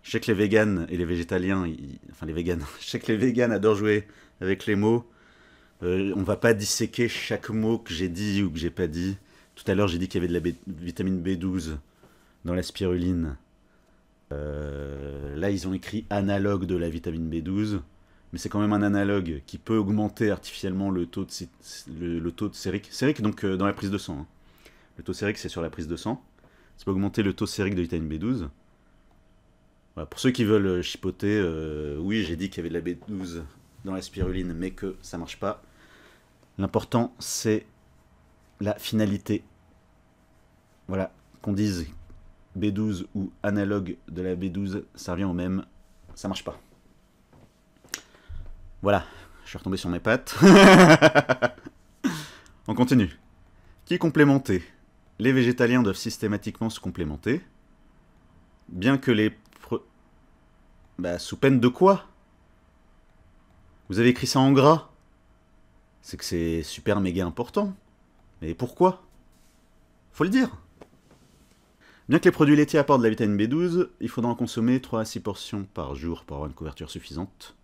Je sais que les véganes et les végétaliens, enfin les véganes, je les véganes adorent jouer avec les mots. Euh, on va pas disséquer chaque mot que j'ai dit ou que j'ai pas dit. Tout à l'heure, j'ai dit qu'il y avait de la vitamine B12 dans la spiruline. Euh, là, ils ont écrit analogue de la vitamine B12, mais c'est quand même un analogue qui peut augmenter artificiellement le taux de, le, taux sérique. Sérique, donc, euh, dans la prise de sang. Hein. Le taux sérique, c'est sur la prise de sang. Ça peut augmenter le taux sérique de vitamine B12 pour ceux qui veulent chipoter, euh, oui, j'ai dit qu'il y avait de la B12 dans la spiruline, mais que ça marche pas. L'important, c'est la finalité. Voilà, qu'on dise B12 ou analogue de la B12, ça revient au même, ça marche pas. Voilà, je suis retombé sur mes pattes. On continue. Qui complémenter Les végétaliens doivent systématiquement se complémenter. Bien que les bah, sous peine de quoi Vous avez écrit ça en gras C'est que c'est super méga important. Mais pourquoi Faut le dire Bien que les produits laitiers apportent de la vitamine B12, il faudra en consommer 3 à 6 portions par jour pour avoir une couverture suffisante.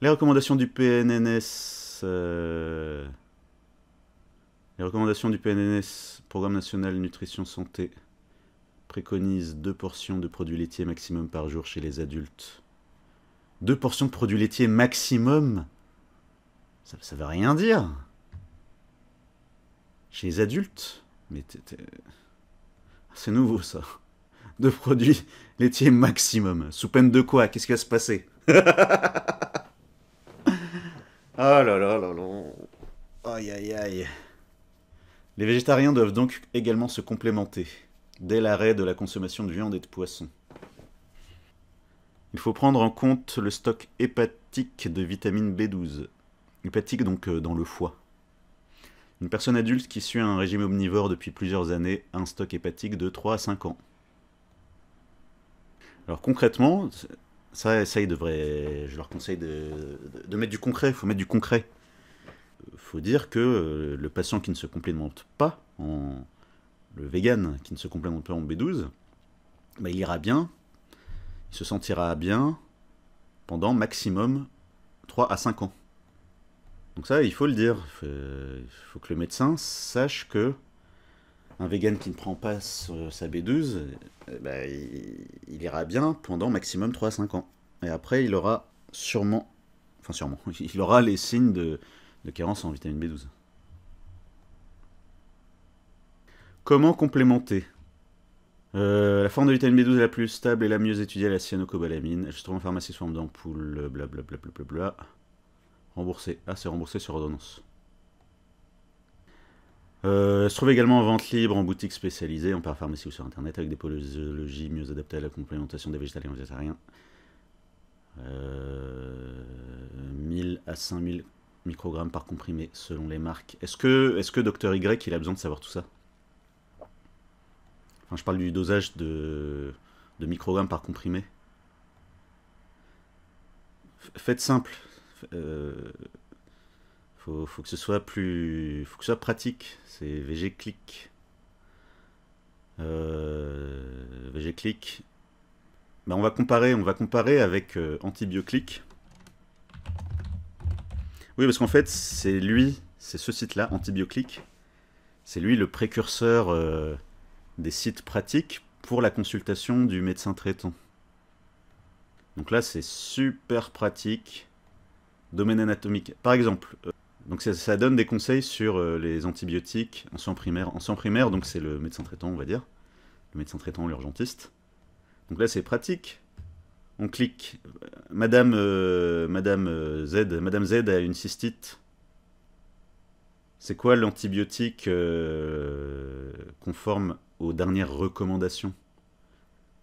Les recommandations du PNNS... Euh, les recommandations du PNNS, Programme National Nutrition Santé, préconise deux portions de produits laitiers maximum par jour chez les adultes. Deux portions de produits laitiers maximum Ça ne veut rien dire Chez les adultes Mais euh, c'est nouveau ça. Deux produits laitiers maximum. Sous peine de quoi Qu'est-ce qui va se passer Ah là là là là. Aïe aïe aïe. Les végétariens doivent donc également se complémenter dès l'arrêt de la consommation de viande et de poisson. Il faut prendre en compte le stock hépatique de vitamine B12. Hépatique donc euh, dans le foie. Une personne adulte qui suit un régime omnivore depuis plusieurs années a un stock hépatique de 3 à 5 ans. Alors concrètement, ça, ça devrait... je leur conseille de, mettre du concret, il faut mettre du concret. Il euh, faut dire que euh, le patient qui ne se complémente pas en, le vegan qui ne se complémente pas en B12, bah, il ira bien, il se sentira bien pendant maximum 3 à 5 ans. Donc ça, il faut le dire. Il faut que le médecin sache que un vegan qui ne prend pas sa B12, eh ben, il, ira bien pendant maximum 3 à 5 ans. Et après, il aura sûrement, enfin sûrement, il aura les signes de, de carence en vitamine B12. Comment complémenter euh, la forme de vitamine B12 est la plus stable et la mieux étudiée, la cyanocobalamine. Je trouve en pharmacie sous forme d'ampoule, blablabla. Bla, bla, bla, remboursé. Ah, c'est remboursé sur ordonnance. Euh, elle se trouve également en vente libre, en boutique spécialisée, en parapharmacie ou sur internet, avec des posologies mieux adaptées à la complémentation des végétaliens et végétariens. 1000 euh, à 5000 microgrammes par comprimé, selon les marques. Est-ce que, est que Dr Y, il a besoin de savoir tout ça Enfin, je parle du dosage de, microgrammes par comprimé. Faites simple. Euh, faut, que ce soit plus. Faut que ce soit pratique. C'est VG click. Euh, VG click. Bah, on va comparer, on va comparer avec euh, antibioclick. Oui, parce qu'en fait, c'est lui, c'est ce site-là, antibioclick. C'est lui le précurseur euh, des sites pratiques pour la consultation du médecin traitant. Donc là, c'est super pratique. Domaine anatomique. Par exemple, euh, donc ça, donne des conseils sur euh, les antibiotiques en soins primaires. En soins primaires, donc c'est le médecin traitant, on va dire. Le médecin traitant, l'urgentiste. Donc là, c'est pratique. On clique. Madame, euh, Madame Z, Madame Z a une cystite. C'est quoi l'antibiotique conforme aux dernières recommandations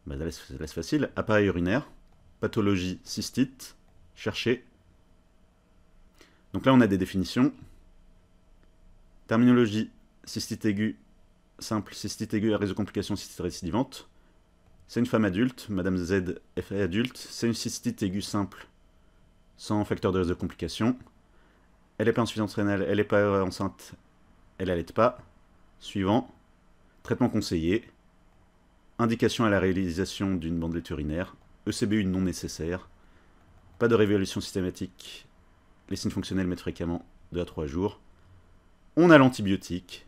ça bah, c'est facile. Appareil urinaire, pathologie cystite, chercher. Donc là, on a des définitions. Terminologie, cystite aiguë, simple, cystite aiguë à de complications, cystite récidivante. C'est une femme adulte, Madame Z est adulte. C'est une cystite aiguë simple, sans facteur de risque de complication. Elle n'est pas insuffisante rénale, elle n'est pas enceinte, elle n'allait pas. Suivant traitement conseillé, indication à la réalisation d'une bandelette urinaire, ECBU non nécessaire, pas de révolution systématique, les signes fonctionnels mettent fréquemment 2 à 3 jours. On a l'antibiotique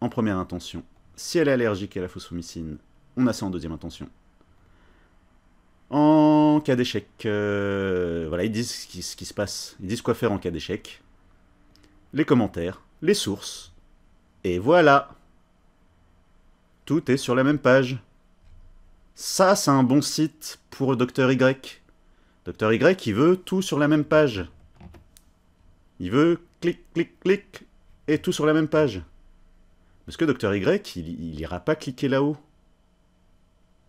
en première intention. Si elle est allergique à la fosfomycine, on a ça en deuxième intention. En cas d'échec, euh, voilà, ils disent ce qui, se passe, ils disent quoi faire en cas d'échec, les commentaires, les sources, et voilà! Tout est sur la même page. Ça, c'est un bon site pour Docteur Y. Docteur Y, il veut tout sur la même page. Il veut clic, clic, clic, et tout sur la même page. Parce que Docteur Y, il, n'ira ira pas cliquer là-haut.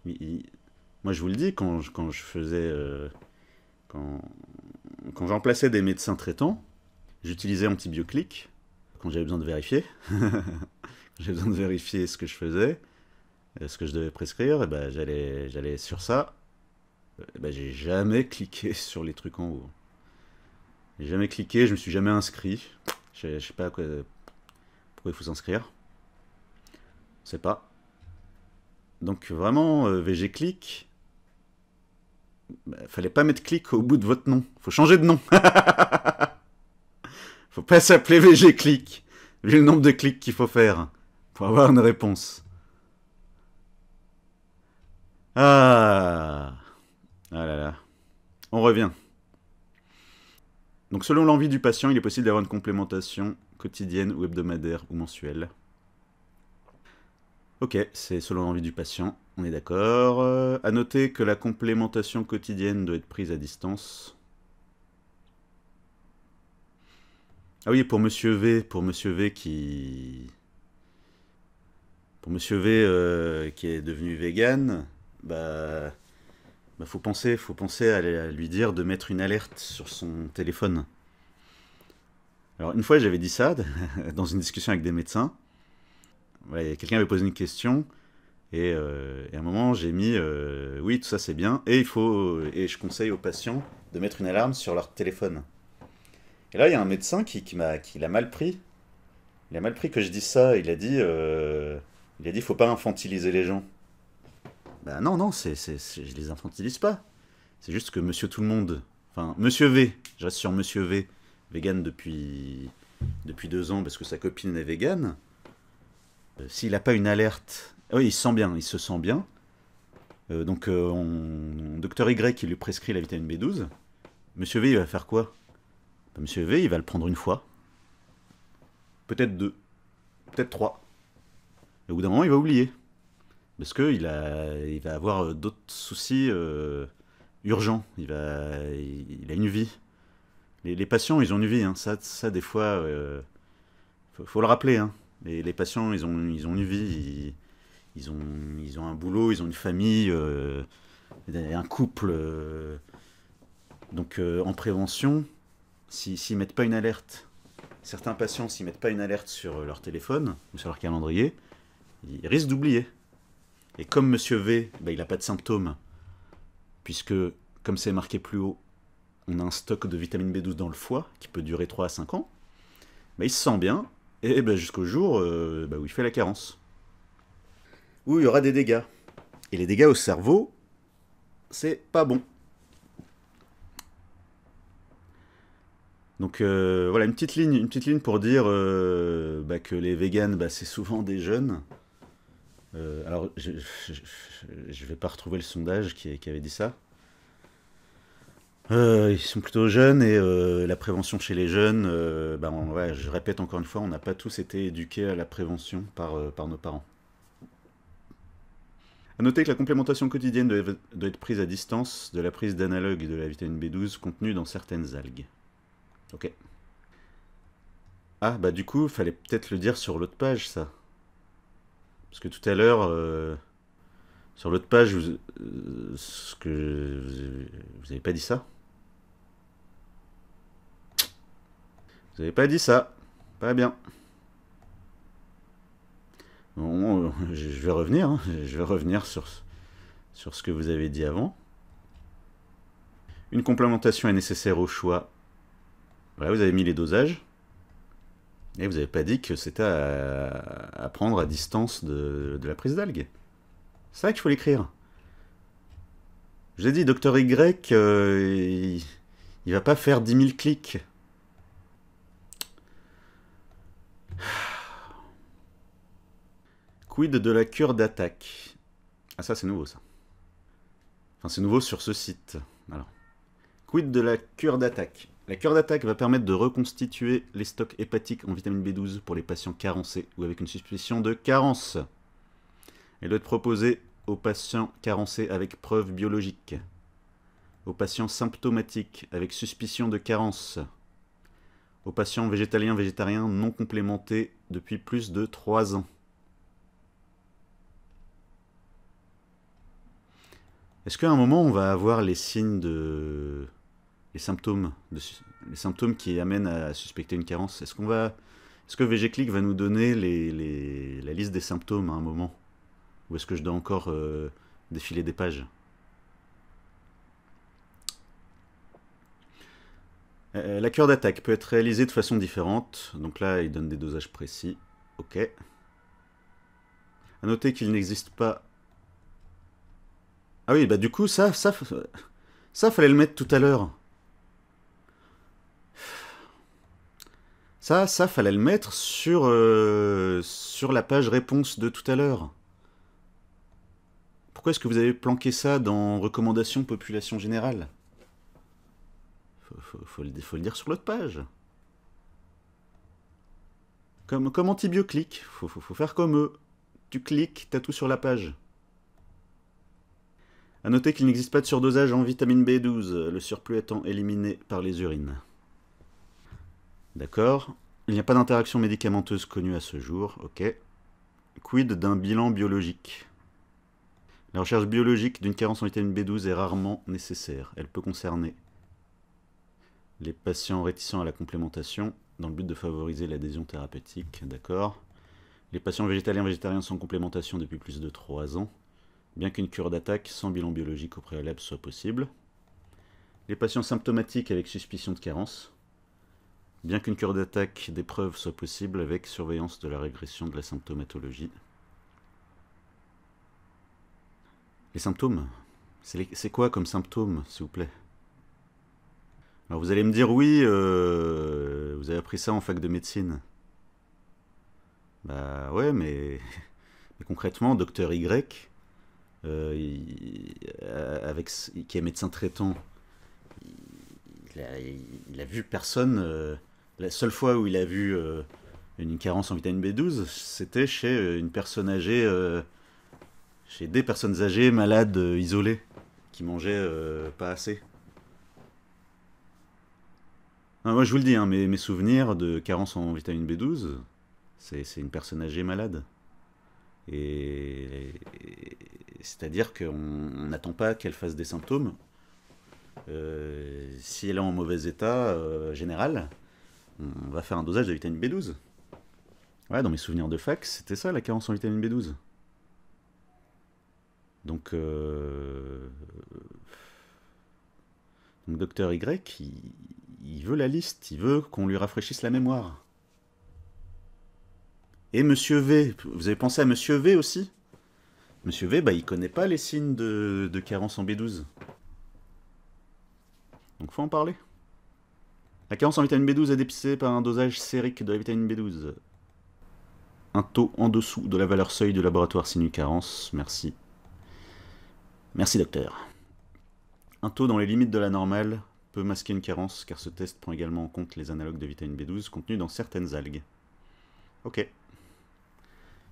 Moi, je vous le dis, quand je, faisais... Euh, quand quand j'emplaçais des médecins traitants, j'utilisais AntibioClick quand j'avais besoin de vérifier. j'avais besoin de vérifier ce que je faisais ce que je devais prescrire, et eh ben, j'allais, j'allais sur ça. Eh ben, j'ai jamais cliqué sur les trucs en haut. J'ai jamais cliqué, je me suis jamais inscrit. Je, sais pas quoi, pourquoi il faut s'inscrire. Je sais pas. Donc vraiment, euh, VGClick, VG bah, fallait pas mettre clic au bout de votre nom. Faut changer de nom. faut pas s'appeler VG Click, vu le nombre de clics qu'il faut faire pour avoir une réponse. Ah. ah là là. On revient. Donc selon l'envie du patient, il est possible d'avoir une complémentation quotidienne ou hebdomadaire ou mensuelle. Ok, c'est selon l'envie du patient, on est d'accord. A euh, à noter que la complémentation quotidienne doit être prise à distance. Ah oui, pour Monsieur V, pour Monsieur V qui... Pour Monsieur V euh, qui est devenu vegan, bah, bah, faut penser, faut penser à lui dire de mettre une alerte sur son téléphone. Alors une fois j'avais dit ça dans une discussion avec des médecins. quelqu'un avait posé une question et, euh, à un moment j'ai mis euh, oui tout ça c'est bien et il faut et je conseille aux patients de mettre une alarme sur leur téléphone. Et là il y a un médecin qui, qui m'a l'a mal pris. Il a mal pris que je dise ça. Il a dit euh, il a dit faut pas infantiliser les gens. Bah, non, non, c'est, c'est, je les infantilise pas. C'est juste que Monsieur Tout le Monde, enfin Monsieur V, je reste sur Monsieur V, vegan depuis depuis deux ans parce que sa copine est vegan. Euh, s'il n'a pas une alerte, ah oui, il se sent bien, il se sent bien. Euh, donc, euh, on... docteur Y, qui lui prescrit la vitamine B12. Monsieur V, il va faire quoi bah, Monsieur V, il va le prendre une fois. Peut-être deux. Peut-être trois. au bout d'un moment, il va oublier parce qu'il il va avoir euh, d'autres soucis euh, urgents. Il, va, il, a une vie. Les, patients, ils ont une vie. Hein. Ça, ça, des fois, euh, faut, le rappeler. Hein. Les, patients, ils ont, ils ont une vie. Ils, ont, ils ont un boulot, ils ont une famille, euh, un couple. Donc, en prévention, s'ils ne mettent pas une alerte, certains patients, s'ils ne mettent pas une alerte sur leur téléphone ou sur leur calendrier, ils risquent d'oublier. Et comme Monsieur V, bah, il n'a pas de symptômes, puisque comme c'est marqué plus haut, on a un stock de vitamine B12 dans le foie qui peut durer 3 à 5 ans, bah, il se sent bien, et bah, jusqu'au jour euh, où il fait la carence. Où il y aura des dégâts. Et les dégâts au cerveau, c'est pas bon. Donc euh, voilà, une petite ligne, une petite ligne pour dire euh, que les vegans, c'est souvent des jeunes. Euh, alors, je ne vais pas retrouver le sondage qui, qui avait dit ça. Euh, ils sont plutôt jeunes et euh, la prévention chez les jeunes, ben ouais, je répète encore une fois, on n'a pas tous été éduqués à la prévention par, par nos parents. A noter que la complémentation quotidienne doit être prise à distance de la prise d'analogue de la vitamine B12 contenue dans certaines algues. Ok. Ah, bah du coup, fallait peut-être le dire sur l'autre page, ça. Parce que tout à l'heure, euh, sur l'autre page, vous, euh, vous n'avez pas dit ça Vous n'avez pas dit ça. Pas bien. Bon, je vais revenir. Hein. Je vais revenir sur, sur ce que vous avez dit avant. Une complémentation est nécessaire au choix. vous avez mis les dosages. Et vous n'avez pas dit que c'était à, prendre à distance de, la prise d'algues. C'est vrai qu'il faut l'écrire. J'ai dit, Docteur Y, euh, il, va pas faire 10 000 clics. Quid de la cure d'attaque Ah ça c'est nouveau ça. Enfin c'est nouveau sur ce site. Alors. Quid de la cure d'attaque la cure d'attaque va permettre de reconstituer les stocks hépatiques en vitamine B12 pour les patients carencés ou avec une suspicion de carence. Elle doit être proposée aux patients carencés avec preuve biologique, aux patients symptomatiques avec suspicion de carence, aux patients végétaliens végétariens non complémentés depuis plus de 3 ans. Est-ce qu'à un moment on va avoir les signes de les symptômes, les symptômes qui amènent à suspecter une carence. Est-ce qu'on va, ce que VGClick va nous donner la liste des symptômes à un moment, ou est-ce que je dois encore euh, défiler des pages euh, La cure d'attaque peut être réalisée de façon différente. Donc là, il donne des dosages précis. Ok. À noter qu'il n'existe pas. Ah oui, bah du coup, ça, ça, ça fallait le mettre tout à l'heure. Ça, ça fallait le mettre sur, euh, sur la page réponse de tout à l'heure. Pourquoi est-ce que vous avez planqué ça dans recommandations population générale faut, faut, le, dire sur l'autre page. Comme, comme antibioclic, faut, faut, faut faire comme eux. Tu cliques, t'as tout sur la page. A noter qu'il n'existe pas de surdosage en vitamine B12, le surplus étant éliminé par les urines. D'accord Il n'y a pas d'interaction médicamenteuse connue à ce jour, ok. Quid d'un bilan biologique La recherche biologique d'une carence en vitamine B12 est rarement nécessaire. Elle peut concerner les patients réticents à la complémentation dans le but de favoriser l'adhésion thérapeutique, d'accord Les patients végétaliens végétariens sans complémentation depuis plus de 3 ans, bien qu'une cure d'attaque sans bilan biologique au préalable soit possible. Les patients symptomatiques avec suspicion de carence, bien qu'une cure d'attaque d'épreuve soit possible avec surveillance de la régression de la symptomatologie. Les symptômes C'est quoi comme symptômes, s'il vous plaît Alors vous allez me dire, oui, euh, vous avez appris ça en fac de médecine. Bah ouais, mais, concrètement, docteur Y, euh, avec, qui est médecin traitant, il a, vu personne euh, la seule fois où il a vu euh, une carence en vitamine B12, c'était chez euh, une personne âgée, euh, chez des personnes âgées, malades, isolées, qui mangeaient pas assez. Ah, moi, je vous le dis, hein, mes, souvenirs de carence en vitamine B12, c'est une personne âgée malade. et c'est-à-dire qu'on n'attend pas qu'elle fasse des symptômes. si elle est en mauvais état général, on va faire un dosage de vitamine B12. Ouais, dans mes souvenirs de fac, c'était ça la carence en vitamine B12. Donc, euh, Donc docteur Y, il... veut la liste, il veut qu'on lui rafraîchisse la mémoire. Et Monsieur V, vous avez pensé à Monsieur V aussi Monsieur V, bah, il connaît pas les signes de, de carence en B12. Donc faut en parler. La carence en vitamine B12 est dépistée par un dosage sérique de la vitamine B12. Un taux en dessous de la valeur seuil du laboratoire signe carence. Merci. Merci docteur. Un taux dans les limites de la normale peut masquer une carence car ce test prend également en compte les analogues de vitamine B12 contenus dans certaines algues. Ok.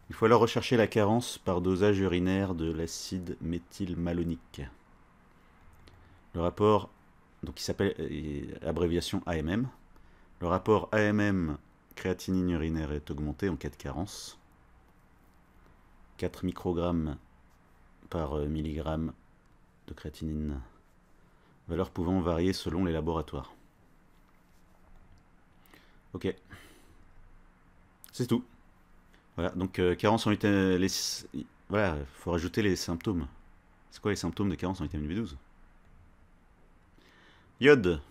Il faut alors rechercher la carence par dosage urinaire de l'acide méthylmalonique. Le rapport donc il s'appelle euh, abréviation AMM. Le rapport AMM créatinine urinaire est augmenté en cas de carence. 4 microgrammes par euh, milligramme de créatinine, valeur pouvant varier selon les laboratoires. Ok. C'est tout. Voilà, donc euh, carence en vitamine... B12. Voilà, il faut rajouter les symptômes. C'est quoi les symptômes de carence en vitamine B12 Iode.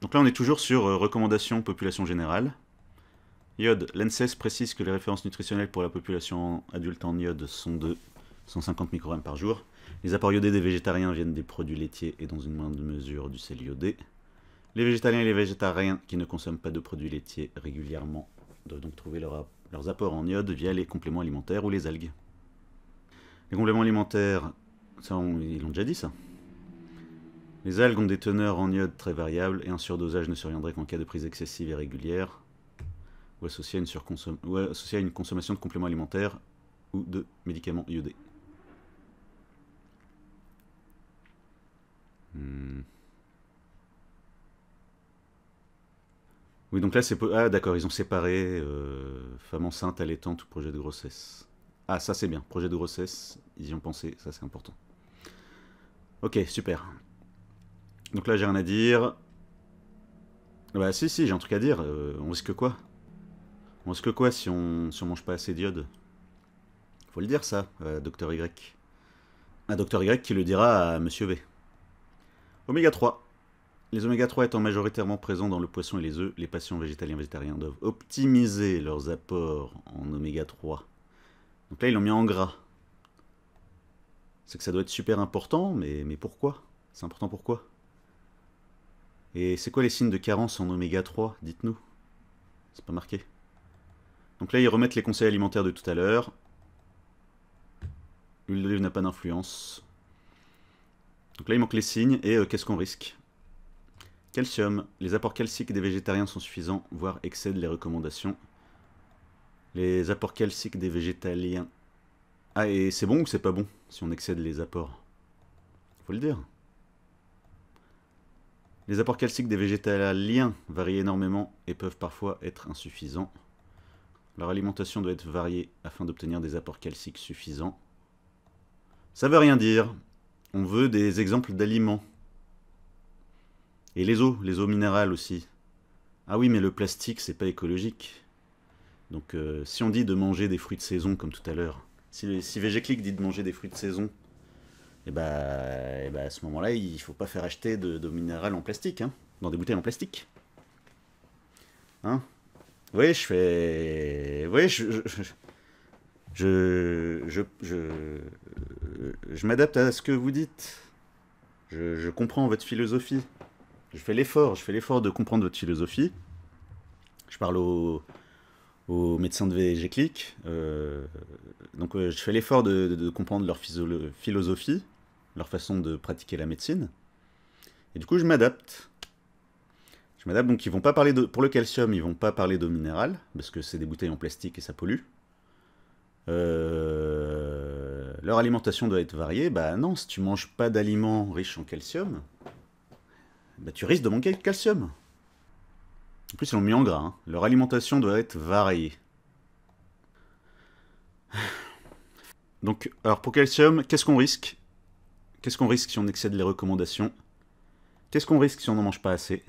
Donc là, on est toujours sur recommandation euh, recommandations population générale. Iode. L'ANSES précise que les références nutritionnelles pour la population adulte en iode sont de 150 microgrammes par jour. Les apports iodés des végétariens viennent des produits laitiers et dans une moindre mesure du sel iodé. Les végétaliens et les végétariens qui ne consomment pas de produits laitiers régulièrement doivent donc trouver leurs apports en iode via les compléments alimentaires ou les algues. Les compléments alimentaires, ils l'ont déjà dit ça les algues ont des teneurs en iode très variables et un surdosage ne surviendrait qu'en cas de prise excessive et régulière ou associée à une, ou une consommation de compléments alimentaires ou de médicaments iodés. Hmm. Oui, donc là, c'est... Ah, d'accord, ils ont séparé euh, femme enceinte, allaitante ou projet de grossesse. Ah, ça, c'est bien. Projet de grossesse, ils y ont pensé. Ça, c'est important. Ok, super. Donc là, j'ai rien à dire. Bah si, si, j'ai un truc à dire. Euh, on risque quoi On risque quoi si on, si mange pas assez d'iode Faut le dire ça, Docteur Y. Un Docteur Y qui le dira à Monsieur V. Oméga 3. Les oméga 3 étant majoritairement présents dans le poisson et les œufs, les patients végétaliens et végétariens doivent optimiser leurs apports en oméga 3. Donc là, ils l'ont mis en gras. C'est que ça doit être super important, mais, mais pourquoi C'est important pourquoi et c'est quoi les signes de carence en oméga 3 Dites-nous. C'est pas marqué. Donc là, ils remettent les conseils alimentaires de tout à l'heure. L'huile d'olive n'a pas d'influence. Donc là, il manque les signes. Et euh, qu'est-ce qu'on risque Calcium. Les apports calciques des végétariens sont suffisants, voire excèdent les recommandations. Les apports calciques des végétaliens. Ah, et c'est bon ou c'est pas bon si on excède les apports Faut le dire. Les apports calciques des végétaliens varient énormément et peuvent parfois être insuffisants. Leur alimentation doit être variée afin d'obtenir des apports calciques suffisants. Ça veut rien dire. On veut des exemples d'aliments. Et les eaux, les eaux minérales aussi. Ah oui, mais le plastique, c'est pas écologique. Donc euh, si on dit de manger des fruits de saison comme tout à l'heure, si, si dit de manger des fruits de saison, bah, et bah, à ce moment-là, il faut pas faire acheter de, minéral en plastique, hein, dans des bouteilles en plastique. Hein voyez, je fais... Oui, je... je, je... Je, m'adapte à ce que vous dites. Je, comprends votre philosophie. Je fais l'effort, je fais l'effort de comprendre votre philosophie. Je parle aux médecins de VG euh, donc euh, je fais l'effort de, comprendre leur philosophie leur façon de pratiquer la médecine. Et du coup, je m'adapte. Je m'adapte, donc ils vont pas parler de... Pour le calcium, ils vont pas parler de minérale, parce que c'est des bouteilles en plastique et ça pollue. Euh, leur alimentation doit être variée. Bah non, si tu manges pas d'aliments riches en calcium, bah tu risques de manquer de calcium. En plus, ils l'ont mis en gras. Hein. Leur alimentation doit être variée. Donc, alors pour calcium, qu'est-ce qu'on risque Qu'est-ce qu'on risque si on excède les recommandations Qu'est-ce qu'on risque si on n'en mange pas assez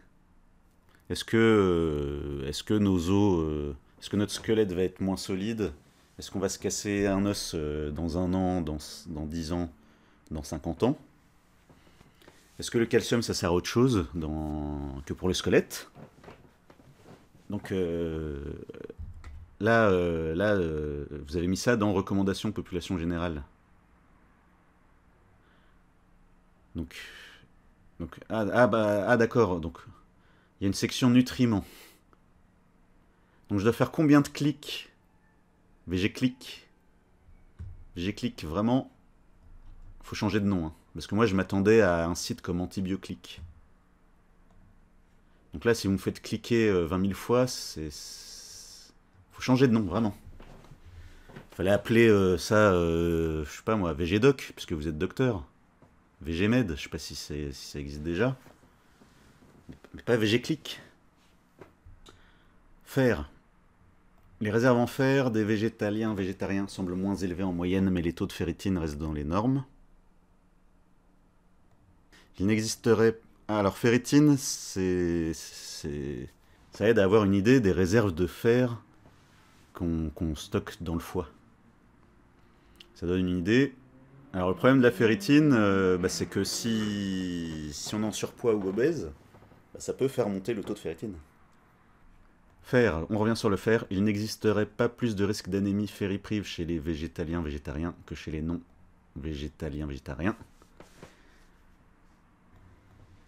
Est-ce que, euh, que nos os, euh, est-ce que notre squelette va être moins solide Est-ce qu'on va se casser un os euh, dans un an, dans, dix ans, dans cinquante ans Est-ce que le calcium, ça sert à autre chose que pour le squelette Donc là, là vous avez mis ça dans recommandations population générale. Donc, donc ah, ah, bah, ah d'accord, donc il y a une section nutriments. Donc je dois faire combien de clics VG clic. VG clic, vraiment, faut changer de nom. Hein, parce que moi je m'attendais à un site comme Antibioclic. Donc là, si vous me faites cliquer 20 euh, 000 fois, c'est... Faut changer de nom, vraiment. Fallait appeler euh, ça, euh, je sais pas moi, doc puisque vous êtes docteur. VGMed, je ne sais pas si, si, ça existe déjà. Mais pas VGClick. Fer. Les réserves en fer des végétaliens végétariens semblent moins élevées en moyenne, mais les taux de ferritine restent dans les normes. Il n'existerait... Ah, alors ferritine, c'est... Ça aide à avoir une idée des réserves de fer qu'on stocke dans le foie. Ça donne une idée alors le problème de la ferritine, euh, bah, c'est que si... on est en surpoids ou obèse, bah, ça peut faire monter le taux de ferritine. Fer, on revient sur le fer, il n'existerait pas plus de risque d'anémie ferriprive chez les végétaliens végétariens que chez les non-végétaliens végétariens.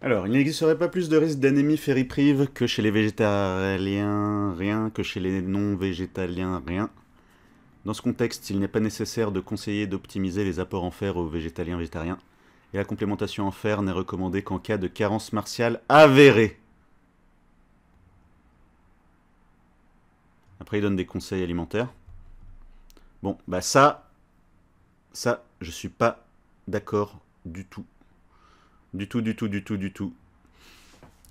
Alors, il n'existerait pas plus de risque d'anémie ferriprive que chez les végétaliens rien que chez les non-végétaliens rien. Dans ce contexte, il n'est pas nécessaire de conseiller d'optimiser les apports en fer aux végétaliens végétariens, et la complémentation en fer n'est recommandée qu'en cas de carence martiale avérée. Après, il donne des conseils alimentaires. Bon, bah ça, ça, je suis pas d'accord du tout. Du tout, du tout, du tout, du tout.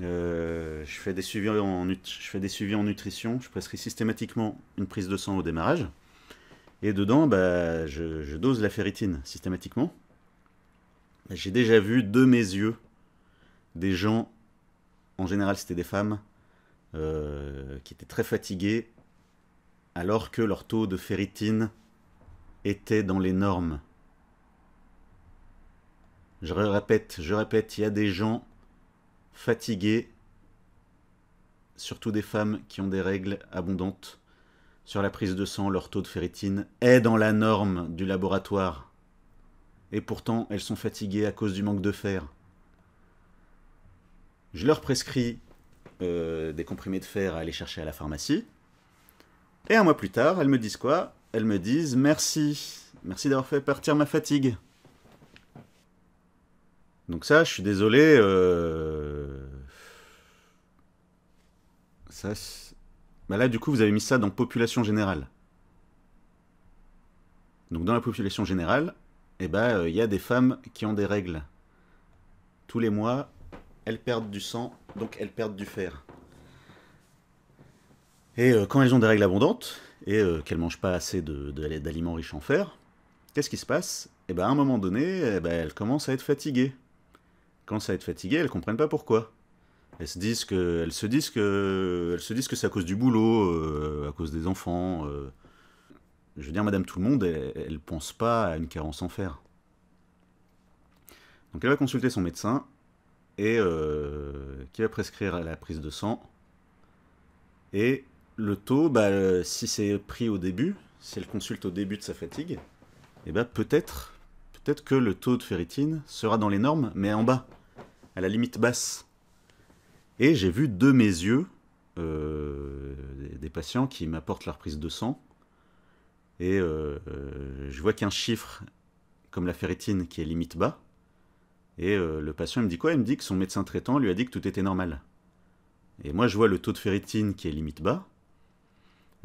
Euh, je, fais des je fais des suivis en nutrition. Je prescris systématiquement une prise de sang au démarrage. Et dedans, bah, je, dose la ferritine systématiquement. J'ai déjà vu de mes yeux des gens, en général c'était des femmes, euh, qui étaient très fatiguées alors que leur taux de ferritine était dans les normes. Je répète, je répète, il y a des gens fatigués, surtout des femmes qui ont des règles abondantes, sur la prise de sang, leur taux de ferritine est dans la norme du laboratoire. Et pourtant, elles sont fatiguées à cause du manque de fer. Je leur prescris euh, des comprimés de fer à aller chercher à la pharmacie. Et un mois plus tard, elles me disent quoi Elles me disent merci. Merci d'avoir fait partir ma fatigue. Donc ça, je suis désolé. Euh, ça, Ça, bah là, du coup, vous avez mis ça dans population générale. Donc dans la population générale, il eh ben, euh, il y a des femmes qui ont des règles. Tous les mois, elles perdent du sang, donc elles perdent du fer. Et euh, quand elles ont des règles abondantes, et euh, qu'elles ne mangent pas assez d'aliments de, riches en fer, qu'est-ce qui se passe Eh ben, à un moment donné, eh ben, elles commencent à être fatiguées. Quand ça à être fatiguées, elles ne comprennent pas pourquoi. Elles se disent que, se que, se que c'est à cause du boulot, euh, à cause des enfants. Euh. Je veux dire, Madame Tout le Monde, elle, ne pense pas à une carence en fer. Donc elle va consulter son médecin et euh, qui va prescrire la prise de sang. Et le taux, bah, si c'est pris au début, si elle consulte au début de sa fatigue, et eh bah, peut-être, peut-être que le taux de ferritine sera dans les normes, mais en bas, à la limite basse. Et j'ai vu de mes yeux euh, des patients qui m'apportent leur prise de sang. Et euh, je vois qu'un chiffre, comme la ferritine, qui est limite bas. Et euh, le patient me dit quoi Il me dit que son médecin traitant lui a dit que tout était normal. Et moi, je vois le taux de ferritine qui est limite bas.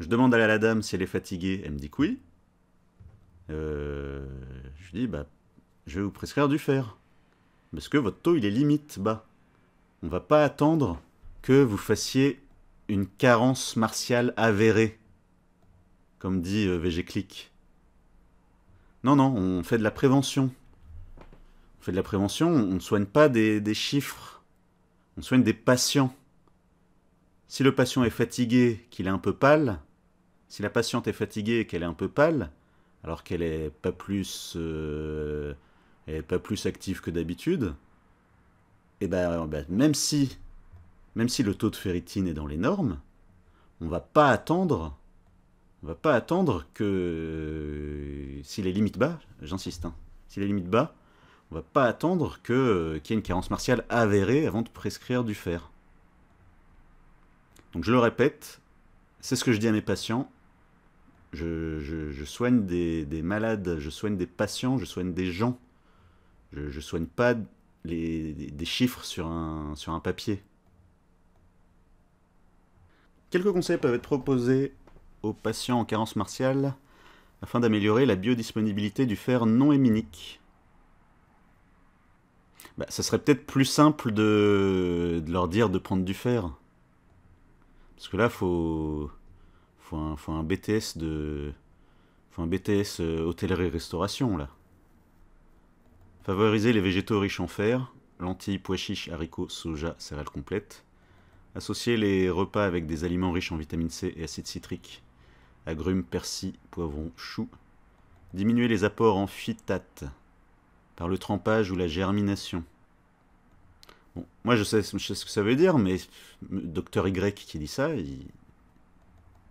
Je demande à la dame si elle est fatiguée. Elle me dit oui. je dis, bah, je vais vous prescrire du fer. Parce que votre taux, il est limite bas. On va pas attendre que vous fassiez une carence martiale avérée, comme dit euh, Non, non, on fait de la prévention. On fait de la prévention, on ne soigne pas des, chiffres, on soigne des patients. Si le patient est fatigué, qu'il est un peu pâle, si la patiente est fatiguée qu'elle est un peu pâle, alors qu'elle n'est pas plus, euh, pas plus active que d'habitude, et eh ben, ben, même, si, même si le taux de ferritine est dans les normes, on va pas attendre on va pas attendre que si les limites bas, j'insiste, hein, si les limites bas, on va pas attendre que euh, qu'il y ait une carence martiale avérée avant de prescrire du fer. Donc je le répète, c'est ce que je dis à mes patients. Je, soigne des, malades, je soigne des patients, je soigne des gens. Je, je soigne pas des chiffres sur un, sur un papier. Quelques conseils peuvent être proposés aux patients en carence martiale afin d'améliorer la biodisponibilité du fer non héminique. Bah, ça serait peut-être plus simple de, leur dire de prendre du fer. Parce que là, faut, faut, un, BTS de, un BTS euh, hôtellerie-restauration, là. Favoriser les végétaux riches en fer, lentilles, pois chiches, haricots, soja, céréales complètes. Associer les repas avec des aliments riches en vitamine C et acide citrique, agrumes, persil, poivrons, choux. Diminuer les apports en phytate par le trempage ou la germination. moi je sais, ce que ça veut dire, mais docteur Y qui dit ça,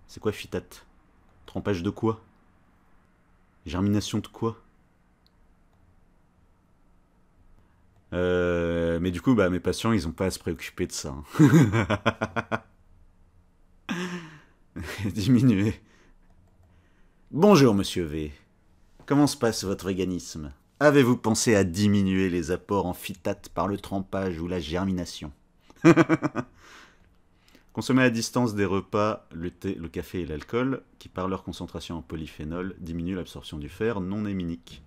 c'est quoi phytate Trempage de quoi Germination de quoi Euh, mais du coup, bah, mes patients, ils n'ont pas à se préoccuper de ça. Hein. Diminuer. Bonjour, monsieur V. Comment se passe votre organisme Avez-vous pensé à diminuer les apports en phytate par le trempage ou la germination Consommer à distance des repas, le thé, le café et l'alcool, qui par leur concentration en polyphénol diminuent l'absorption du fer non héminique.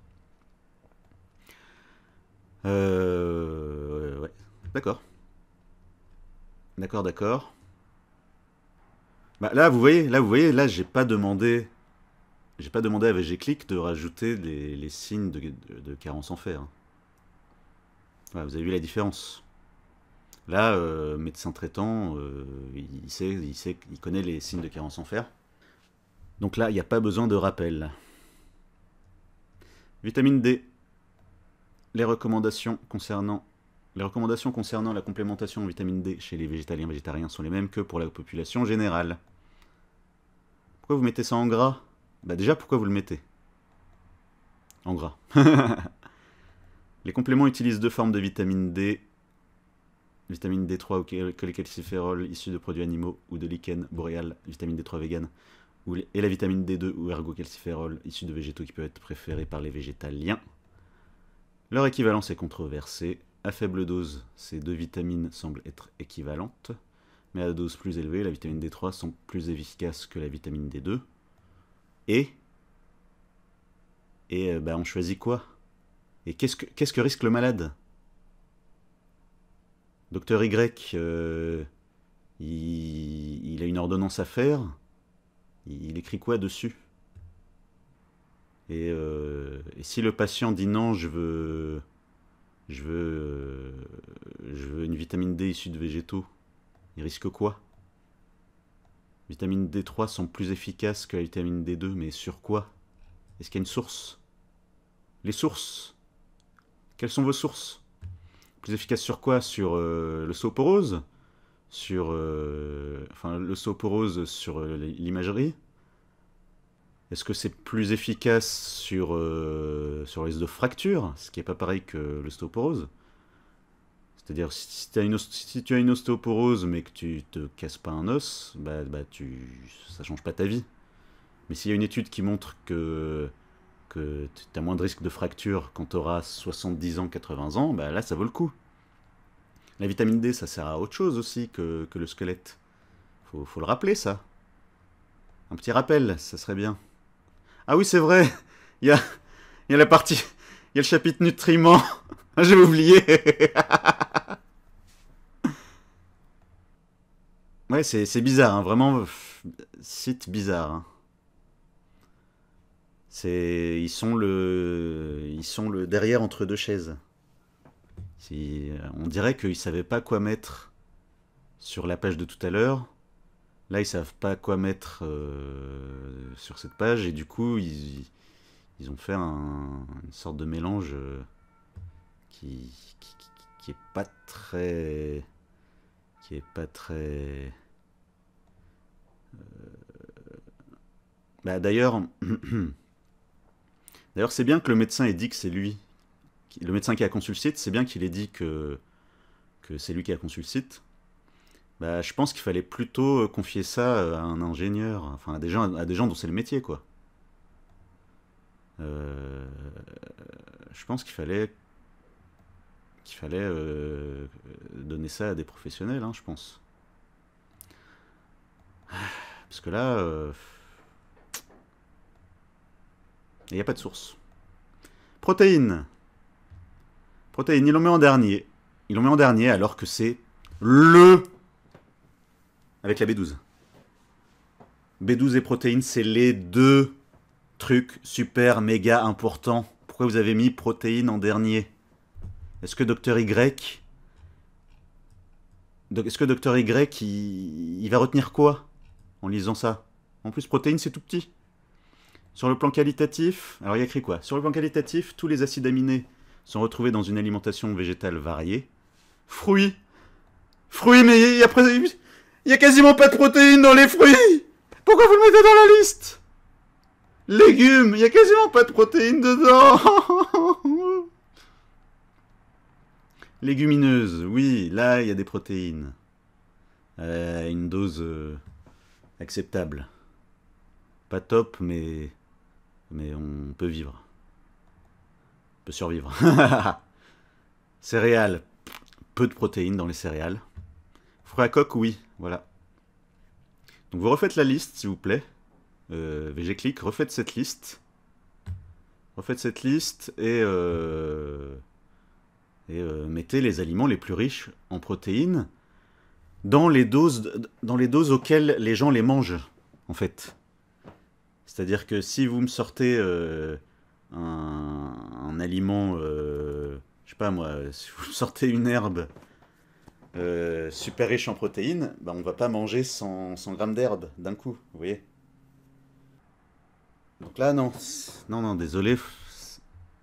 Euh, ouais. D'accord. D'accord, d'accord. Bah, là, vous voyez, là, vous voyez, là, j'ai pas demandé, j'ai pas demandé à VGClick de rajouter les, signes de, carence en fer. Hein. vous avez vu la différence. Là, euh, médecin traitant, euh, il, sait, il sait, il connaît les signes de carence en fer. Donc là, il n'y a pas besoin de rappel. Vitamine D les recommandations concernant les recommandations concernant la complémentation en vitamine D chez les végétaliens et végétariens sont les mêmes que pour la population générale. Pourquoi vous mettez ça en gras Bah déjà, pourquoi vous le mettez En gras. les compléments utilisent deux formes de vitamine D. Vitamine D3 ou calciférol issu de produits animaux ou de lichen boréal vitamine D3 vegan, et la vitamine D2 ou ergocalciférol issue de végétaux qui peut être préférés par les végétaliens. Leur équivalence est controversée. À faible dose, ces deux vitamines semblent être équivalentes, mais à dose plus élevée, la vitamine D3 semble plus efficace que la vitamine D2. Et Et euh, ben, on choisit quoi Et qu'est-ce que, que risque le malade Docteur Y, euh, il a une ordonnance à faire. Il écrit quoi dessus euh, et, si le patient dit non, je veux, je veux, euh, je veux une vitamine D issue de végétaux, il risque quoi Vitamine D3 sont plus efficaces que la vitamine D2, mais sur quoi Est-ce qu'il y a une source Les sources Quelles sont vos sources Plus efficaces sur quoi Sur euh, le soporose Sur. Euh, enfin, le soporose sur l'imagerie est-ce que c'est plus efficace sur, euh, sur risque de fracture, ce qui n'est pas pareil que l'ostéoporose C'est-à-dire, si, tu as une ostéoporose mais que tu te casses pas un os, bah, bah tu, ça change pas ta vie. Mais s'il y a une étude qui montre que, que tu as moins de risque de fracture quand tu auras 70 ans, 80 ans, bah là, ça vaut le coup. La vitamine D, ça sert à autre chose aussi que, le squelette. Faut, faut le rappeler, ça. Un petit rappel, ça serait bien. Ah oui, c'est vrai. Il y a, la partie... Il y a le chapitre nutriments. Ah, J'ai oublié. ouais, c'est bizarre. Hein. Vraiment, site bizarre. Hein. C'est... Ils sont le... Ils sont le derrière entre deux chaises. On dirait qu'ils ne savaient pas quoi mettre sur la page de tout à l'heure. Là, ils savent pas quoi mettre euh, sur cette page et du coup, ils, ont fait une sorte de mélange euh, qui, qui, est pas très, qui est pas très. Euh, bah d'ailleurs, d'ailleurs, c'est bien que le médecin ait dit que c'est lui, le médecin qui a consulté, c'est bien qu'il ait dit que c'est lui qui a consulté bah, je pense qu'il fallait plutôt euh, confier ça euh, à un ingénieur, enfin à des gens, dont c'est le métier, quoi. Euh, je pense qu'il fallait qu'il fallait donner ça à des professionnels, hein, je pense. Parce que là, il n'y a pas de source. Protéines. Protéines, ils l'ont mis en dernier. Ils l'ont mis en dernier alors que c'est LE avec la B12. B12 et protéines, c'est les deux trucs super méga importants. Pourquoi vous avez mis protéines en dernier Est-ce que Docteur Y... Est-ce que Docteur Y, il... va retenir quoi en lisant ça En plus, protéines, c'est tout petit. Sur le plan qualitatif, alors il y a écrit quoi Sur le plan qualitatif, tous les acides aminés sont retrouvés dans une alimentation végétale variée. Fruits Fruits, mais après... Il y a quasiment pas de protéines dans les fruits Pourquoi vous le mettez dans la liste Légumes, il y a quasiment pas de protéines dedans Légumineuses, oui, là il y a des protéines. Euh, une dose euh, acceptable. Pas top, mais, mais on peut vivre. On peut survivre. céréales, peu de protéines dans les céréales. Fruits à coque, oui. Voilà. Donc vous refaites la liste, s'il vous plaît. Euh, VGClick, refaites cette liste. Refaites cette liste et, euh, euh, mettez les aliments les plus riches en protéines dans les doses, dans les doses auxquelles les gens les mangent, en fait. C'est-à-dire que si vous me sortez euh, un, un, aliment, je sais pas moi, si vous me sortez une herbe euh, super riche en protéines, on bah, on va pas manger 100, grammes d'herbe d'un coup, vous voyez. Donc là, non, non, non, désolé,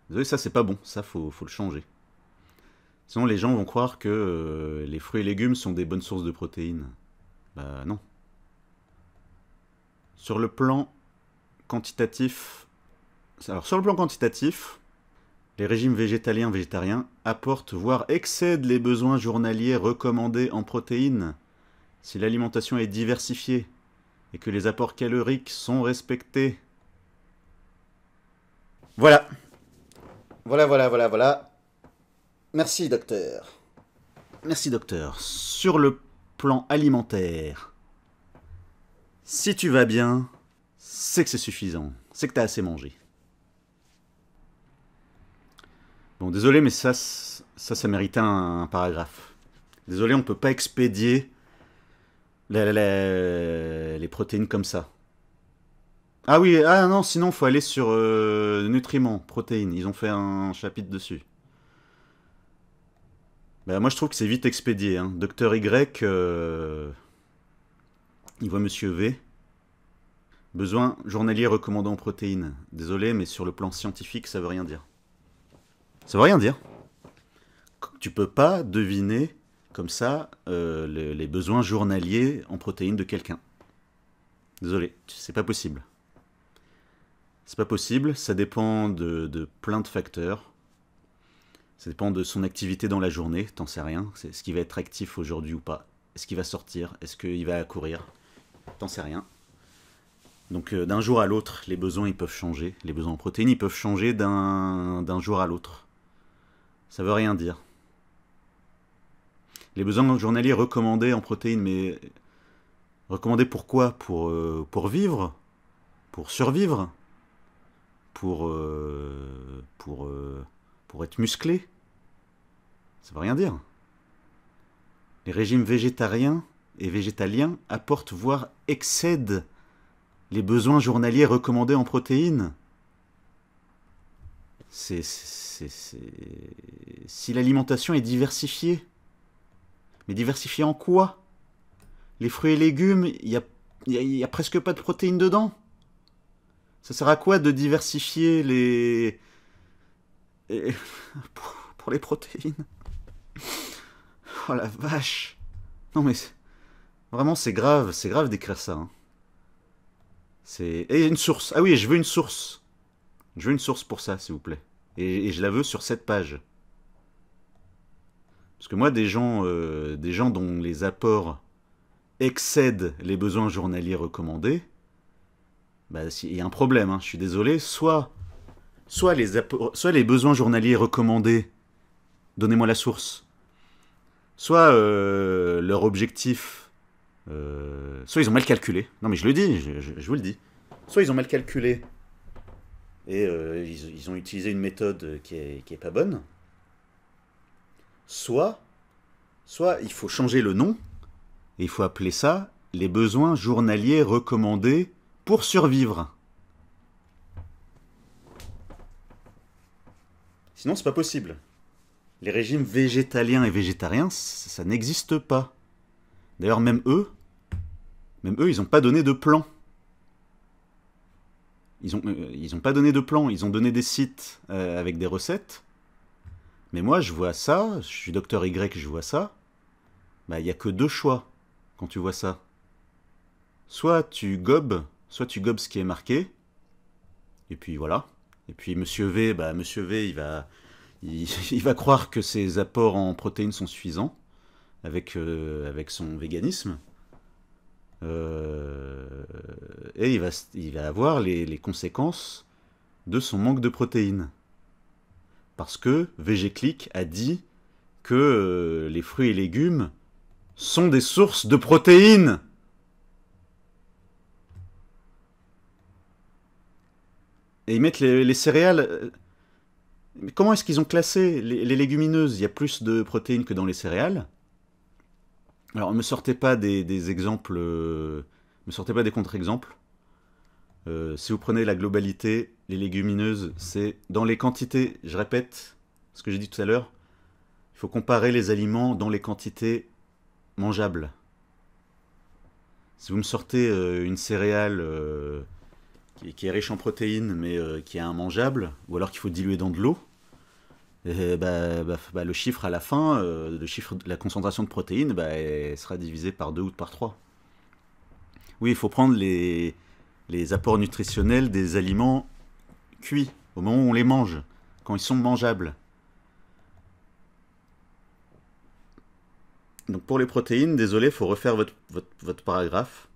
désolé, ça c'est pas bon, ça faut, faut le changer. Sinon, les gens vont croire que euh, les fruits et légumes sont des bonnes sources de protéines. Bah non. Sur le plan quantitatif, alors sur le plan quantitatif, les régimes végétaliens végétariens apportent voire excèdent les besoins journaliers recommandés en protéines. Si l'alimentation est diversifiée et que les apports caloriques sont respectés. Voilà. Voilà, voilà, voilà, voilà. Merci, docteur. Merci, docteur. Sur le plan alimentaire, si tu vas bien, c'est que c'est suffisant, c'est que t'as assez mangé. Bon, désolé, mais ça, ça, ça méritait un, paragraphe. Désolé, on ne peut pas expédier les protéines comme ça. Ah oui, ah non, sinon, faut aller sur euh, nutriments, protéines. Ils ont fait un chapitre dessus. Ben, moi, je trouve que c'est vite expédié. Hein. Docteur Y, euh, il voit Monsieur V. Besoin journalier recommandant protéines. Désolé, mais sur le plan scientifique, ça veut rien dire. Ça veut rien dire. Tu peux pas deviner comme ça euh, les, besoins journaliers en protéines de quelqu'un. Désolé, c'est pas possible. C'est pas possible, ça dépend de, plein de facteurs. Ça dépend de son activité dans la journée, t'en sais rien. C'est ce qui va être actif aujourd'hui ou pas. Est-ce qu'il va sortir Est-ce qu'il va courir T'en sais rien. Donc euh, d'un jour à l'autre, les besoins ils peuvent changer. Les besoins en protéines ils peuvent changer d'un jour à l'autre ça veut rien dire. Les besoins journaliers recommandés en protéines, mais recommandés pourquoi pour, euh, pour vivre Pour survivre Pour, euh, pour, euh, pour être musclé Ça veut rien dire. Les régimes végétariens et végétaliens apportent, voire excèdent les besoins journaliers recommandés en protéines c'est, Si l'alimentation est diversifiée, mais diversifiée en quoi Les fruits et légumes, il n'y a, presque pas de protéines dedans. Ça sert à quoi de diversifier les... pour les protéines Oh la vache Non mais... Vraiment, c'est grave, c'est grave d'écrire ça. Hein. C'est... Et une source Ah oui, je veux une source Je veux une source pour ça, s'il vous plaît et, je la veux sur cette page. Parce que moi, des gens, euh, des gens dont les apports excèdent les besoins journaliers recommandés, bah, il y a un problème, hein, je suis désolé. Soit, soit, les soit les besoins journaliers recommandés, donnez-moi la source, soit euh, leur objectif, euh, soit ils ont mal calculé. Non mais je le dis, je vous le dis. Soit ils ont mal calculé et euh, ils, ont utilisé une méthode qui est, pas bonne. Soit, soit il faut changer le nom et il faut appeler ça les besoins journaliers recommandés pour survivre. Sinon, c'est pas possible. Les régimes végétaliens et végétariens, ça, n'existe pas. D'ailleurs, même eux, même eux, ils n'ont pas donné de plan. Ils n'ont euh, pas donné de plan, ils ont donné des sites euh, avec des recettes. Mais moi, je vois ça, je suis docteur Y, je vois ça. Bah, il n'y a que deux choix quand tu vois ça. Soit tu gobes, soit tu gobes ce qui est marqué. Et puis voilà. Et puis Monsieur V, bah, Monsieur V, il va, il, va croire que ses apports en protéines sont suffisants avec, euh, avec son véganisme. Euh, et il va, avoir les, conséquences de son manque de protéines. Parce que VGClick a dit que euh, les fruits et légumes sont des sources de protéines. Et ils mettent les, céréales... Euh, mais comment est-ce qu'ils ont classé les, les légumineuses Il y a plus de protéines que dans les céréales. Alors, ne me sortez pas des, exemples, euh, ne sortez pas des contre-exemples. Euh, si vous prenez la globalité, les légumineuses, c'est dans les quantités, je répète ce que j'ai dit tout à l'heure, il faut comparer les aliments dans les quantités mangeables. Si vous me sortez euh, une céréale qui, qui, est riche en protéines mais qui est immangeable, ou alors qu'il faut diluer dans de l'eau, euh, bah, bah, bah, le chiffre à la fin, euh, le chiffre, la concentration de protéines sera divisée par 2 ou par 3. Oui, il faut prendre les, apports nutritionnels des aliments cuits, au moment où on les mange, quand ils sont mangeables. Donc pour les protéines, désolé, il faut refaire votre, paragraphe.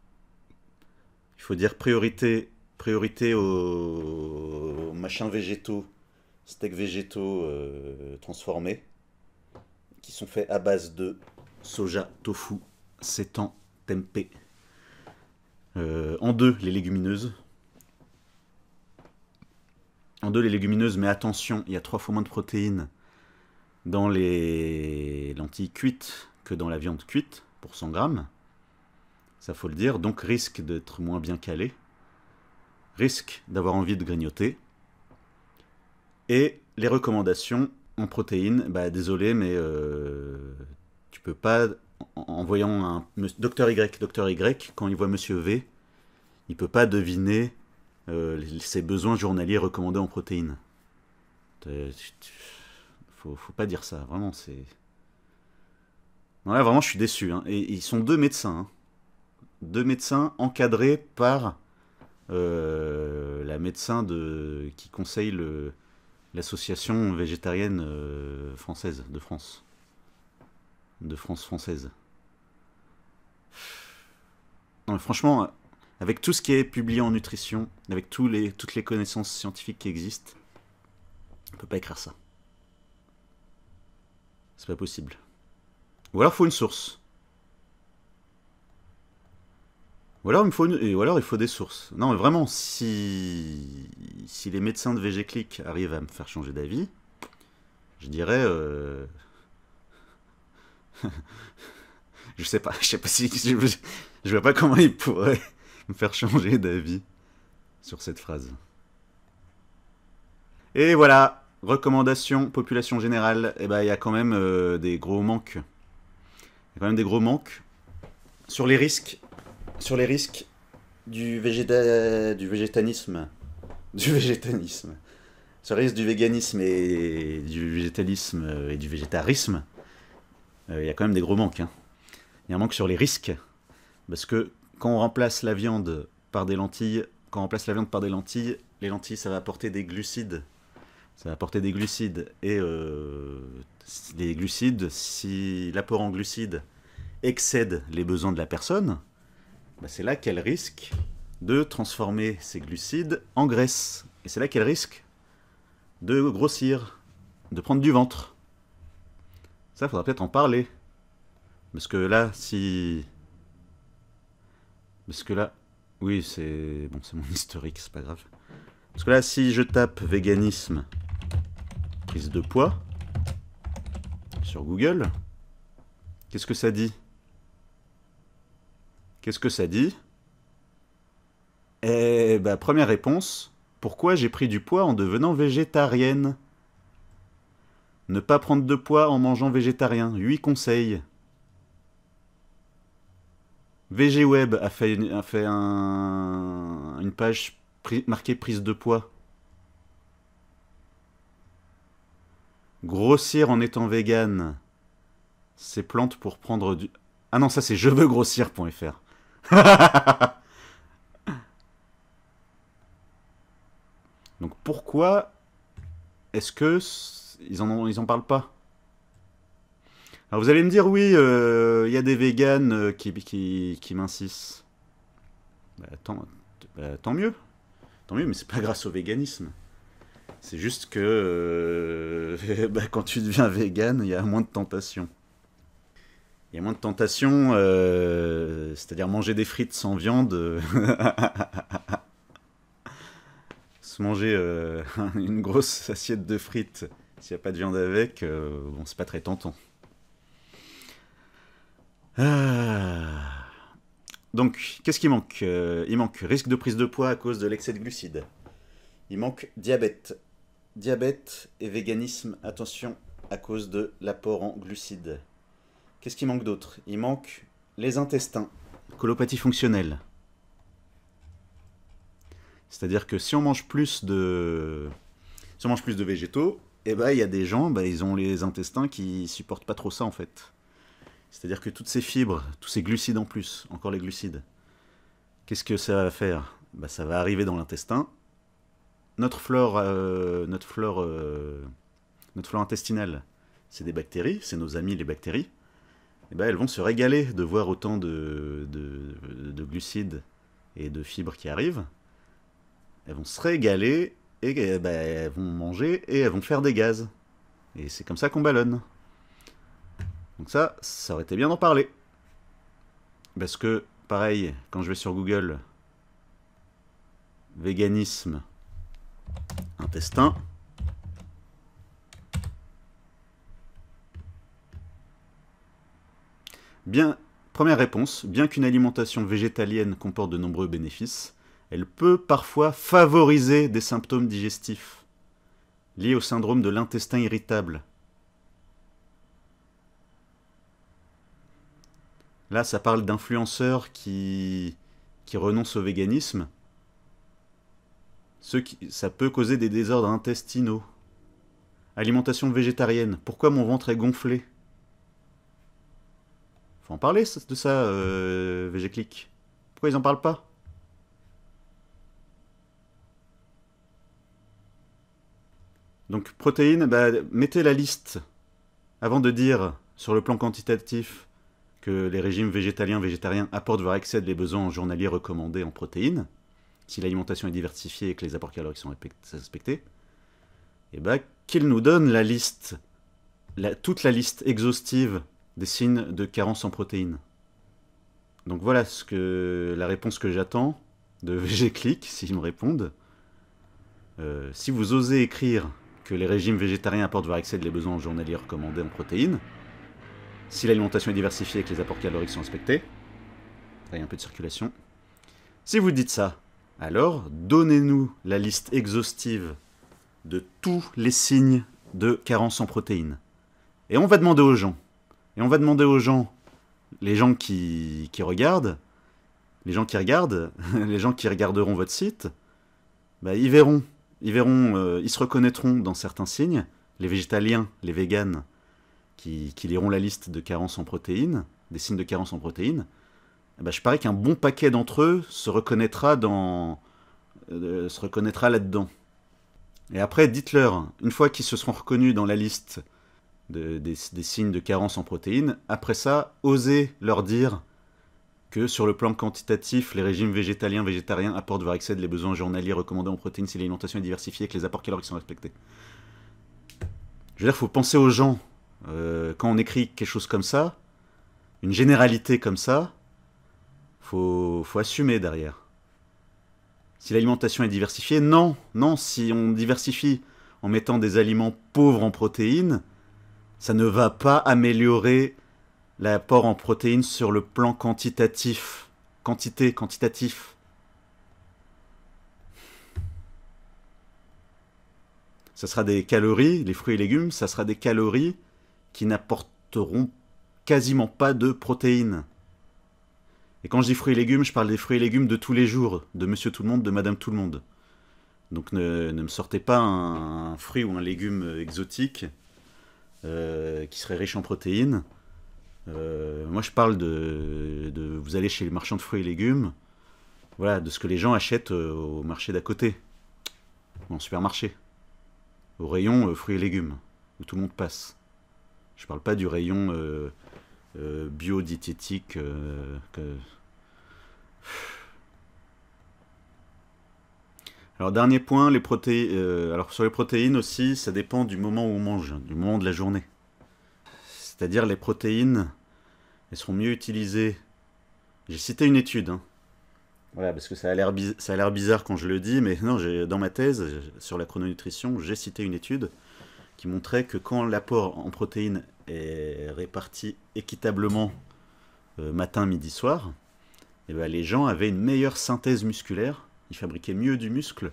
Il faut dire priorité, aux machins végétaux steaks végétaux euh, transformés qui sont faits à base de soja, tofu, sétan, tempeh. Euh, en deux, les légumineuses. En deux, les légumineuses, mais attention, il y a trois fois moins de protéines dans les lentilles cuites que dans la viande cuite, pour 100 grammes. Ça faut le dire, donc risque d'être moins bien calé, risque d'avoir envie de grignoter. Et les recommandations en protéines, bah désolé, mais euh, tu peux pas, en, voyant un docteur Y, docteur Y, quand il voit Monsieur V, il peut pas deviner euh, ses besoins journaliers recommandés en protéines. Faut, faut pas dire ça, vraiment, c'est... Non, là, vraiment, je suis déçu. Hein. Et ils sont deux médecins. Hein. Deux médecins encadrés par euh, la médecin de, qui conseille le, l'association végétarienne euh, française de France. De France française. Non, mais franchement, euh, avec tout ce qui est publié en nutrition, avec tous les, toutes les connaissances scientifiques qui existent, on peut pas écrire ça. C'est pas possible. Ou alors il faut une source. Ou alors, il faut des sources. Non, mais vraiment, si, si les médecins de VGClick arrivent à me faire changer d'avis, je dirais... Euh, je sais pas, je sais pas si... Je, vois pas comment ils pourraient me faire changer d'avis sur cette phrase. Et voilà, recommandation, population générale, eh ben, il y a quand même euh, des gros manques. Il y a quand même des gros manques sur les risques sur les risques du, du végétanisme. Du Sur les risques du véganisme et du végétalisme et du végétarisme, euh, il y a quand même des gros manques. Hein. Il y a un manque sur les risques. Parce que quand on remplace la viande par des lentilles, quand on remplace la viande par des lentilles, les lentilles, ça va apporter des glucides. Ça va apporter des glucides. Et euh, les glucides, si l'apport en glucides excède les besoins de la personne, bah, c'est là qu'elle risque de transformer ses glucides en graisse. Et c'est là qu'elle risque de grossir, de prendre du ventre. Ça, faudra peut-être en parler. Parce que là, si... Parce que là... Oui, c'est... Bon, c'est mon historique, c'est pas grave. Parce que là, si je tape véganisme, prise de poids, sur Google, qu'est-ce que ça dit Qu'est-ce que ça dit Eh bah, première réponse, pourquoi j'ai pris du poids en devenant végétarienne Ne pas prendre de poids en mangeant végétarien, 8 conseils. VGWeb a fait, une, fait une page marquée prise de poids. Grossir en étant vegan. Ces plantes pour prendre du... Ah non, ça c'est je veux grossir.fr. Donc pourquoi est-ce que ils en parlent pas Alors vous allez me dire oui, euh, il y a des véganes euh, qui, qui, qui bah, bah, tant, mieux, tant mieux, mais c'est pas grâce au véganisme. C'est juste que euh, bah, quand tu deviens vegan, il y a moins de tentations il y a moins de tentation, euh, c'est-à-dire manger des frites sans viande, euh, se manger euh, une grosse assiette de frites s'il n'y a pas de viande avec, ce bon, c'est pas très tentant. Ah. Donc, qu'est-ce qui manque Il manque risque de prise de poids à cause de l'excès de glucides. Il manque diabète. Diabète et véganisme, attention, à cause de l'apport en glucides. Qu'est-ce qui manque d'autre Il manque les intestins. Colopathie fonctionnelle. C'est-à-dire que si on mange plus de, si on mange plus de végétaux, eh ben, il y a des gens, ben, ils ont les intestins qui supportent pas trop ça en fait. C'est-à-dire que toutes ces fibres, tous ces glucides en plus, encore les glucides, qu'est-ce que ça va faire ben, Ça va arriver dans l'intestin. Notre flore, euh, notre, flore euh, notre flore intestinale, c'est des bactéries, c'est nos amis les bactéries. Eh ben, elles vont se régaler de voir autant de, glucides et de fibres qui arrivent. Elles vont se régaler et eh ben, elles vont manger et elles vont faire des gaz. Et c'est comme ça qu'on ballonne. Donc ça, ça aurait été bien d'en parler. Parce que, pareil, quand je vais sur Google, véganisme, intestin, première réponse, bien qu'une alimentation végétalienne comporte de nombreux bénéfices, elle peut parfois favoriser des symptômes digestifs liés au syndrome de l'intestin irritable. Là, ça parle d'influenceurs qui, qui renoncent au véganisme. Ce qui, ça peut causer des désordres intestinaux. Alimentation végétarienne. Pourquoi mon ventre est gonflé en parler de ça, euh, Pourquoi ils en parlent pas Donc protéines, bah, mettez la liste avant de dire sur le plan quantitatif que les régimes végétaliens, végétariens apportent voire excèdent les besoins journaliers recommandés en protéines, si l'alimentation est diversifiée et que les apports caloriques sont respectés, et bah, qu'ils nous donnent la liste, toute la liste exhaustive des signes de carence en protéines. Donc voilà ce que, la réponse que j'attends de VGClick, s'ils me répondent. Euh, si vous osez écrire que les régimes végétariens apportent voire excèdent les besoins journaliers recommandés en protéines, si l'alimentation est diversifiée et que les apports caloriques sont respectés, il y a un peu de circulation. Si vous dites ça, alors donnez-nous la liste exhaustive de tous les signes de carence en protéines. Et on va demander aux gens et on va demander aux gens, les gens qui, regardent, les gens qui regardent, les gens qui regarderont votre site, bah, ils verront, ils verront, euh, ils se reconnaîtront dans certains signes, les végétaliens, les véganes, qui, qui liront la liste de carences en protéines, des signes de carence en protéines, eh bah, je parie qu'un bon paquet d'entre eux se reconnaîtra dans, euh, se reconnaîtra là-dedans. Et après, dites-leur, une fois qu'ils se seront reconnus dans la liste des, signes de carence en protéines. Après ça, oser leur dire que sur le plan quantitatif, les régimes végétaliens, végétariens apportent voire excèdent les besoins journaliers recommandés en protéines si l'alimentation est diversifiée et que les apports caloriques sont respectés. Je veux dire, il faut penser aux gens. Euh, quand on écrit quelque chose comme ça, une généralité comme ça, faut, faut assumer derrière. Si l'alimentation est diversifiée, non, non, si on diversifie en mettant des aliments pauvres en protéines, ça ne va pas améliorer l'apport en protéines sur le plan quantitatif. Quantité, quantitatif. Ça sera des calories, les fruits et légumes, ça sera des calories qui n'apporteront quasiment pas de protéines. Et quand je dis fruits et légumes, je parle des fruits et légumes de tous les jours, de monsieur tout le monde, de madame tout le monde. Donc ne, me sortez pas un fruit ou un légume exotique euh, qui serait riche en protéines. Euh, moi, je parle de, Vous allez chez les marchands de fruits et légumes, voilà, de ce que les gens achètent euh, au marché d'à côté, ou en supermarché, au rayon fruits et légumes, où tout le monde passe. Je parle pas du rayon euh, Que... Alors dernier point, les euh, alors sur les protéines aussi, ça dépend du moment où on mange, du moment de la journée. C'est-à-dire les protéines, elles seront mieux utilisées. J'ai cité une étude, hein. voilà, parce que ça a l'air bizarre quand je le dis, mais non, dans ma thèse sur la chrononutrition, j'ai cité une étude qui montrait que quand l'apport en protéines est réparti équitablement euh, matin, midi, soir, eh ben, les gens avaient une meilleure synthèse musculaire ils fabriquaient mieux du muscle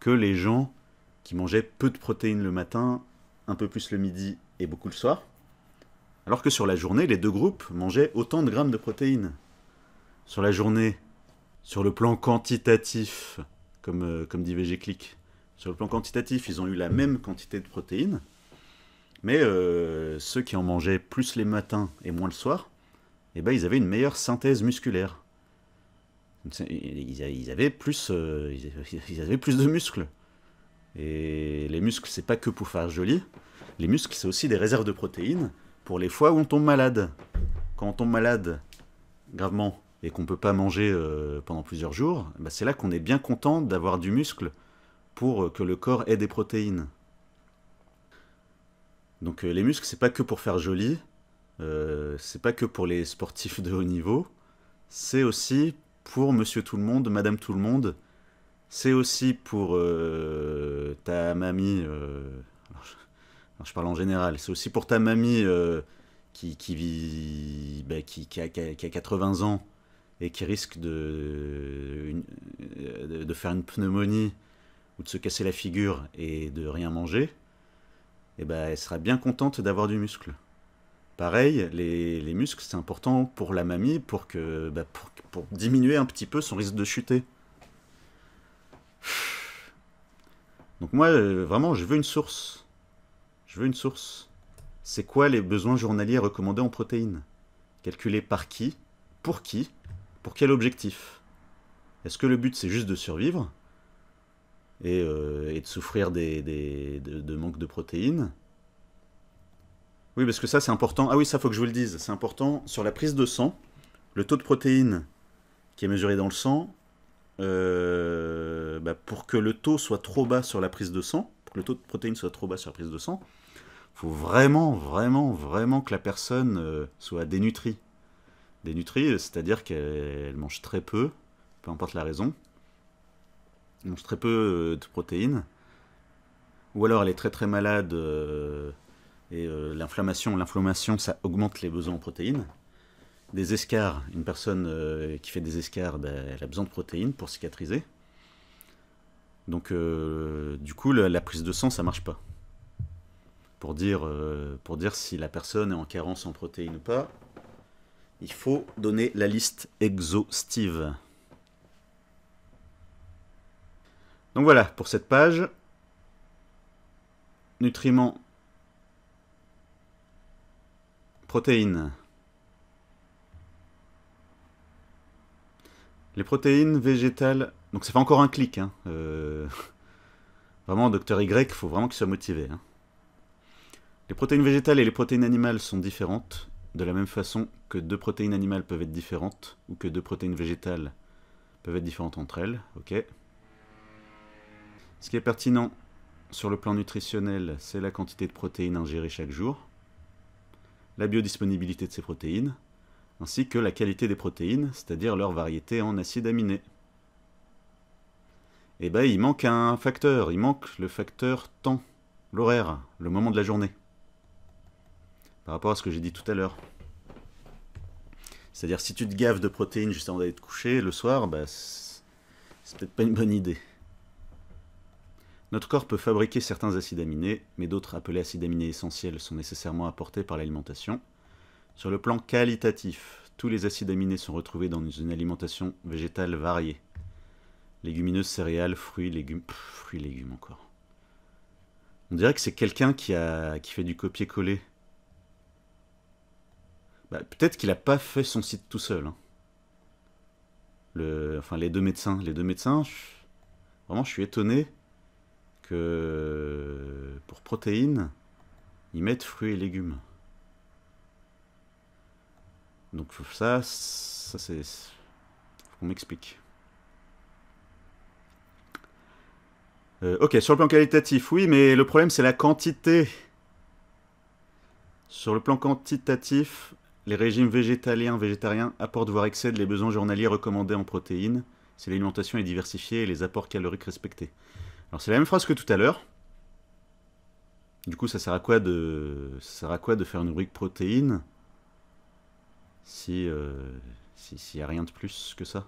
que les gens qui mangeaient peu de protéines le matin, un peu plus le midi et beaucoup le soir. Alors que sur la journée, les deux groupes mangeaient autant de grammes de protéines. Sur la journée, sur le plan quantitatif, comme, euh, comme dit VG Click, sur le plan quantitatif, ils ont eu la même quantité de protéines, mais euh, ceux qui en mangeaient plus les matins et moins le soir, eh ben, ils avaient une meilleure synthèse musculaire. Ils avaient plus, euh, ils plus de muscles. Et les muscles, c'est pas que pour faire joli. Les muscles, c'est aussi des réserves de protéines pour les fois où on tombe malade. Quand on tombe malade gravement et qu'on peut pas manger euh, pendant plusieurs jours, eh ben, c'est là qu'on est bien content d'avoir du muscle pour euh, que le corps ait des protéines. Donc les muscles, c'est pas que pour faire joli, c'est pas que pour les sportifs de haut niveau, c'est aussi pour Monsieur Tout le Monde, Madame Tout le Monde. C'est aussi pour euh, ta mamie. Euh, je, parle en général. C'est aussi pour ta mamie euh, qui, vit, bah, qui, a, 80 ans et qui risque de, faire une pneumonie ou de se casser la figure et de rien manger. Et eh ben, bah, elle sera bien contente d'avoir du muscle. Pareil, les, muscles, c'est important pour la mamie pour, que, bah, pour, diminuer un petit peu son risque de chuter. Donc moi, euh, vraiment, je veux une source. Je veux une source. C'est quoi les besoins journaliers recommandés en protéines Calculés par qui Pour qui Pour quel objectif Est-ce que le but, c'est juste de survivre euh, et, de souffrir de manque de protéines oui, parce que ça, c'est important. Ah oui, ça, faut que je vous le dise. C'est important. Sur la prise de sang, le taux de protéines qui est mesuré dans le sang, euh, bah, pour que le taux soit trop bas sur la prise de sang, pour que le taux de protéines soit trop bas sur la prise de sang, faut vraiment, vraiment, vraiment que la personne euh, soit dénutrie. Dénutrie, c'est-à-dire qu'elle mange très peu, peu importe la raison. Elle mange très peu euh, de protéines. Ou alors elle est très très malade. Et euh, l'inflammation, l'inflammation, ça augmente les besoins en protéines. Des escarres, une personne euh, qui fait des escarres, ben, elle a besoin de protéines pour cicatriser. Donc, euh, du coup, la, prise de sang, ça marche pas. Pour dire, pour dire si la personne est en carence en protéines ou pas, il faut donner la liste exhaustive. Donc voilà, pour cette page, nutriments Protéines. Les protéines végétales... Donc ça fait encore un clic. Hein. Euh, vraiment, docteur Y, il faut vraiment qu'il soit motivé. Hein. Les protéines végétales et les protéines animales sont différentes, de la même façon que deux protéines animales peuvent être différentes, ou que deux protéines végétales peuvent être différentes entre elles. Ok. Ce qui est pertinent sur le plan nutritionnel, c'est la quantité de protéines ingérées chaque jour la biodisponibilité de ces protéines, ainsi que la qualité des protéines, c'est-à-dire leur variété en acides aminés. Et eh bien, il manque un facteur, il manque le facteur temps, l'horaire, le moment de la journée, par rapport à ce que j'ai dit tout à l'heure. C'est-à-dire, si tu te gaves de protéines juste avant d'aller te coucher, le soir, ben, c'est peut-être pas une bonne idée. Notre corps peut fabriquer certains acides aminés, mais d'autres appelés acides aminés essentiels sont nécessairement apportés par l'alimentation. Sur le plan qualitatif, tous les acides aminés sont retrouvés dans une alimentation végétale variée. Légumineuses, céréales, fruits, légumes... fruits, légumes encore. On dirait que c'est quelqu'un qui, a... qui fait du copier-coller. Bah, peut-être qu'il n'a pas fait son site tout seul. Hein. Le... Enfin, les deux médecins. Les deux médecins, vraiment, je suis étonné pour protéines, ils mettent fruits et légumes. Donc ça, ça c'est... Faut qu'on m'explique. Euh, ok, sur le plan qualitatif, oui, mais le problème c'est la quantité. Sur le plan quantitatif, les régimes végétaliens, végétariens apportent voire excèdent les besoins journaliers recommandés en protéines si l'alimentation est diversifiée et les apports caloriques respectés. Alors c'est la même phrase que tout à l'heure. Du coup, ça sert à quoi de, ça sert à quoi de faire une rubrique protéine, si euh, s'il n'y a rien de plus que ça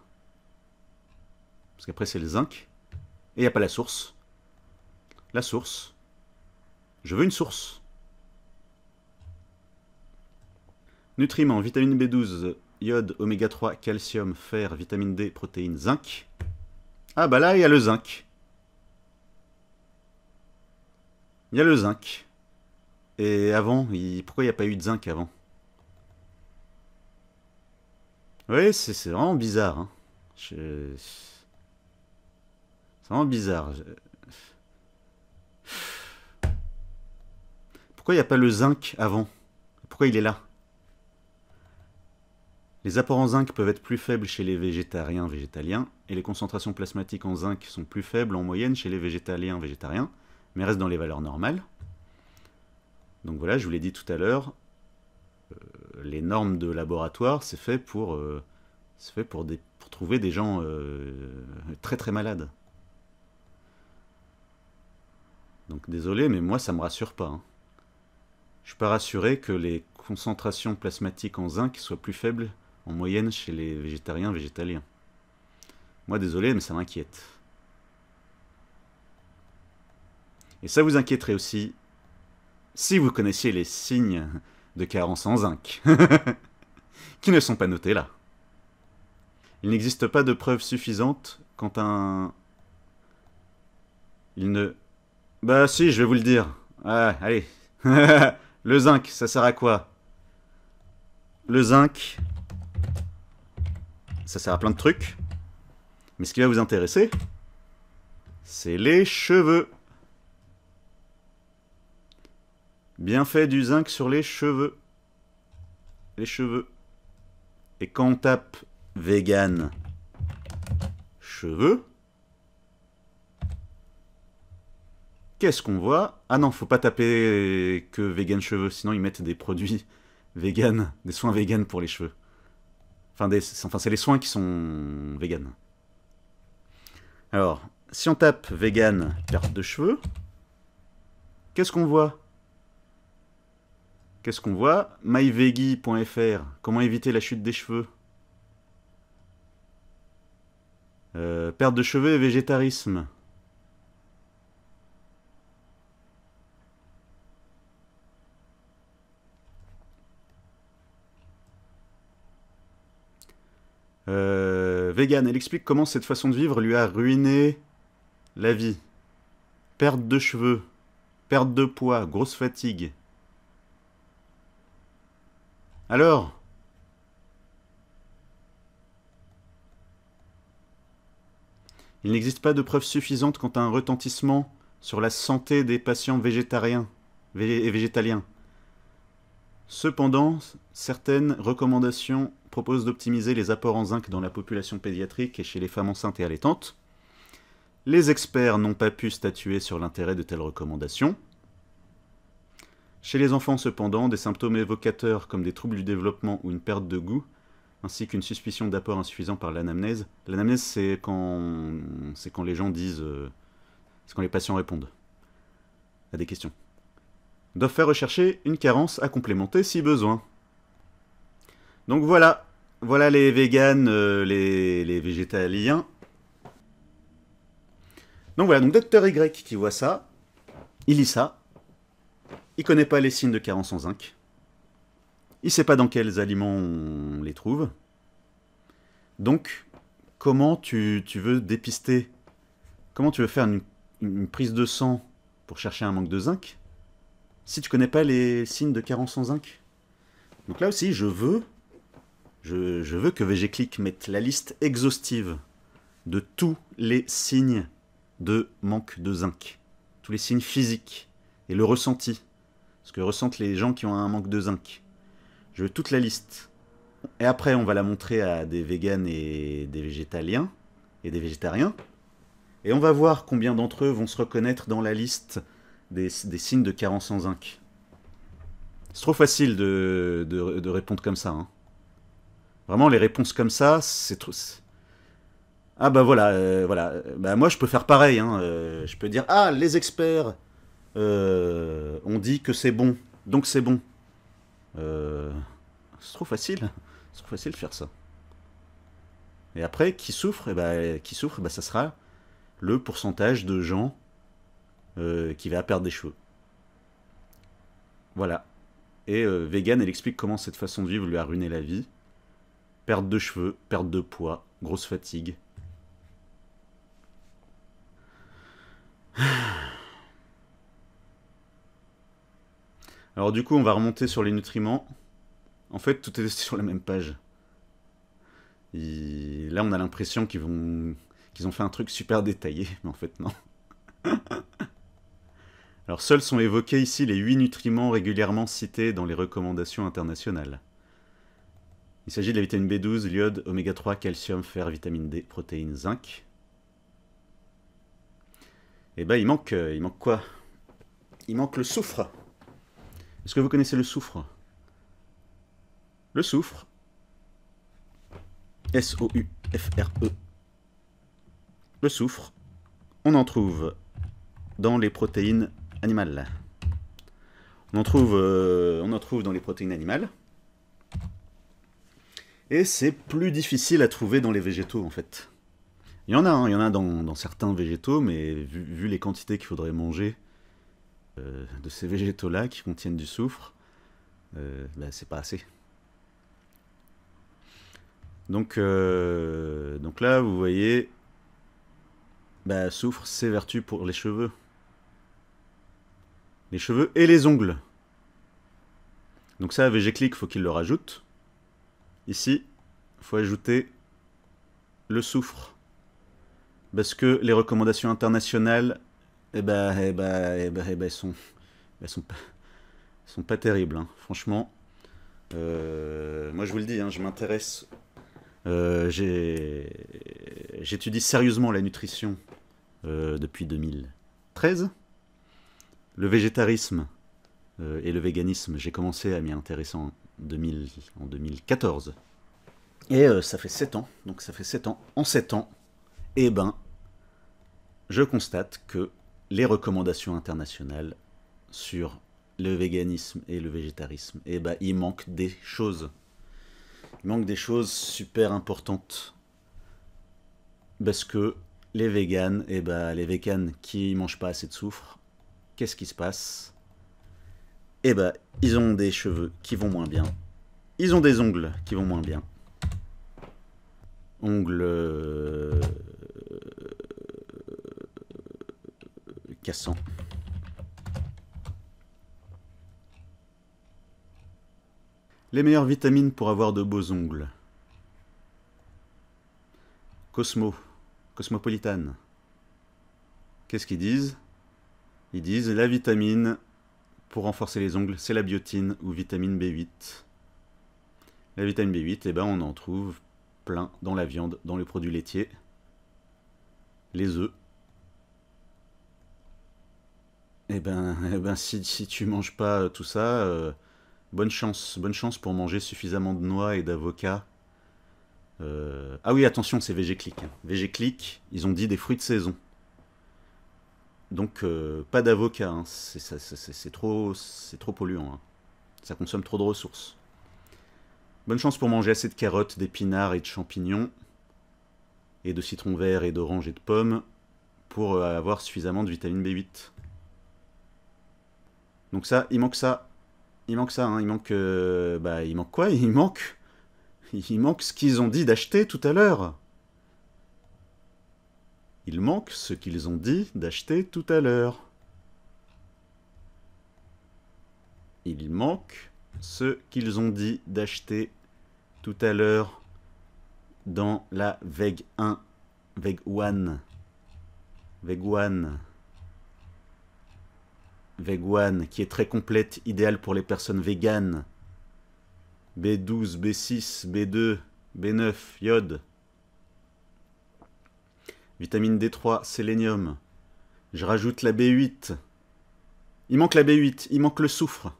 Parce qu'après, c'est le zinc. Et il n'y a pas la source. La source. Je veux une source. Nutriments, vitamine B12, iode, oméga 3, calcium, fer, vitamine D, protéines, zinc. Ah bah là, il y a le zinc. Il y a le zinc. Et avant, il... pourquoi il n'y a pas eu de zinc avant Oui, c'est vraiment bizarre. Hein. C'est vraiment bizarre. Pourquoi il n'y a pas le zinc avant Pourquoi il est là Les apports en zinc peuvent être plus faibles chez les végétariens, végétaliens, et les concentrations plasmatiques en zinc sont plus faibles en moyenne chez les végétaliens, végétariens mais reste dans les valeurs normales. Donc voilà, je vous l'ai dit tout à l'heure, euh, les normes de laboratoire, c'est fait pour, euh, pour, trouver des gens euh, très très malades. Donc désolé, mais moi ça me rassure pas. Je hein. Je suis pas rassuré que les concentrations plasmatiques en zinc soient plus faibles en moyenne chez les végétariens végétaliens. Moi désolé, mais ça m'inquiète. Et ça vous inquiéterait aussi si vous connaissiez les signes de carence en zinc, qui ne sont pas notés là. Il n'existe pas de preuve suffisante quant à un... Il ne... Bah si, je vais vous le dire. Ah, allez. le zinc, ça sert à quoi Le zinc, ça sert à plein de trucs. Mais ce qui va vous intéresser, c'est les cheveux. fait du zinc sur les cheveux. Les cheveux. Et quand on tape vegan cheveux, qu'est-ce qu'on voit Ah non, faut pas taper que vegan cheveux, sinon ils mettent des produits vegan, des soins vegan pour les cheveux. Enfin, enfin c'est les soins qui sont vegan. Alors, si on tape vegan perte de cheveux, qu'est-ce qu'on voit Qu'est-ce qu'on voit myveggie.fr, comment éviter la chute des cheveux euh, Perte de cheveux et végétarisme. Euh, vegan, elle explique comment cette façon de vivre lui a ruiné la vie. Perte de cheveux, perte de poids, grosse fatigue. Alors Il n'existe pas de preuves suffisantes quant à un retentissement sur la santé des patients végétariens et végétaliens. Cependant, certaines recommandations proposent d'optimiser les apports en zinc dans la population pédiatrique et chez les femmes enceintes et allaitantes. Les experts n'ont pas pu statuer sur l'intérêt de telles recommandations. Chez les enfants cependant, des symptômes évocateurs comme des troubles du développement ou une perte de goût, ainsi qu'une suspicion d'apport insuffisant par l'anamnèse. L'anamnèse c'est quand c'est quand les gens disent euh, c'est quand les patients répondent à des questions. Doivent faire rechercher une carence à complémenter si besoin. Donc voilà, voilà les véganes, euh, les, les, végétaliens. Donc voilà, donc Docteur Y qui voit ça, il lit ça, il connaît pas les signes de carence en zinc. Il sait pas dans quels aliments on les trouve. Donc, comment tu, veux dépister Comment tu veux faire une, prise de sang pour chercher un manque de zinc si tu connais pas les signes de carence en zinc Donc là aussi, je veux, je, je veux que VGClick mette la liste exhaustive de tous les signes de manque de zinc, tous les signes physiques et le ressenti ce que ressentent les gens qui ont un manque de zinc. Je veux toute la liste. Et après, on va la montrer à des véganes et des végétaliens et des végétariens. Et on va voir combien d'entre eux vont se reconnaître dans la liste des, signes de carence en zinc. C'est trop facile de, répondre comme ça. Hein. Vraiment, les réponses comme ça, c'est trop... Ah bah voilà, euh, voilà. Bah moi, je peux faire pareil. Hein, euh, je peux dire, ah, les experts euh, on dit que c'est bon, donc c'est bon. Euh, c'est trop facile, c'est trop facile de faire ça. Et après, qui souffre, et eh ben, qui souffre, eh ben, ça sera le pourcentage de gens euh, qui va perdre des cheveux. Voilà. Et Vegan, elle explique comment cette façon de vivre lui a ruiné la vie. Perte de cheveux, perte de poids, grosse fatigue. Alors du coup, on va remonter sur les nutriments. En fait, tout est sur la même page. là, on a l'impression qu'ils ont fait un truc super détaillé, mais en fait, non. Alors seuls sont évoqués ici les 8 nutriments régulièrement cités dans les recommandations internationales. Il s'agit de la vitamine B12, l'iode, oméga 3, calcium, fer, vitamine D, protéines, zinc. Et eh ben, il manque, euh, il manque quoi Il manque le soufre. Est-ce que vous connaissez le soufre Le soufre. S-O-U-F-R-E. Le soufre, on en trouve dans les protéines animales. On en trouve, euh, on en trouve dans les protéines animales. Et c'est plus difficile à trouver dans les végétaux, en fait. Il y en a, hein, il y en a dans, certains végétaux, mais vu les quantités qu'il faudrait manger, euh, de ces végétaux-là qui contiennent du soufre, euh, ben, c'est pas assez. Donc, euh, donc là, vous voyez, ben, soufre, c'est vertu pour les cheveux. Les cheveux et les ongles. Donc ça, VGClick, faut qu'il le rajoute. Ici, faut ajouter le soufre. Parce que les recommandations internationales eh ben, eh ben, eh ben, eh ils ben, sont, sont pas, sont pas terribles, hein. franchement. Euh, moi, je vous le dis, hein, je m'intéresse. Euh, j'étudie sérieusement la nutrition euh, depuis 2013. Le végétarisme et le véganisme, j'ai commencé à m'y intéresser en, en 2014. Et ça fait 7 ans. Donc, ça fait 7 ans. En 7 ans, eh ben, je constate que les recommandations internationales sur le véganisme et le végétarisme. Et bah, il manque des choses. Il manque des choses super importantes. Parce que les véganes, et bah, les véganes qui mangent pas assez de soufre, qu'est-ce qui se passe Eh bah, ils ont des cheveux qui vont moins bien. Ils ont des ongles qui vont moins bien. Ongles euh, cassant. Les meilleures vitamines pour avoir de beaux ongles. Cosmo, Cosmopolitan. Qu'est-ce qu'ils disent Ils disent la vitamine pour renforcer les ongles, c'est la biotine ou vitamine B8. La vitamine B8, eh ben, on en trouve plein dans la viande, dans les produits laitiers, les œufs, Eh ben, eh ben, si, tu tu manges pas euh, tout ça, euh, bonne chance. Bonne chance pour manger suffisamment de noix et d'avocats. Euh, ah oui, attention, c'est VG Click, hein. ils ont dit des fruits de saison. Donc, pas d'avocat, hein. c'est trop, c'est trop polluant. Hein. Ça consomme trop de ressources. Bonne chance pour manger assez de carottes, d'épinards et de champignons, et de citron vert et d'orange et de pommes, pour avoir suffisamment de vitamine B8. Donc ça, il manque ça. Il manque ça, hein. il manque... Euh, bah, il manque quoi Il manque... Il manque ce qu'ils ont dit d'acheter tout à l'heure. Il manque ce qu'ils ont dit d'acheter tout à l'heure. Il manque ce qu'ils ont dit d'acheter tout à l'heure dans la VEG 1, VEG 1, VEG 1. Veg qui est très complète, idéale pour les personnes véganes. B12, B6, B2, B9, iode. Vitamine D3, sélénium. Je rajoute la B8. Il manque la B8, il manque le soufre.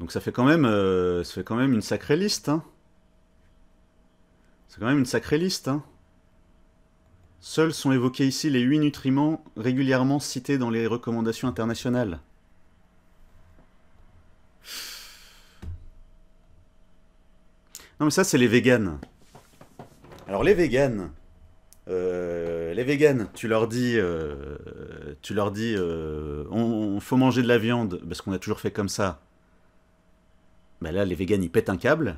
Donc ça fait quand même, euh, quand même une sacrée liste. C'est hein. quand même une sacrée liste. Hein. Seuls sont évoqués ici les huit nutriments régulièrement cités dans les recommandations internationales. Non mais ça c'est les véganes. Alors les véganes, euh, les véganes, tu leur dis, euh, tu leur dis, euh, on, faut manger de la viande parce qu'on a toujours fait comme ça. mais ben là les véganes ils pètent un câble.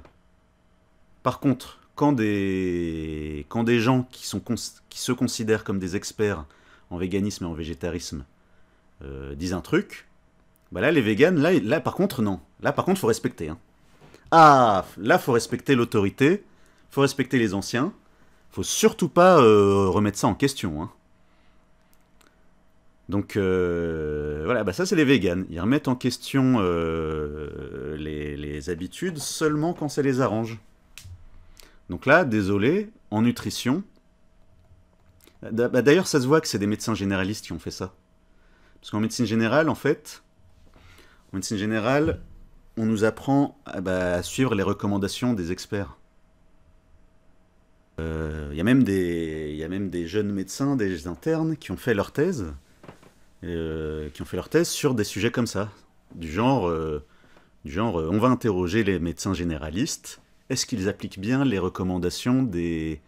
Par contre, quand des, gens qui, sont qui se considèrent comme des experts en véganisme et en végétarisme euh, disent un truc, bah là, les véganes, là, par contre, non. Là, par contre, faut respecter. Hein. Ah, là, faut respecter l'autorité, faut respecter les anciens, faut surtout pas euh, remettre ça en question. Hein. Donc euh, voilà, bah ça c'est les véganes. Ils remettent en question les, habitudes seulement quand ça les arrange. Donc là, désolé, en nutrition, bah, d'ailleurs ça se voit que c'est des médecins généralistes qui ont fait ça. Parce qu'en médecine générale, en fait, en médecine générale, on nous apprend ah, bah, à, suivre les recommandations des experts. Il euh, y, a même des, même des jeunes médecins, des internes qui ont fait leur thèse, euh, qui ont fait leur thèse sur des sujets comme ça, du genre, euh, du genre, on va interroger les médecins généralistes est-ce qu'ils appliquent bien les recommandations des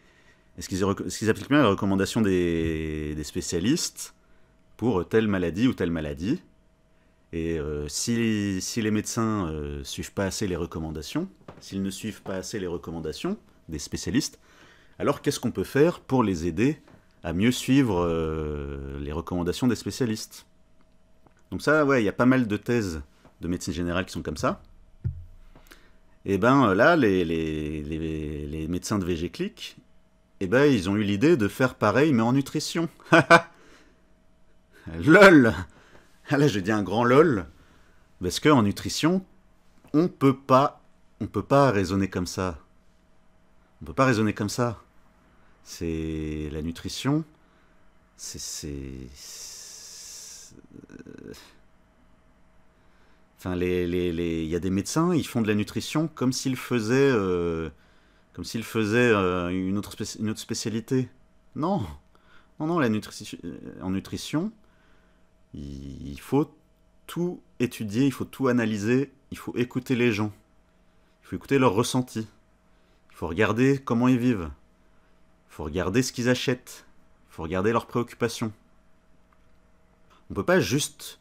est-ce qu'ils appliquent bien les recommandations des, spécialistes pour telle maladie ou telle maladie Et euh, si, les médecins ne euh, suivent pas assez les recommandations, s'ils ne suivent pas assez les recommandations des spécialistes, alors qu'est-ce qu'on peut faire pour les aider à mieux suivre euh, les recommandations des spécialistes Donc ça, ouais, il y a pas mal de thèses de médecine générale qui sont comme ça. Et eh ben euh, là, les, les, les, médecins de Click, et eh ben ils ont eu l'idée de faire pareil mais en nutrition. LOL ah, Là je dis un grand LOL, parce que en nutrition, on peut pas. On peut pas raisonner comme ça. On peut pas raisonner comme ça. C'est. La nutrition. C'est. C'est. Euh, Enfin, il y a des médecins, ils font de la nutrition comme s'ils faisaient, euh, comme s'ils faisaient euh, une, autre spécialité. Non, non, non, la euh, en nutrition, il faut tout étudier, il faut tout analyser, il faut écouter les gens, il faut écouter leurs ressentis, il faut regarder comment ils vivent, il faut regarder ce qu'ils achètent, il faut regarder leurs préoccupations. On ne peut pas juste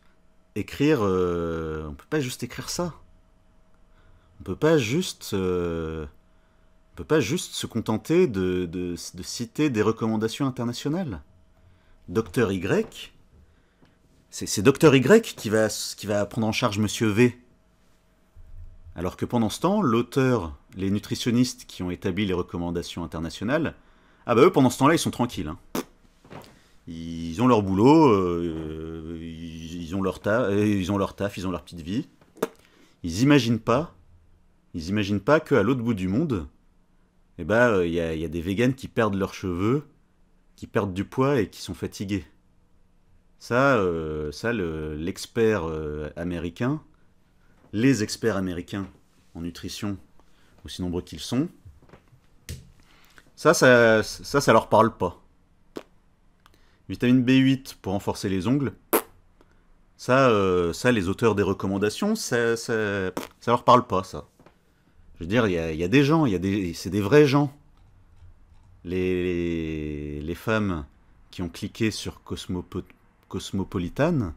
écrire... Euh, on peut pas juste écrire ça. On peut pas juste... Euh, on peut pas juste se contenter de, citer des recommandations internationales. Docteur Y, c'est Docteur Y qui va, qui va prendre en charge Monsieur V. Alors que pendant ce temps, l'auteur, les nutritionnistes qui ont établi les recommandations internationales, ah bah eux pendant ce temps-là ils sont tranquilles. Hein. Ils ont leur boulot, euh, ils, ont leur taf, ils ont leur taf, ils ont leur petite vie. Ils n'imaginent pas, ils imaginent pas qu'à l'autre bout du monde, eh ben, euh, il y, a des véganes qui perdent leurs cheveux, qui perdent du poids et qui sont fatigués. Ça, euh, ça l'expert américain, les experts américains en nutrition, aussi nombreux qu'ils sont, ça, ça, ça, ça leur parle pas. Vitamine B8 pour renforcer les ongles. Ça, euh, ça les auteurs des recommandations, ça, ça, ça, leur parle pas, ça. Je veux dire, il y, a, des gens, des, c'est des vrais gens. Les, les, femmes qui ont cliqué sur Cosmopolitan,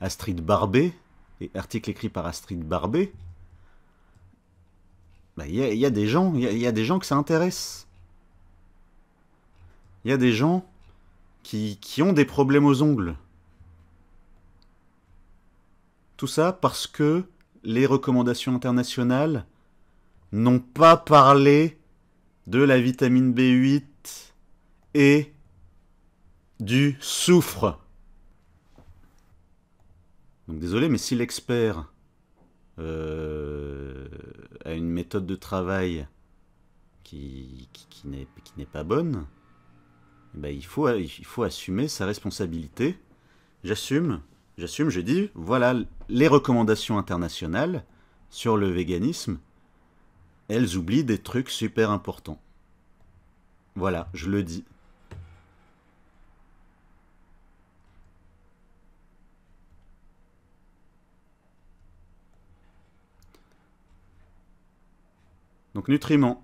Astrid Barbet, et article écrit par Astrid Barbet, bah, il y, a des gens, il y a des gens que ça intéresse. Il y a des gens qui, ont des problèmes aux ongles. Tout ça parce que les recommandations internationales n'ont pas parlé de la vitamine B8 et du soufre. Donc désolé, mais si l'expert euh, a une méthode de travail qui n'est pas bonne, ben, il, faut, il faut assumer sa responsabilité. J'assume, j'assume, je dis, voilà, les recommandations internationales sur le véganisme, elles oublient des trucs super importants. Voilà, je le dis. Donc nutriments.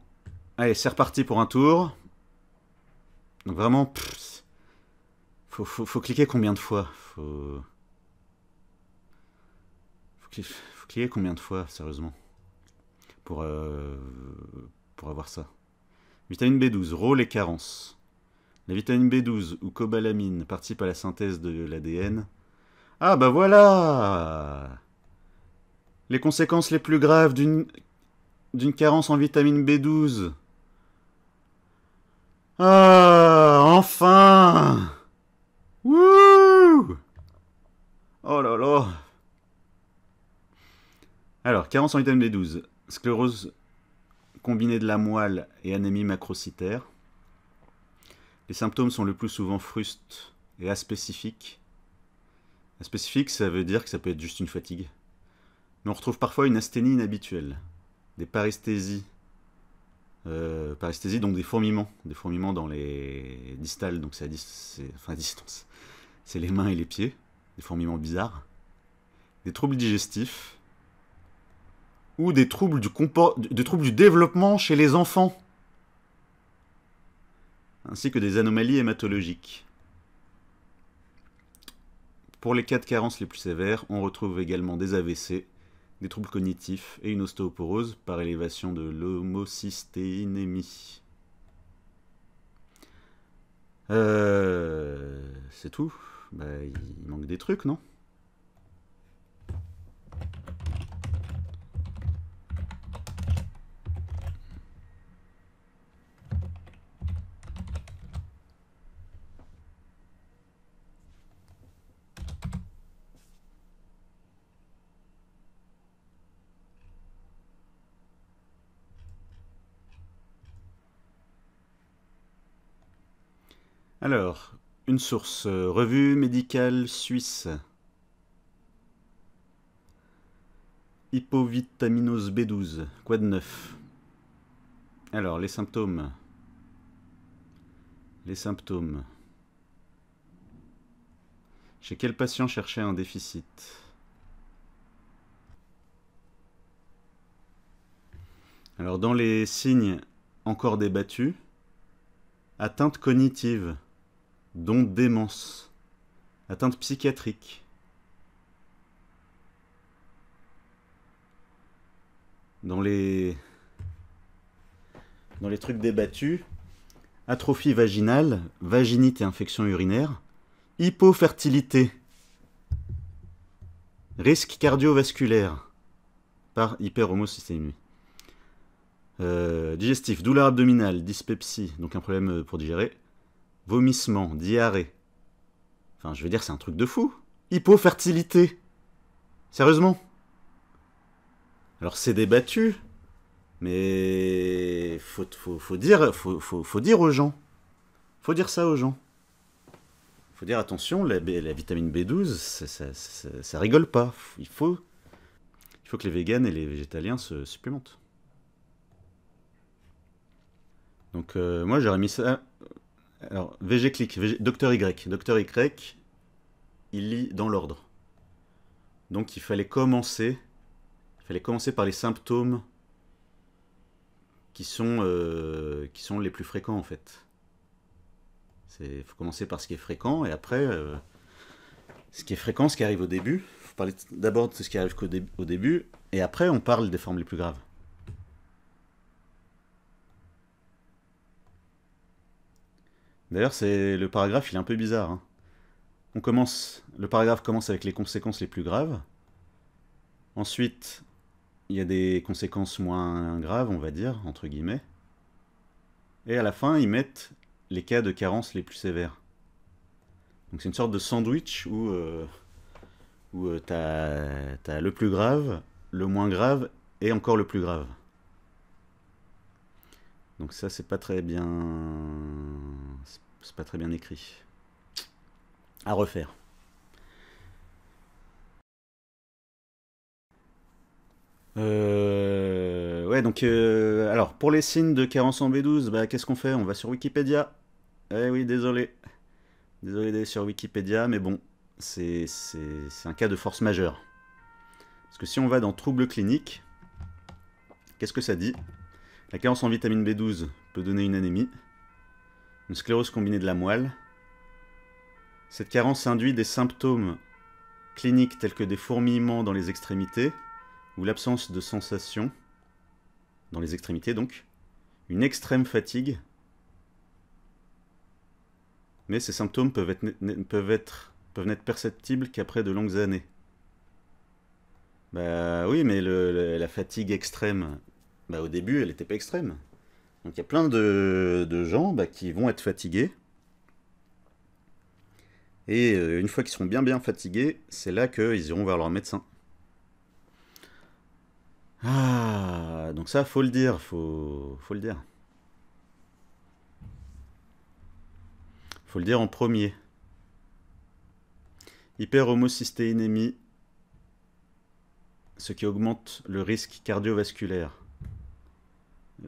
Allez, c'est reparti pour un tour. Donc vraiment, faut, cliquer combien de fois faut... cliquer, combien de fois, sérieusement pour, euh, pour avoir ça. Vitamine B12, rôle et carence. La vitamine B12 ou cobalamine participe à la synthèse de l'ADN. Ah bah voilà Les conséquences les plus graves d'une carence en vitamine B12 ah, enfin Wouh Oh là là Alors, carence en vitamine B12, sclérose combinée de la moelle et anémie macrocytaire. Les symptômes sont le plus souvent frustes et aspécifiques. Aspécifique, ça veut dire que ça peut être juste une fatigue. Mais on retrouve parfois une asthénie inhabituelle, des paresthésies euh, paresthésie, donc des fourmillements, des fourmillements dans les distales, donc c'est à, enfin distance, c'est les mains et les pieds, des fourmillements bizarres, des troubles digestifs, ou des troubles du, des troubles du développement chez les enfants, ainsi que des anomalies hématologiques. Pour les cas de carence les plus sévères, on retrouve également des AVC, des troubles cognitifs et une ostéoporose par élévation de l'homocystéinémie. Euh, c'est tout. Bah, il manque des trucs, non Alors, une source, euh, revue médicale suisse. Hypovitaminose B12, quoi de neuf Alors, les symptômes. Les symptômes. Chez quel patient chercher un déficit Alors, dans les signes encore débattus, atteinte cognitive dont démence, atteinte psychiatrique. Dans les, dans les trucs débattus, atrophie vaginale, vaginite et infection urinaire, hypofertilité, risque cardiovasculaire par hyperhomocystémie. Euh, digestif, douleur abdominale, dyspepsie, donc un problème euh, pour digérer. Vomissement, diarrhée. Enfin, je veux dire, c'est un truc de fou. Hypofertilité. Sérieusement Alors, c'est débattu, mais faut, faut, dire, faut, dire aux gens. Faut dire ça aux gens. Faut dire attention, la, vitamine B12, ça, rigole pas. Il faut, il faut que les véganes et les végétaliens se supplémentent. Donc euh, moi j'aurais mis ça alors, VG Click, Docteur Y. Docteur Y, il lit dans l'ordre. Donc il fallait commencer. Il fallait commencer par les symptômes qui sont, euh, qui sont les plus fréquents en fait. Il faut commencer par ce qui est fréquent et après euh, ce qui est fréquent, ce qui arrive au début. Il faut parler d'abord de ce qui arrive au début et après on parle des formes les plus graves. D'ailleurs, c'est le paragraphe, il est un peu bizarre. Hein. On commence, le paragraphe commence avec les conséquences les plus graves. Ensuite, il y a des conséquences moins graves, on va dire, entre guillemets. Et à la fin, ils mettent les cas de carence les plus sévères. Donc c'est une sorte de sandwich où, euh, où euh, as le plus grave, le moins grave et encore le plus grave. Donc ça, c'est pas très bien... C'est pas très bien écrit. À refaire. Euh... Ouais, donc... Euh, alors, pour les signes de carence en B12, bah, qu'est-ce qu'on fait On va sur Wikipédia. Eh oui, désolé. Désolé d'aller sur Wikipédia, mais bon, c'est un cas de force majeure. Parce que si on va dans troubles cliniques, qu'est-ce que ça dit la carence en vitamine B12 peut donner une anémie, une sclérose combinée de la moelle. Cette carence induit des symptômes cliniques tels que des fourmillements dans les extrémités ou l'absence de sensation dans les extrémités donc, une extrême fatigue. Mais ces symptômes peuvent peuvent être, peuvent n'être perceptibles qu'après de longues années. Bah oui, mais la fatigue extrême, bah, au début, elle n'était pas extrême. Donc il y a plein de, gens bah, qui vont être fatigués. Et euh, une fois qu'ils seront bien bien fatigués, c'est là qu'ils iront vers leur médecin. Ah, donc ça, faut le dire, faut, faut le dire. Faut le dire en premier. Hyperhomocystéinémie, ce qui augmente le risque cardiovasculaire.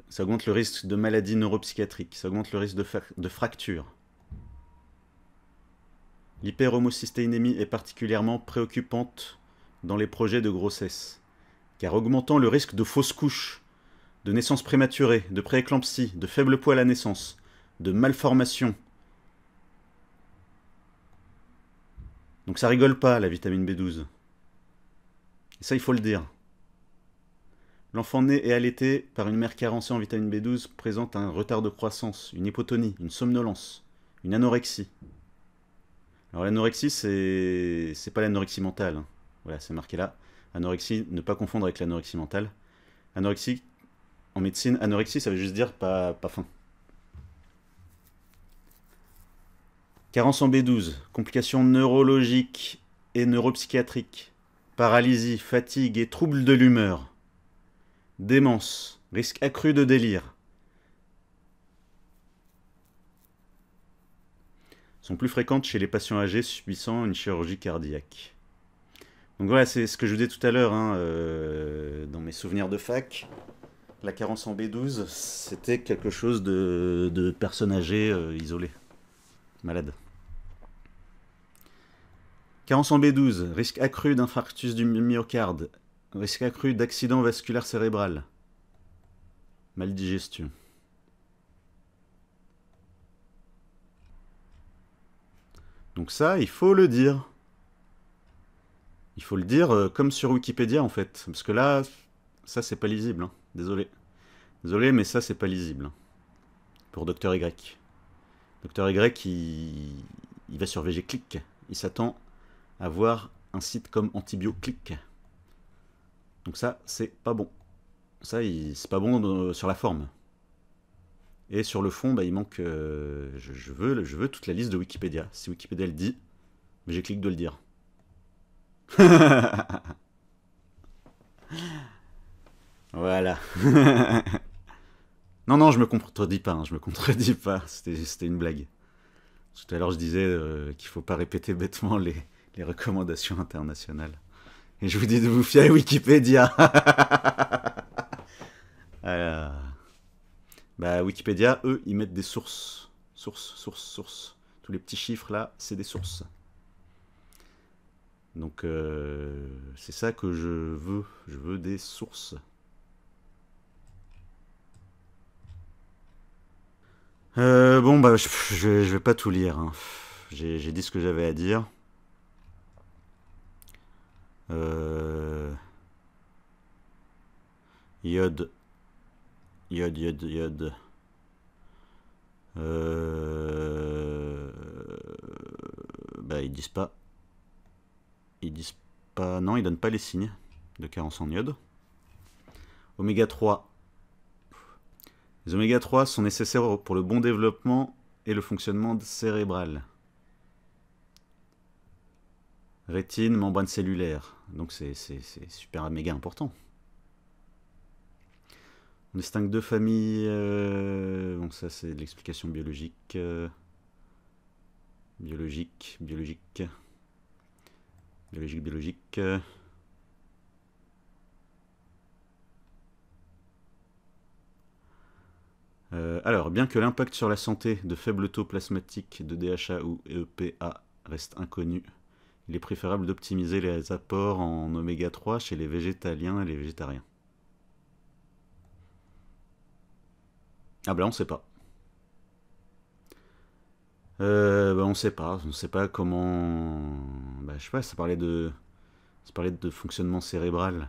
Ça augmente le risque de maladies neuropsychiatriques, ça augmente le risque de, fractures. L'hyperhomocystéinémie est particulièrement préoccupante dans les projets de grossesse, car augmentant le risque de fausses couches, de naissance prématurée, de prééclampsie, de faible poids à la naissance, de malformations. Donc ça rigole pas la vitamine B12. Et ça il faut le dire. L'enfant né et allaité par une mère carencée en vitamine B12 présente un retard de croissance, une hypotonie, une somnolence, une anorexie. Alors l'anorexie, c'est, c'est pas l'anorexie mentale. Hein. Voilà, c'est marqué là. Anorexie, ne pas confondre avec l'anorexie mentale. Anorexie, en médecine, anorexie, ça veut juste dire pas, pas faim. Carence en B12, complications neurologiques et neuropsychiatriques, paralysie, fatigue et troubles de l'humeur. Démence, risque accru de délire. sont plus fréquentes chez les patients âgés subissant une chirurgie cardiaque. Donc voilà, c'est ce que je vous disais tout à l'heure hein, euh, dans mes souvenirs de fac. La carence en B12, c'était quelque chose de, de personnes âgées euh, malade. Carence en B12, risque accru d'infarctus du myocarde, Risque accru d'accident vasculaire cérébral. Maldigestion. Donc ça, il faut le dire. Il faut le dire euh, comme sur Wikipédia en fait. Parce que là, ça c'est pas lisible. Hein. Désolé. Désolé, mais ça c'est pas lisible. Hein. Pour Docteur Y. Docteur Y, il... va sur VG Il s'attend à voir un site comme Antibio donc ça, c'est pas bon. Ça, c'est pas bon sur la forme. Et sur le fond, bah, il manque... Euh, je, veux, je veux toute la liste de Wikipédia. Si Wikipédia le dit, mais j'ai cliqué de le dire. voilà. non, non, je me contredis pas. Hein, je me contredis pas. C'était une blague. Tout à l'heure, je disais qu'il euh, qu'il faut pas répéter bêtement les recommandations internationales. Et je vous dis de vous fier à Wikipédia. Bah, Wikipédia, eux, ils mettent des sources. Sources, sources, sources. Tous les petits chiffres là, c'est des sources. Donc, euh, c'est ça que je veux. Je veux des sources. Euh, bon, bah, je, vais pas tout lire. Hein. J'ai dit ce que j'avais à dire. Euh, iode. Iode, iode, euh, bah, ils disent pas. Ils disent pas. Non, ils donnent pas les signes de carence en iode. Oméga 3. Les oméga 3 sont nécessaires pour le bon développement et le fonctionnement cérébral. Rétine, membrane cellulaire. Donc c'est super méga important. On distingue deux familles. donc euh, bon, ça c'est de l'explication biologique. Euh, biologique, biologique. Biologique, biologique. Euh, alors, bien que l'impact sur la santé de faibles taux plasmatiques de DHA ou EPA reste inconnu, il est préférable d'optimiser les apports en oméga 3 chez les végétaliens et les végétariens. Ah ben on sait pas. Euh, ben, on sait pas, on sait pas comment... Ben, je sais pas, ça parlait de... Ça parlait de fonctionnement cérébral.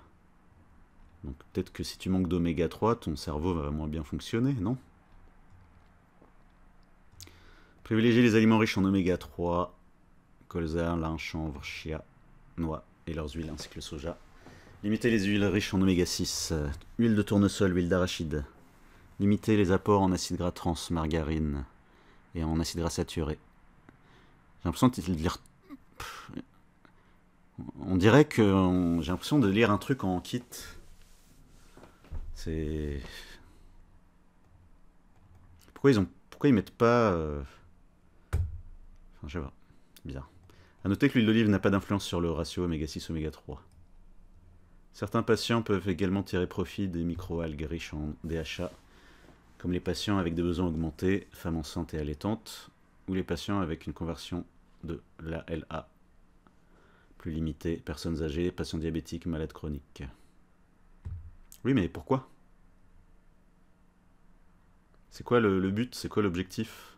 Donc peut-être que si tu manques d'oméga 3, ton cerveau va moins bien fonctionner, non Privilégier les aliments riches en oméga 3, colza, lin, chanvre, chia, noix et leurs huiles ainsi que le soja. Limiter les huiles riches en oméga 6, euh, huile de tournesol, huile d'arachide. Limiter les apports en acides gras trans, margarine et en acides gras saturés. J'ai l'impression de lire. On dirait que j'ai l'impression de lire un truc en kit. C'est. Pourquoi ils ont. Pourquoi ils mettent pas. Euh, enfin, je sais pas. Bizarre. A noter que l'huile d'olive n'a pas d'influence sur le ratio oméga 6 oméga 3. Certains patients peuvent également tirer profit des microalgues riches en DHA, comme les patients avec des besoins augmentés, femmes enceintes et allaitantes, ou les patients avec une conversion de l'ALA plus limitée, personnes âgées, patients diabétiques, malades chroniques. Oui, mais pourquoi C'est quoi le but C'est quoi l'objectif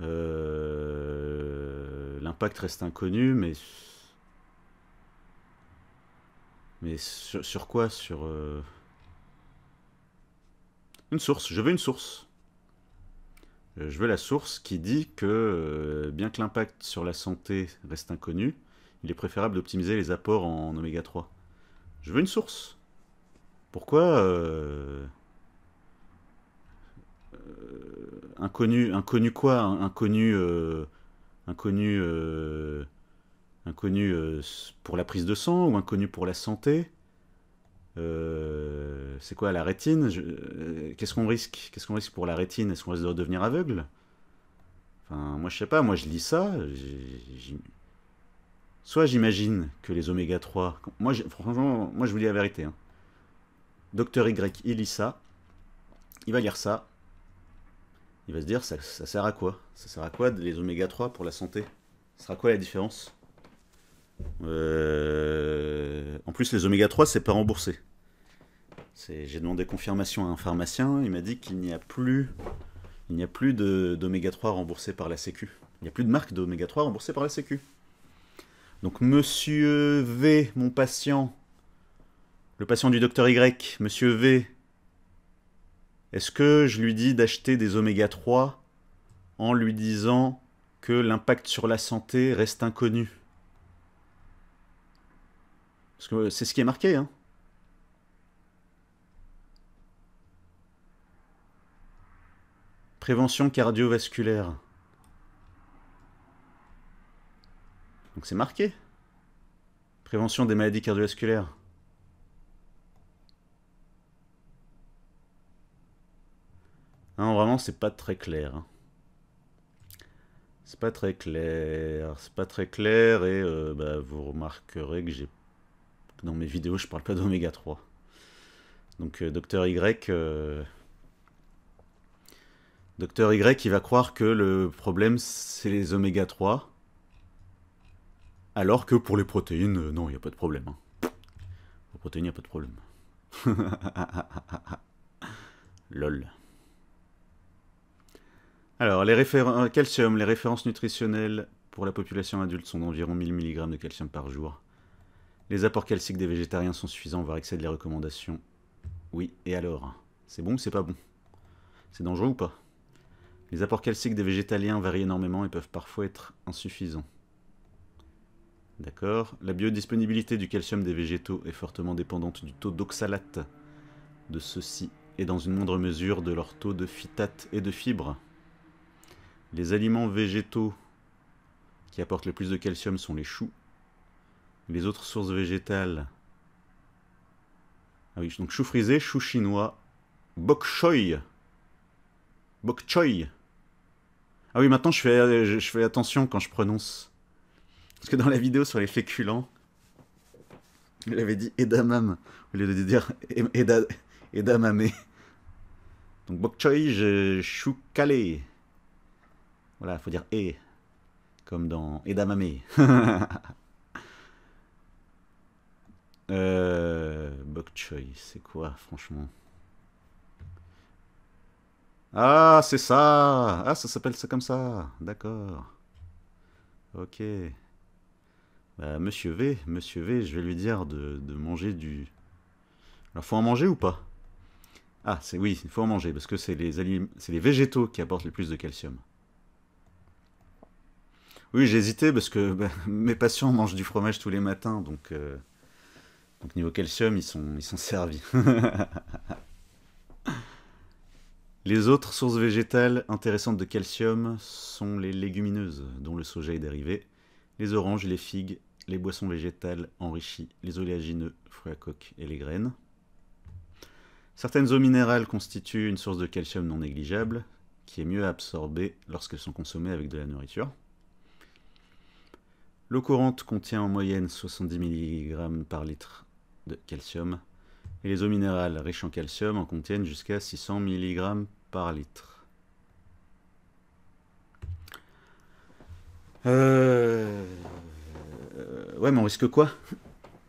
euh, l'impact reste inconnu, mais. Mais sur, quoi Sur. Euh, une source, je veux une source. Euh, je veux la source qui dit que, bien que l'impact sur la santé reste inconnu, il est préférable d'optimiser les apports en oméga 3. Je veux une source. Pourquoi euh, inconnu, inconnu quoi hein, Inconnu, euh, inconnu, euh, inconnu pour la prise de sang ou inconnu pour la santé C'est quoi la rétine Qu'est-ce qu'on risque Qu'est-ce qu'on risque pour la rétine Est-ce qu'on risque de devenir aveugle Enfin, moi je sais pas. Moi je lis ça. Soit j'imagine que les oméga 3. Moi, franchement, moi je vous dis la vérité. Hein. Docteur Y, il lit ça. Il va lire ça il va se dire ça, sert à quoi Ça sert à quoi les oméga 3 pour la santé Ça sera quoi la différence euh, En plus, les oméga 3, c'est pas remboursé. J'ai demandé confirmation à un pharmacien, il m'a dit qu'il n'y a plus, il n'y a plus d'oméga 3 remboursé par la Sécu. Il n'y a plus de marque d'oméga 3 remboursé par la Sécu. Donc Monsieur V, mon patient, le patient du docteur Y, Monsieur V, est-ce que je lui dis d'acheter des oméga 3 en lui disant que l'impact sur la santé reste inconnu Parce que euh, c'est ce qui est marqué, hein. Prévention cardiovasculaire. Donc c'est marqué. Prévention des maladies cardiovasculaires. Non, vraiment, c'est pas très clair. Hein. C'est pas très clair. C'est pas très clair et euh, bah, vous remarquerez que j'ai dans mes vidéos, je parle pas d'oméga 3. Donc euh, Docteur Y... Euh, Docteur Y, il va croire que le problème, c'est les oméga 3. Alors que pour les protéines, non, il n'y a pas de problème. Hein. Pour les protéines, il n'y a pas de problème. Lol. Alors, les références euh, calcium, les références nutritionnelles pour la population adulte sont d'environ 1000 mg de calcium par jour. Les apports calciques des végétariens sont suffisants, voire excèdent les recommandations. Oui, et alors C'est bon ou c'est pas bon C'est dangereux ou pas Les apports calciques des végétaliens varient énormément et peuvent parfois être insuffisants. D'accord La biodisponibilité du calcium des végétaux est fortement dépendante du taux d'oxalate de ceux-ci et dans une moindre mesure de leur taux de phytate et de fibres. Les aliments végétaux qui apportent le plus de calcium sont les choux. Les autres sources végétales. Ah oui, donc chou frisé, chou chinois, bok choy. Bok choy. Ah oui, maintenant euh, je fais, attention quand je prononce. Parce que dans la vidéo sur les féculents, il avait dit edamame au lieu de dire edamame. Donc bok choy, je chou calé. Voilà, il faut dire et, comme dans Edamame. euh, Bok Choy, c'est quoi, franchement Ah, c'est ça Ah, ça s'appelle ça comme ça, d'accord. Ok. Bah, Monsieur V, Monsieur V, je vais lui dire de, manger du... Alors, faut en manger ou pas Ah, c'est oui, il faut en manger, parce que c'est les, alim... les végétaux qui apportent le plus de calcium. Oui, j'ai hésité parce que bah, mes patients mangent du fromage tous les matins, donc, euh, niveau calcium, ils sont, ils sont servis. les autres sources végétales intéressantes de calcium sont les légumineuses, dont le soja est dérivé, les oranges, les figues, les boissons végétales enrichies, les oléagineux, fruits à coque et les graines. Certaines eaux minérales constituent une source de calcium non négligeable, qui est mieux absorbée lorsqu'elles sont consommées avec de la nourriture. L'eau courante contient en moyenne 70 mg par litre de calcium et les eaux minérales riches en calcium en contiennent jusqu'à 600 mg par litre. Euh, euh... Ouais, mais on risque quoi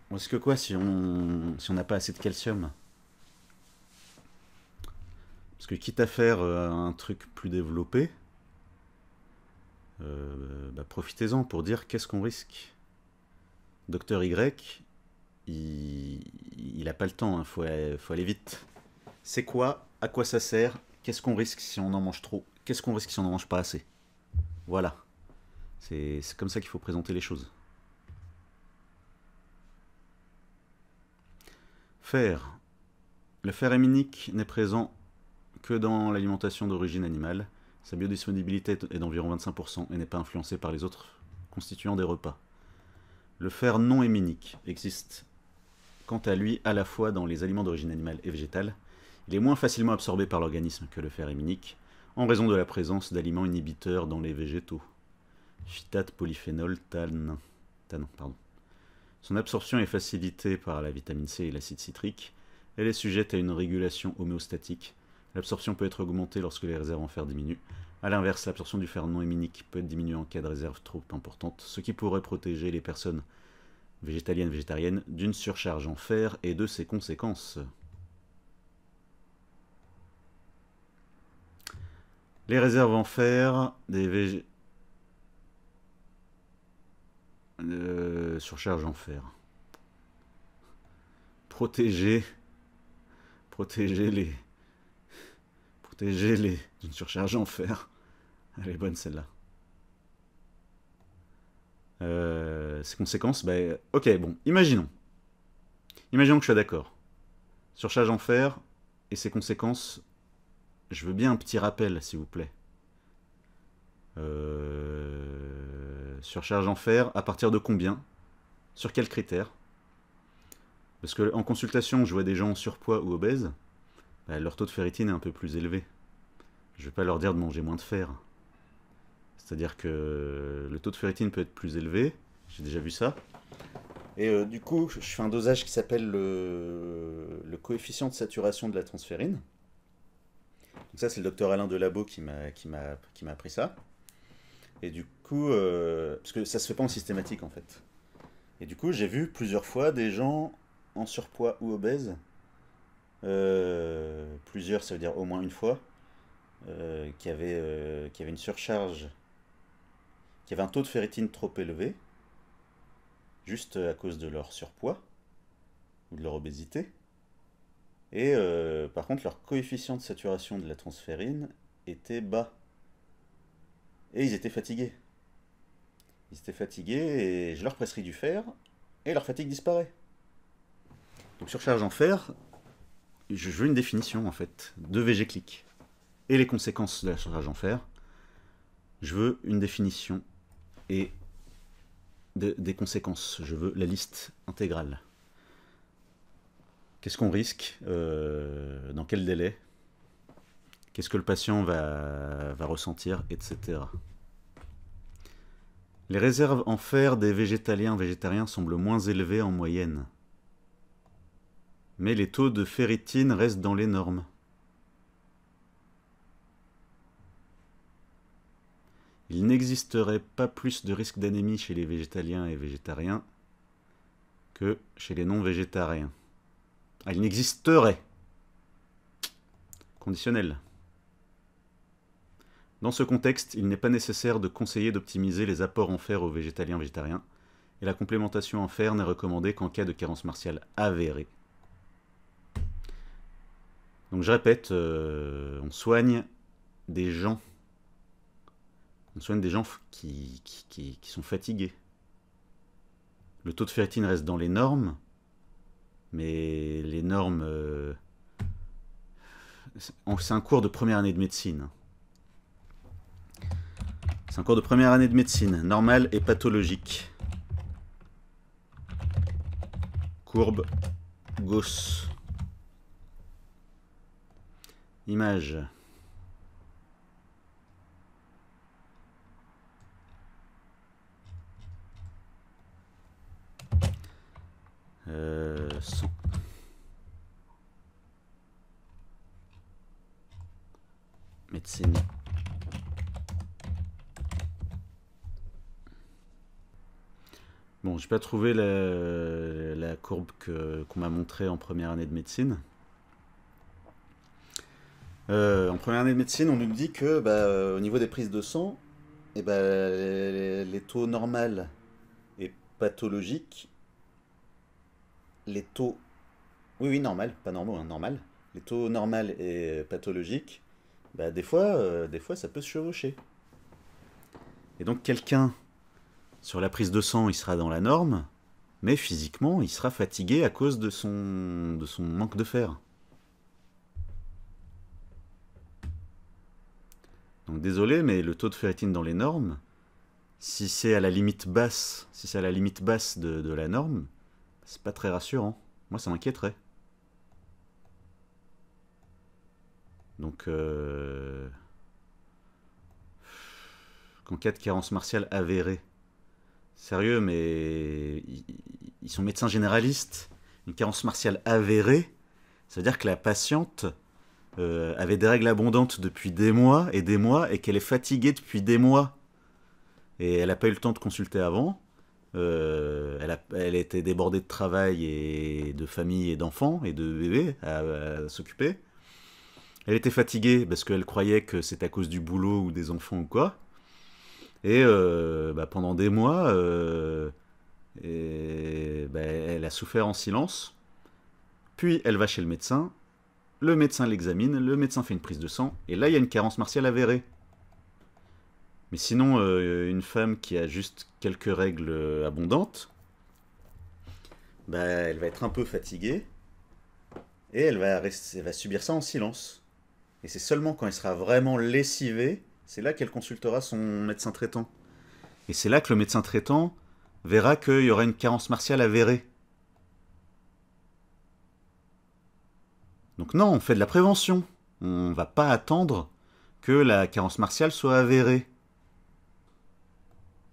On risque quoi si on si n'a pas assez de calcium Parce que quitte à faire euh, un truc plus développé, profitez-en pour dire qu'est-ce qu'on risque. Docteur Y, il n'a pas le temps, il hein, faut, faut, aller vite. C'est quoi À quoi ça sert Qu'est-ce qu'on risque si on en mange trop Qu'est-ce qu'on risque si on n'en mange pas assez Voilà. C'est comme ça qu'il faut présenter les choses. Fer. Le fer héminique n'est présent que dans l'alimentation d'origine animale. Sa biodisponibilité est d'environ 25% et n'est pas influencée par les autres constituants des repas. Le fer non héminique existe quant à lui à la fois dans les aliments d'origine animale et végétale. Il est moins facilement absorbé par l'organisme que le fer héminique, en raison de la présence d'aliments inhibiteurs dans les végétaux. Phytate, polyphénol, tannin. pardon. Son absorption est facilitée par la vitamine C et l'acide citrique. Elle est sujette à une régulation homéostatique L'absorption peut être augmentée lorsque les réserves en fer diminuent. A l'inverse, l'absorption du fer non héminique peut être diminuée en cas de réserve trop importante, ce qui pourrait protéger les personnes végétaliennes végétariennes d'une surcharge en fer et de ses conséquences. Les réserves en fer des euh, surcharge en fer. Protéger... Protéger les protéger les... d'une surcharge en fer. Elle est bonne celle-là. Euh, ces conséquences, ben, ok, bon, imaginons. Imaginons que je sois d'accord. Surcharge en fer et ses conséquences, je veux bien un petit rappel, s'il vous plaît. Euh, surcharge en fer, à partir de combien Sur quels critères Parce que en consultation, je vois des gens en surpoids ou obèses. Euh, leur taux de ferritine est un peu plus élevé. Je ne vais pas leur dire de manger moins de fer. C'est-à-dire que le taux de ferritine peut être plus élevé, j'ai déjà vu ça. Et euh, du coup, je fais un dosage qui s'appelle le... coefficient de saturation de la transférine. Donc ça, c'est le docteur Alain Delabo qui m'a appris ça. Et du coup, euh, parce que ça se fait pas en systématique en fait. Et du coup, j'ai vu plusieurs fois des gens en surpoids ou obèses euh, plusieurs, ça veut dire au moins une fois, euh, qui, avaient euh, qui une surcharge, qui avaient un taux de ferritine trop élevé, juste à cause de leur surpoids ou de leur obésité. Et par contre, leur coefficient de saturation de la transférine était bas. Et ils étaient fatigués. Ils étaient fatigués et je leur prescris du fer et leur fatigue disparaît. Donc surcharge en fer, je veux une définition en fait de VG-click et les conséquences de la charge en fer. Je veux une définition et des conséquences. Je veux la liste intégrale. Qu'est-ce qu'on risque euh, Dans quel délai Qu'est-ce que le patient va, ressentir Etc. Les réserves en fer des végétaliens végétariens semblent moins élevées en moyenne mais les taux de ferritine restent dans les normes. Il n'existerait pas plus de risque d'anémie chez les végétaliens et végétariens que chez les non-végétariens. Ah, il n'existerait. Conditionnel. Dans ce contexte, il n'est pas nécessaire de conseiller d'optimiser les apports en fer aux végétaliens végétariens, et la complémentation en fer n'est recommandée qu'en cas de carence martiale avérée. Donc je répète, euh, on soigne des gens. On soigne des gens qui, qui, sont fatigués. Le taux de ferritine reste dans les normes, mais les normes... Euh, c'est un cours de première année de médecine. C'est un cours de première année de médecine, normal et pathologique. Courbe gauche. Image. Euh, médecine. Bon, j'ai pas trouvé la, courbe qu'on m'a montrée en première année de médecine. Euh, en première année de médecine, on nous dit que bah, euh, au niveau des prises de sang, eh bah, les, taux normaux et pathologiques, les taux oui, oui, normal, pas normaux, hein, normal. Les taux normal et pathologiques, bah, des, fois, euh, des fois, ça peut se chevaucher. Et donc, quelqu'un, sur la prise de sang, il sera dans la norme, mais physiquement, il sera fatigué à cause de son, de son manque de fer. Donc désolé, mais le taux de ferritine dans les normes, si c'est à la limite basse, si c'est à la limite basse de, la norme, c'est pas très rassurant. Moi, ça m'inquiéterait. Donc, euh... cas de carence martiale avérée, sérieux, mais ils sont médecins généralistes. Une carence martiale avérée, ça veut dire que la patiente euh, avait des règles abondantes depuis des mois et des mois et qu'elle est fatiguée depuis des mois. Et elle n'a pas eu le temps de consulter avant. Euh, elle, était débordée de travail et de famille et d'enfants et de bébés à, s'occuper. Elle était fatiguée parce qu'elle croyait que c'était à cause du boulot ou des enfants ou quoi. Et euh, bah, pendant des mois, bah, elle a souffert en silence. Puis elle va chez le médecin le médecin l'examine, le médecin fait une prise de sang, et là il y a une carence martiale avérée. Mais sinon, euh, une femme qui a juste quelques règles euh, abondantes, bah, elle va être un peu fatiguée, et elle va, rester, elle va subir ça en silence. Et c'est seulement quand elle sera vraiment lessivée, c'est là qu'elle consultera son médecin traitant. Et c'est là que le médecin traitant verra qu'il y aura une carence martiale avérée. Donc non, on fait de la prévention. On ne va pas attendre que la carence martiale soit avérée.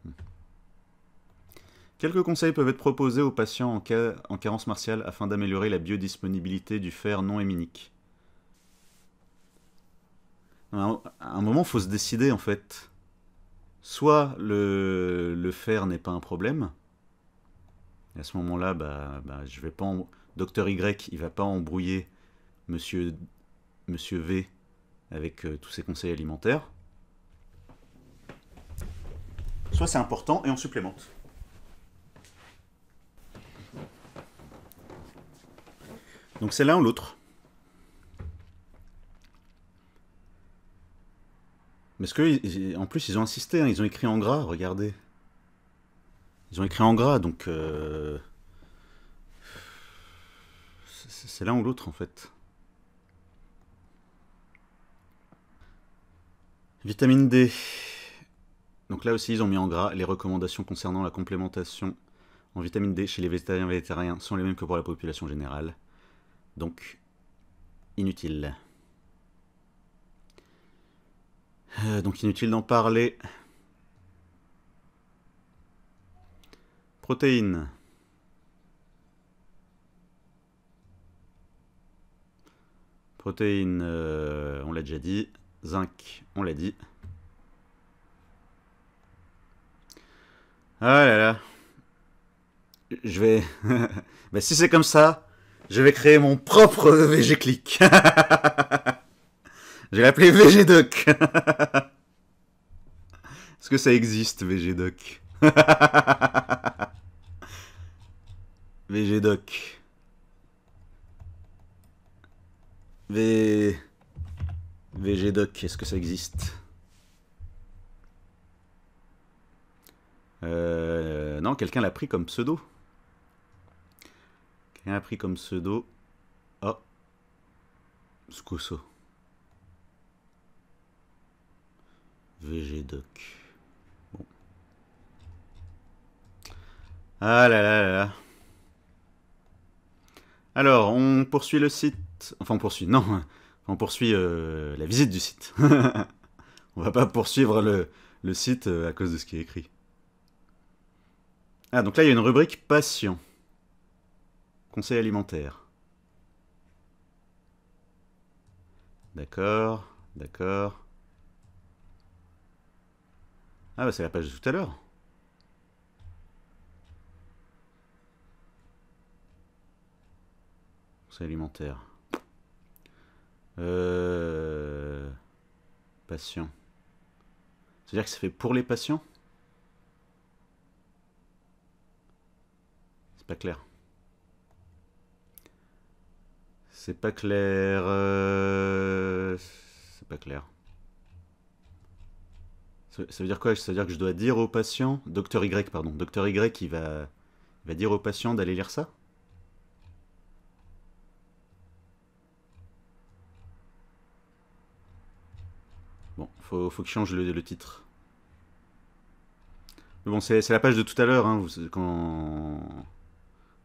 Hmm. Quelques conseils peuvent être proposés aux patients en, carence martiale afin d'améliorer la biodisponibilité du fer non héminique. À un moment, il faut se décider en fait. Soit le, fer n'est pas un problème, et à ce moment-là, bah, bah, je vais pas Docteur Y, il va pas embrouiller monsieur, monsieur V avec euh, tous ses conseils alimentaires. Soit c'est important et on supplémente. Donc c'est l'un ou l'autre. Parce que, en plus, ils ont insisté, hein, ils ont écrit en gras, regardez. Ils ont écrit en gras, donc. Euh, c'est l'un ou l'autre, en fait. Vitamine D. Donc là aussi, ils ont mis en gras les recommandations concernant la complémentation en vitamine D chez les végétariens végétariens sont les mêmes que pour la population générale. Donc, inutile. Euh, donc inutile d'en parler. Protéines. Protéines, euh, on l'a déjà dit. Zinc, on l'a dit. Ah là là. Je vais... Mais ben, si c'est comme ça, je vais créer mon propre Click. je vais l'appeler Doc. Est-ce que ça existe, Vg Doc. V... VGDoc, est-ce que ça existe euh, Non, quelqu'un l'a pris comme pseudo. Quelqu'un l'a pris comme pseudo. Oh. Ah. Scusso. VGDoc. Bon. Ah là là là là. Alors, on poursuit le site. Enfin, on poursuit. Non, on poursuit euh, la visite du site. on va pas poursuivre le, le site euh, à cause de ce qui est écrit. Ah, donc là, il y a une rubrique Passion ».« Conseil alimentaire. D'accord, d'accord. Ah bah c'est la page de tout à l'heure. Conseil alimentaire. Euh... Patient. C'est-à-dire que c'est fait pour les patients C'est pas clair. C'est pas clair. Euh, c'est pas clair. Ça veut dire quoi Ça veut dire que je dois dire aux patients, docteur Y, pardon, docteur Y, qui va, il va dire aux patients d'aller lire ça Faut, faut je change le, titre. bon, c'est la page de tout à l'heure, hein.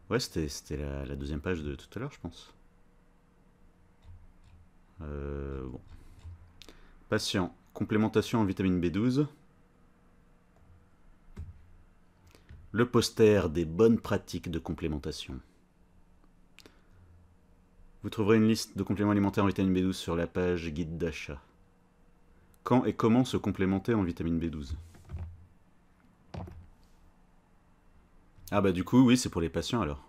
Ouais, c'était la, deuxième page de tout à l'heure, je pense. Euh, Patient. Complémentation en vitamine B12. Le poster des bonnes pratiques de complémentation. Vous trouverez une liste de compléments alimentaires en vitamine B12 sur la page guide d'achat. Quand et comment se complémenter en vitamine B12 Ah bah du coup, oui, c'est pour les patients alors.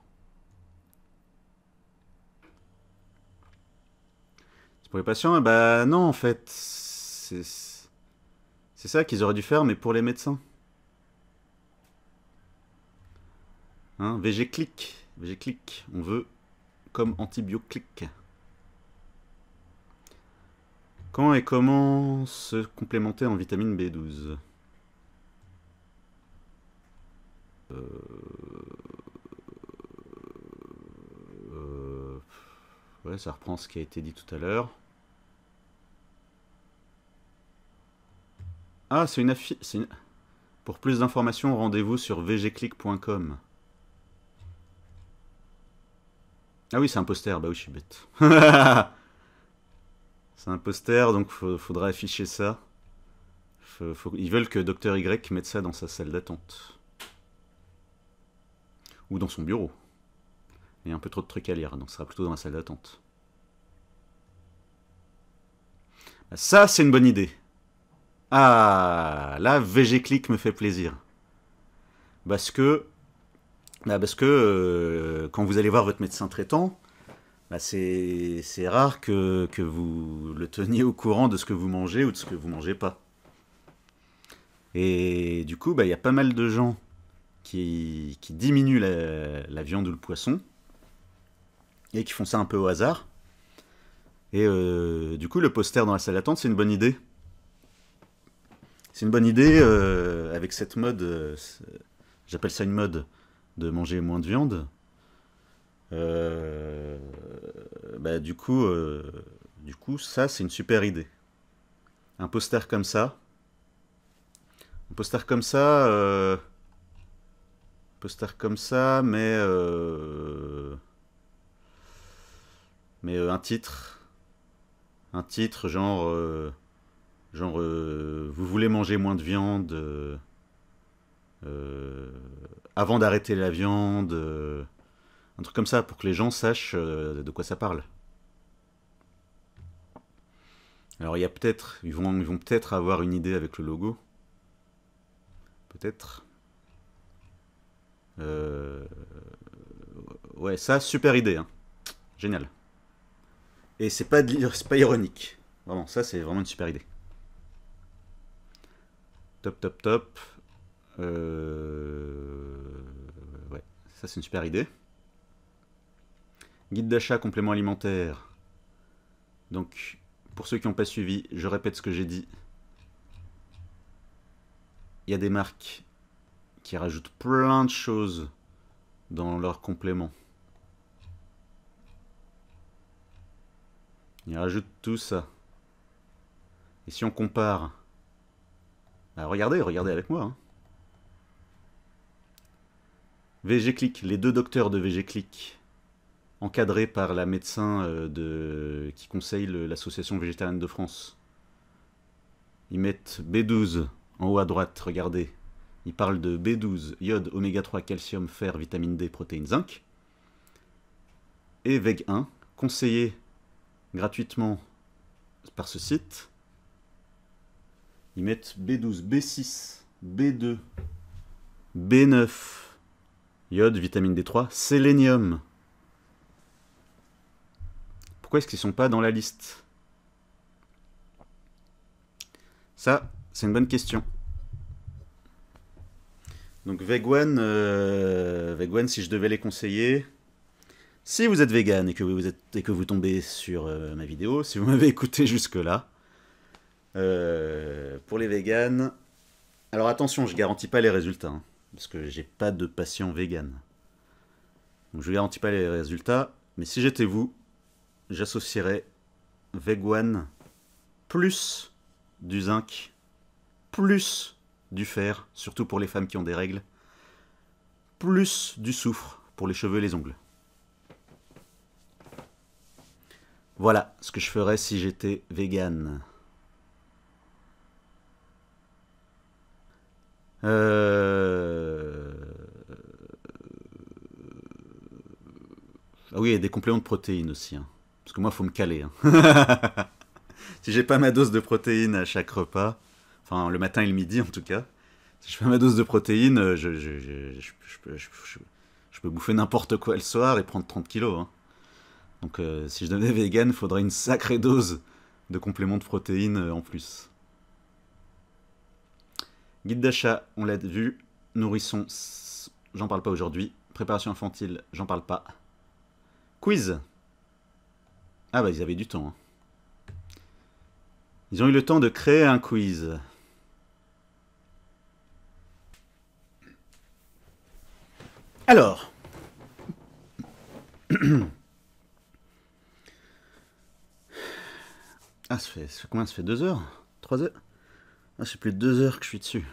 C'est pour les patients eh Bah non, en fait. C'est ça qu'ils auraient dû faire, mais pour les médecins. Hein, VG clic, VG clic, on veut comme antibiotique. Quand et comment se complémenter en vitamine B12 euh, euh, Ouais, ça reprend ce qui a été dit tout à l'heure. Ah, c'est une affiche... Pour plus d'informations, rendez-vous sur vgclick.com. Ah oui, c'est un poster, bah oui, je suis bête. C'est un poster, donc il faudra afficher ça. ils veulent que Docteur Y mette ça dans sa salle d'attente. Ou dans son bureau. Il y a un peu trop de trucs à lire, donc ça sera plutôt dans la salle d'attente. Bah, ça, c'est une bonne idée. Ah, là, VG-Click me fait plaisir. Parce que, bah, parce que euh, quand vous allez voir votre médecin traitant, bah, c'est rare que, vous le teniez au courant de ce que vous mangez ou de ce que vous mangez pas. Et du coup, bah, il y a pas mal de gens qui, diminuent la, viande ou le poisson et qui font ça un peu au hasard. Et euh, du coup, le poster dans la salle d'attente, c'est une bonne idée. C'est une bonne idée euh, avec cette mode, euh, j'appelle ça une mode, de manger moins de viande. Euh, bah, du coup, euh, du coup, ça c'est une super idée. Un poster comme ça. Un poster comme ça. un euh, poster comme ça, mais mais un titre. Un titre genre genre vous voulez manger moins de viande. avant d'arrêter la viande, un truc comme ça, pour que les gens sachent euh, de quoi ça parle. Alors il y a peut-être, ils vont, ils vont peut-être avoir une idée avec le logo. Peut-être. Euh, ouais, ça, super idée. Hein. Génial. Et c'est pas, pas ironique. Vraiment, ça c'est vraiment une super idée. Top, top, top. Euh, ouais, ça c'est une super idée. Guide d'achat, complément alimentaire. Donc, pour ceux qui n'ont pas suivi, je répète ce que j'ai dit. Il y a des marques qui rajoutent plein de choses dans leurs compléments. Ils rajoutent tout ça. Et si on compare... Bah, regardez, regardez avec moi. Hein. VG Click, les deux docteurs de VG encadré par la médecin euh, de, qui conseille l'Association végétarienne de France. Ils mettent B12 en haut à droite, regardez. Ils parlent de B12, iode, oméga 3, calcium, fer, vitamine D, protéines, zinc. Et VEG 1, conseillé gratuitement par ce site. Ils mettent B12, B6, B2, B9, iode, vitamine D3, sélénium. Pourquoi est-ce qu'ils sont pas dans la liste Ça, c'est une bonne question. Donc Vegwen, euh, si je devais les conseiller, si vous êtes vegan et que vous, êtes, et que vous tombez sur euh, ma vidéo, si vous m'avez écouté jusque-là, euh, pour les vegans... alors attention, je garantis pas les résultats, hein, parce que j'ai pas de patient vegan. Donc je garantis pas les résultats, mais si j'étais vous, j'associerai Vegwan plus du zinc, plus du fer, surtout pour les femmes qui ont des règles, plus du soufre pour les cheveux et les ongles. Voilà ce que je ferais si j'étais vegan. Euh, ah oui, des compléments de protéines aussi. Hein. Parce que moi, il faut me caler. Hein. si j'ai pas ma dose de protéines à chaque repas, enfin le matin et le midi en tout cas, si je fais ma dose de protéines, euh, je, je, peux bouffer n'importe quoi le soir et prendre 30 kilos. Hein. Donc euh, si je devenais vegan, il faudrait une sacrée dose de compléments de protéines euh, en plus. Guide d'achat, on l'a vu. Nourrissons, j'en parle pas aujourd'hui. Préparation infantile, j'en parle pas. Quiz ah bah ils avaient du temps. Hein. Ils ont eu le temps de créer un quiz. Alors. Ah, ça fait, ça, combien ça fait deux heures 3 heures Ah, c'est plus de 2 heures que je suis dessus.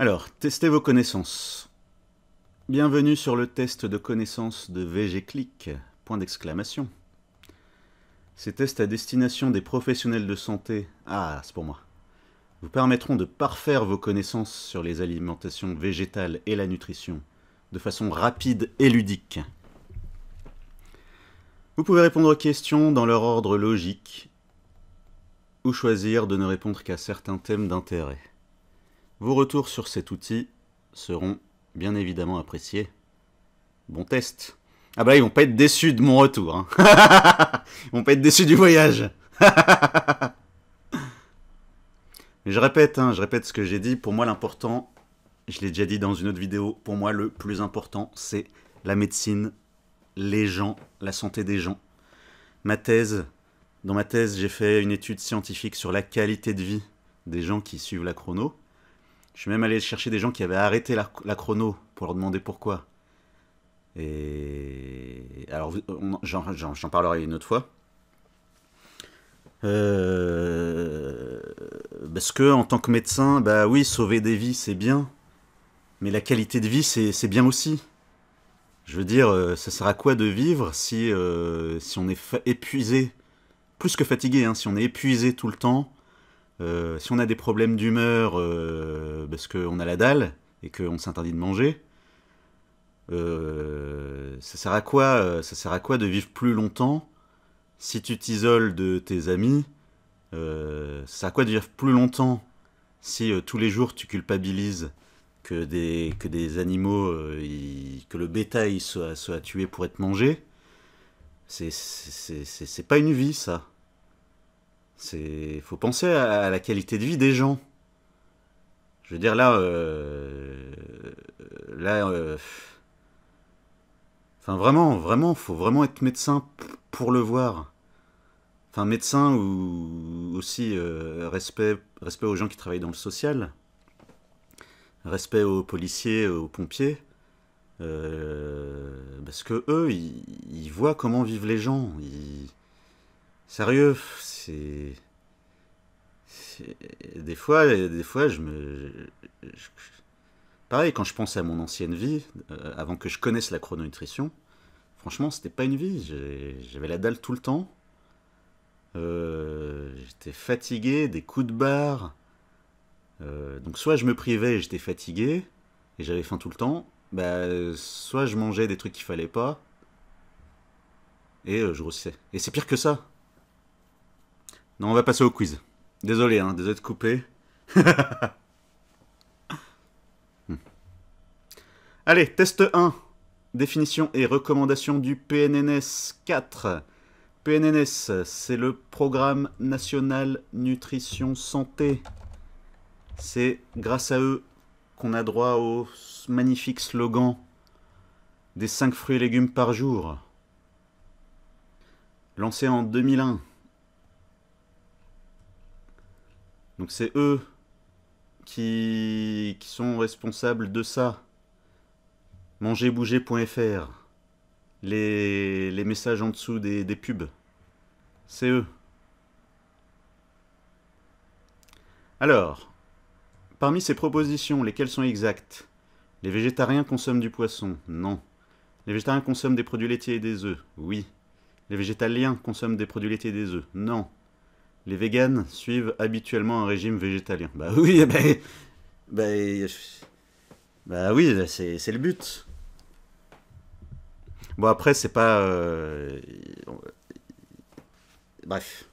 Alors, testez vos connaissances. Bienvenue sur le test de connaissances de VGClick. Point d'exclamation. Ces tests à destination des professionnels de santé, ah, c'est pour moi, vous permettront de parfaire vos connaissances sur les alimentations végétales et la nutrition de façon rapide et ludique. Vous pouvez répondre aux questions dans leur ordre logique ou choisir de ne répondre qu'à certains thèmes d'intérêt. Vos retours sur cet outil seront bien évidemment appréciés. Bon test ah bah ils vont pas être déçus de mon retour. Hein. ils vont pas être déçus du voyage. je répète, hein, je répète ce que j'ai dit. Pour moi, l'important, je l'ai déjà dit dans une autre vidéo, pour moi, le plus important, c'est la médecine, les gens, la santé des gens. Ma thèse, dans ma thèse, j'ai fait une étude scientifique sur la qualité de vie des gens qui suivent la chrono. Je suis même allé chercher des gens qui avaient arrêté la chrono pour leur demander pourquoi. Et alors, j'en parlerai une autre fois. Euh, parce que en tant que médecin, bah oui, sauver des vies, c'est bien, mais la qualité de vie, c'est bien aussi. Je veux dire, euh, ça sert à quoi de vivre si, euh, si on est épuisé, plus que fatigué, hein, si on est épuisé tout le temps, si on a des problèmes d'humeur parce qu'on a la dalle et qu'on s'interdit de manger, euh, ça sert à quoi euh, ça sert à quoi de vivre plus longtemps si tu t'isoles de tes amis euh, ça sert à quoi de vivre plus longtemps si tous les jours tu culpabilises que des, que des animaux, que le bétail soit, soit tué pour être mangé C'est c'est pas une vie, ça. Il faut penser à, à, la qualité de vie des gens. Je veux dire, là, là Enfin, vraiment, vraiment, faut vraiment être médecin pour le voir. Enfin, médecin ou aussi euh, respect, respect aux gens qui travaillent dans le social, respect aux policiers, aux pompiers, euh, parce que eux, ils, voient comment vivent les gens. Sérieux, c'est des fois, des fois, je me, Pareil, quand je pensais à mon ancienne vie, euh, avant que je connaisse la chrononutrition, franchement, c'était pas une vie. J'avais la dalle tout le temps. Euh, j'étais fatigué, des coups de barre. Euh, donc soit je me privais et j'étais fatigué, et j'avais faim tout le temps, bah, soit je mangeais des trucs qu'il fallait pas, et je grossissais. Et c'est pire que ça. Non, on va passer au quiz. Désolé, hein, désolé de coupé Allez, test 1. Définition et recommandation du PNNS 4. PNNS, c'est le Programme National Nutrition Santé. C'est grâce à eux qu'on a droit au magnifique slogan des 5 fruits et légumes par jour. Lancé en 2001. Donc c'est eux qui, qui sont responsables de ça mangerbouger.fr, les, les, messages en dessous des, des pubs, c'est eux. Alors, parmi ces propositions, lesquelles sont exactes Les végétariens consomment du poisson Non. Les végétariens consomment des produits laitiers et des œufs Oui. Les végétaliens consomment des produits laitiers et des œufs Non. Les véganes suivent habituellement un régime végétalien Bah oui, bah, bah bah oui, bah c'est, le but. Bon, après, c'est pas. Euh, bref.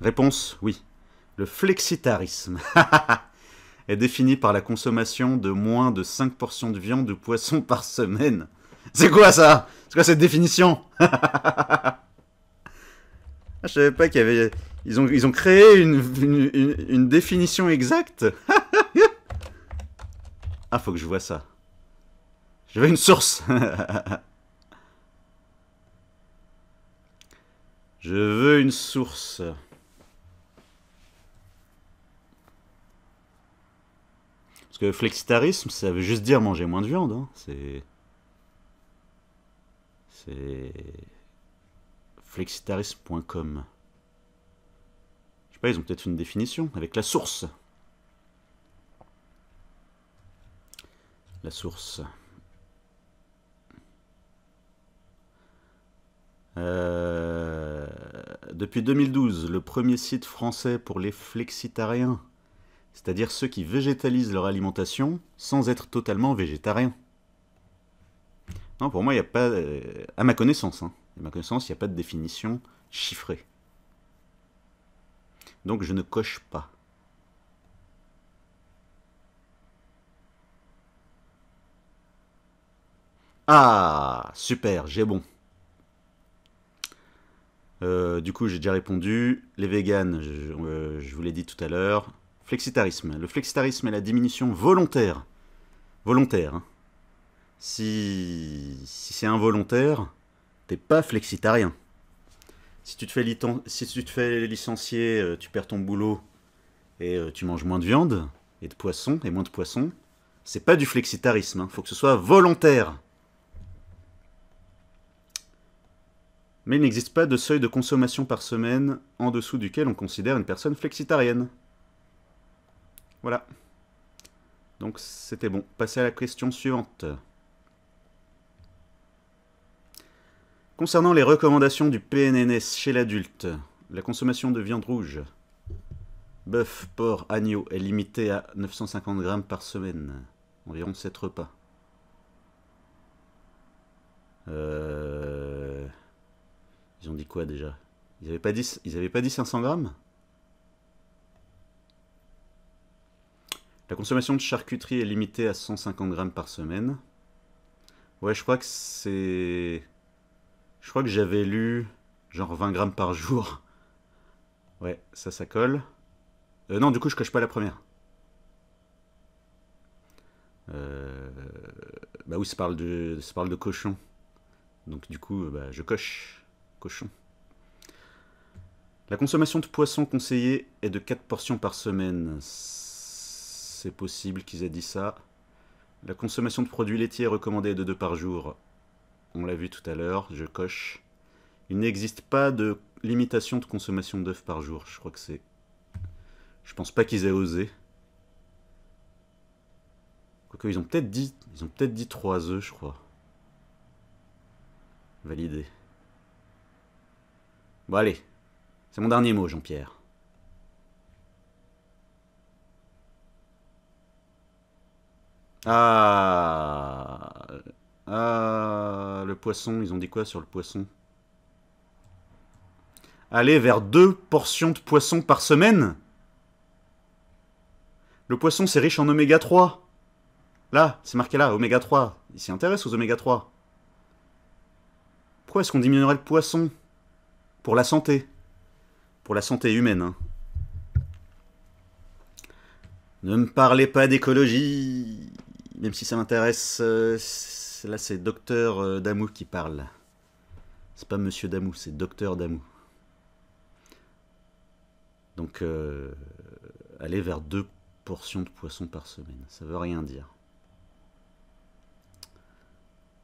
Réponse oui. Le flexitarisme est défini par la consommation de moins de 5 portions de viande ou poisson par semaine. C'est quoi ça C'est quoi cette définition Je savais pas qu'il y avait. Ils ont, ils ont créé une définition exacte Ah, faut que je vois ça. Je veux une source Je veux une source. Parce que flexitarisme, ça veut juste dire manger moins de viande. Hein. C'est... C'est... flexitarisme.com. Je sais pas, ils ont peut-être une définition avec la source. source. Euh, depuis 2012, le premier site français pour les flexitariens, c'est-à-dire ceux qui végétalisent leur alimentation sans être totalement végétariens. Non, pour moi, il n'y a pas, euh, à ma connaissance, hein, à ma connaissance, il n'y a pas de définition chiffrée. Donc je ne coche pas. Ah, super, j'ai bon. Euh, du coup, j'ai déjà répondu. Les véganes, euh, je, vous l'ai dit tout à l'heure. Flexitarisme. Le flexitarisme est la diminution volontaire. Volontaire. Hein. Si, si c'est involontaire, t'es pas flexitarien. Si tu te fais, si tu te fais licencier, euh, tu perds ton boulot et tu manges moins de viande et de poisson et moins de poisson, c'est pas du flexitarisme. Il hein. Faut que ce soit volontaire. mais il n'existe pas de seuil de consommation par semaine en dessous duquel on considère une personne flexitarienne. Voilà. Donc c'était bon. Passer à la question suivante. Concernant les recommandations du PNNS chez l'adulte, la consommation de viande rouge, bœuf, porc, agneau est limitée à 950 grammes par semaine, environ 7 repas. Euh... Ils ont dit quoi déjà Ils n'avaient pas, dit, ils avaient pas dit 500 grammes La consommation de charcuterie est limitée à 150 grammes par semaine. Ouais, je crois que c'est... Je crois que j'avais lu genre 20 grammes par jour. Ouais, ça, ça colle. Euh, non, du coup, je coche pas la première. Euh, bah oui, ça parle, de... ça parle de cochon. Donc du coup, bah, je coche cochon. La consommation de poisson conseillée est de 4 portions par semaine. C'est possible qu'ils aient dit ça. La consommation de produits laitiers recommandée est de 2 par jour. On l'a vu tout à l'heure, je coche. Il n'existe pas de limitation de consommation d'œufs par jour, je crois que c'est... Je pense pas qu'ils aient osé. Quoique, ils ont peut-être dit... Ils ont peut-être dit 3 œufs, je crois. Validé. Bon allez, c'est mon dernier mot, Jean-Pierre. Ah Ah Le poisson, ils ont dit quoi sur le poisson Aller vers deux portions de poisson par semaine Le poisson, c'est riche en oméga 3 Là, c'est marqué là, oméga 3. Ils s'y intéresse aux oméga 3. Pourquoi est-ce qu'on diminuerait le poisson pour la santé. Pour la santé humaine. Hein. Ne me parlez pas d'écologie. Même si ça m'intéresse. Euh, là, c'est docteur euh, Damou qui parle. C'est pas monsieur Damou, c'est docteur Damou. Donc, euh, aller vers deux portions de poisson par semaine, ça veut rien dire.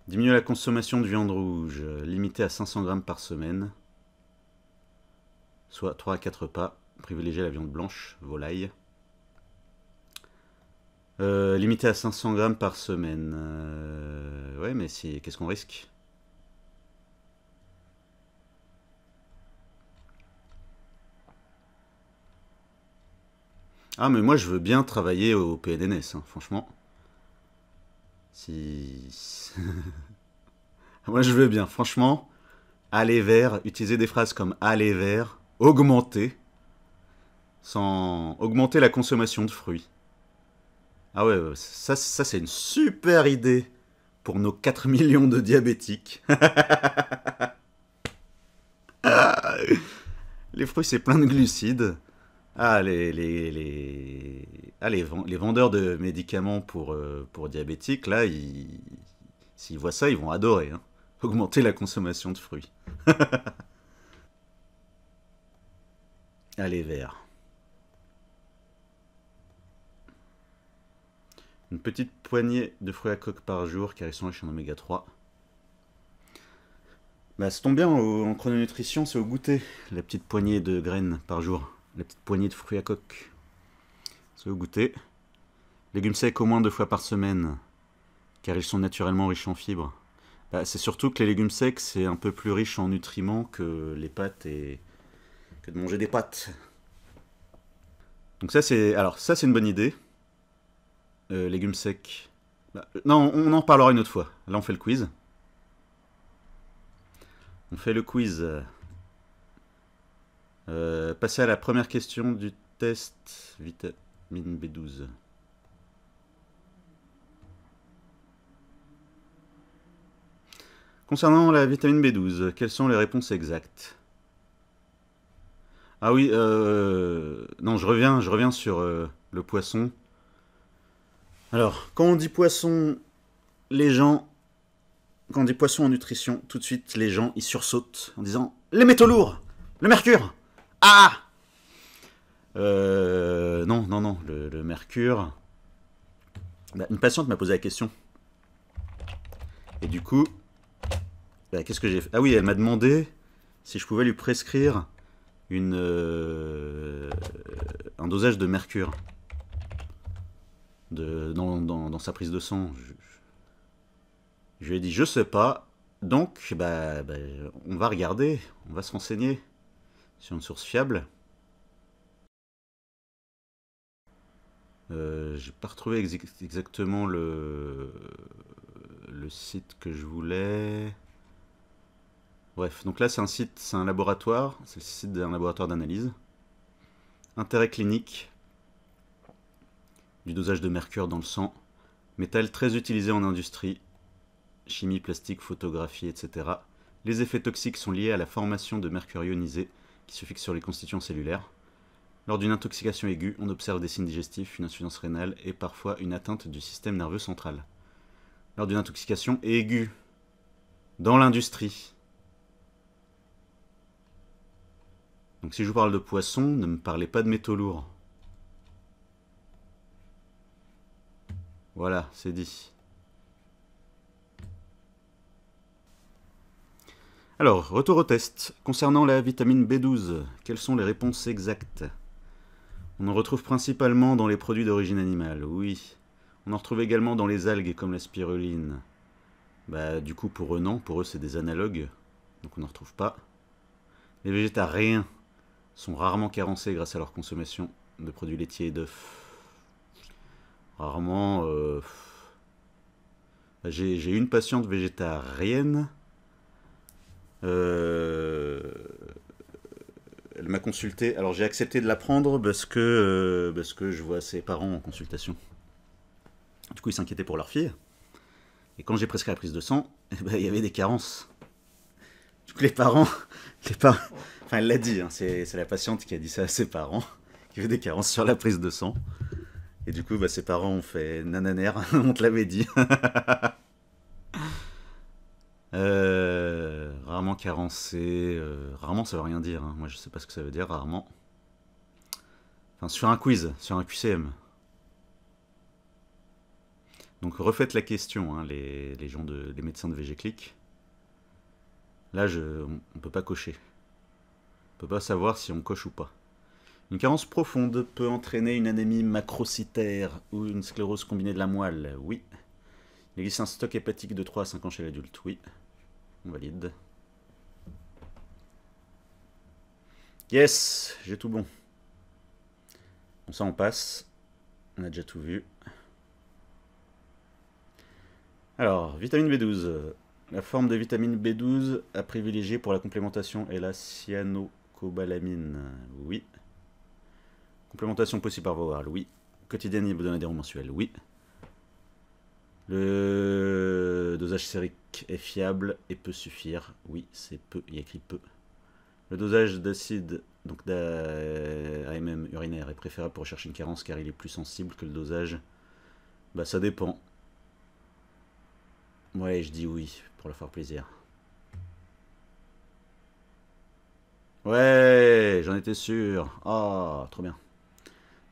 Diminuer la consommation de viande rouge, limitée à 500 grammes par semaine soit 3 à 4 pas. Privilégier la viande blanche, volaille. Euh, limité à 500 grammes par semaine. Euh, ouais, mais si, qu'est-ce qu'on risque Ah, mais moi, je veux bien travailler au PNNS, hein, franchement. Si... moi, je veux bien, franchement. Aller vers, utiliser des phrases comme aller vers, augmenter sans augmenter la consommation de fruits. Ah ouais, ça, c'est une super idée pour nos 4 millions de diabétiques. Ah, les fruits, c'est plein de glucides. Ah, les, les, les... Ah, vendeurs de médicaments pour, euh, pour diabétiques, là, s'ils voient ça, ils vont adorer. Hein. Augmenter la consommation de fruits. Allez vers. Une petite poignée de fruits à coque par jour car ils sont riches en oméga 3. Bah, c'est tombe bien, en chrononutrition, c'est au goûter, la petite poignée de graines par jour. La petite poignée de fruits à coque. C'est au goûter. Légumes secs au moins deux fois par semaine, car ils sont naturellement riches en fibres. Bah, c'est surtout que les légumes secs, c'est un peu plus riche en nutriments que les pâtes et, que de manger des pâtes. Donc ça c'est alors ça c'est une bonne idée. Euh, légumes secs. Bah, non, on en parlera une autre fois. Là on fait le quiz. On fait le quiz. Euh, passer à la première question du test vitamine B12. Concernant la vitamine B12, quelles sont les réponses exactes ah oui, euh, non, je reviens, je reviens sur euh, le poisson. Alors, quand on dit poisson, les gens, quand on dit poisson en nutrition, tout de suite, les gens, ils sursautent en disant les métaux lourds, le mercure. Ah euh, Non, non, non, le, mercure. Bah, une patiente m'a posé la question. Et du coup, bah, qu'est-ce que j'ai fait Ah oui, elle m'a demandé si je pouvais lui prescrire une, euh, un dosage de mercure de, dans, sa prise de sang. Je, lui ai dit, je sais pas, donc bah, bah, on va regarder, on va se renseigner sur une source fiable. Euh, j'ai pas retrouvé exactement le, le site que je voulais. Bref, donc là c'est un site, c'est un laboratoire, c'est le site d'un laboratoire d'analyse. Intérêt clinique du dosage de mercure dans le sang, métal très utilisé en industrie, chimie, plastique, photographie, etc. Les effets toxiques sont liés à la formation de mercure ionisé qui se fixe sur les constituants cellulaires. Lors d'une intoxication aiguë, on observe des signes digestifs, une insuffisance rénale et parfois une atteinte du système nerveux central. Lors d'une intoxication aiguë, dans l'industrie, Donc si je vous parle de poisson, ne me parlez pas de métaux lourds. Voilà, c'est dit. Alors, retour au test. Concernant la vitamine B12, quelles sont les réponses exactes On en retrouve principalement dans les produits d'origine animale, oui. On en retrouve également dans les algues comme la spiruline. Bah, du coup, pour eux, non. Pour eux, c'est des analogues. Donc, on n'en retrouve pas. Les rien sont rarement carencés grâce à leur consommation de produits laitiers et d'œufs. Rarement. Euh, j'ai une patiente végétarienne. Euh, elle m'a consulté. Alors j'ai accepté de la prendre parce que, euh, que je vois ses parents en consultation. Du coup, ils s'inquiétaient pour leur fille. Et quand j'ai prescrit la prise de sang, eh ben, il y avait des carences. Du coup, les parents, les, parents, elle l'a dit, hein, c'est la patiente qui a dit ça à ses parents, qui avait des carences sur la prise de sang. Et du coup, bah, ses parents ont fait nananer, on te l'avait dit. Euh, rarement carencé, euh, rarement ça veut rien dire. Hein. Moi, je sais pas ce que ça veut dire, rarement. sur un quiz, sur un QCM. Donc refaites la question, hein, les, gens de, les médecins de VGClic. Là, je, on ne peut pas cocher. On peut pas savoir si on coche ou pas. Une carence profonde peut entraîner une anémie macrocytaire ou une sclérose combinée de la moelle. Oui. Il existe un stock hépatique de 3 à 5 ans chez l'adulte. Oui. On valide. Yes, j'ai tout bon. Bon, ça on passe. On a déjà tout vu. Alors, vitamine B12. La forme de vitamine B12 à privilégier pour la complémentation est la cyano balamine, euh, oui. Complémentation possible par voie oui. Quotidienne de hebdomadaire mensuel, oui. Le dosage sérique est fiable et peut suffire. Oui, c'est peu, il y a écrit peu. Le dosage d'acide, donc d'AMM urinaire, est préférable pour rechercher une carence car il est plus sensible que le dosage. Bah ça dépend. Ouais, je dis oui, pour le faire plaisir. Ouais, j'en étais sûr. Ah, oh, trop bien.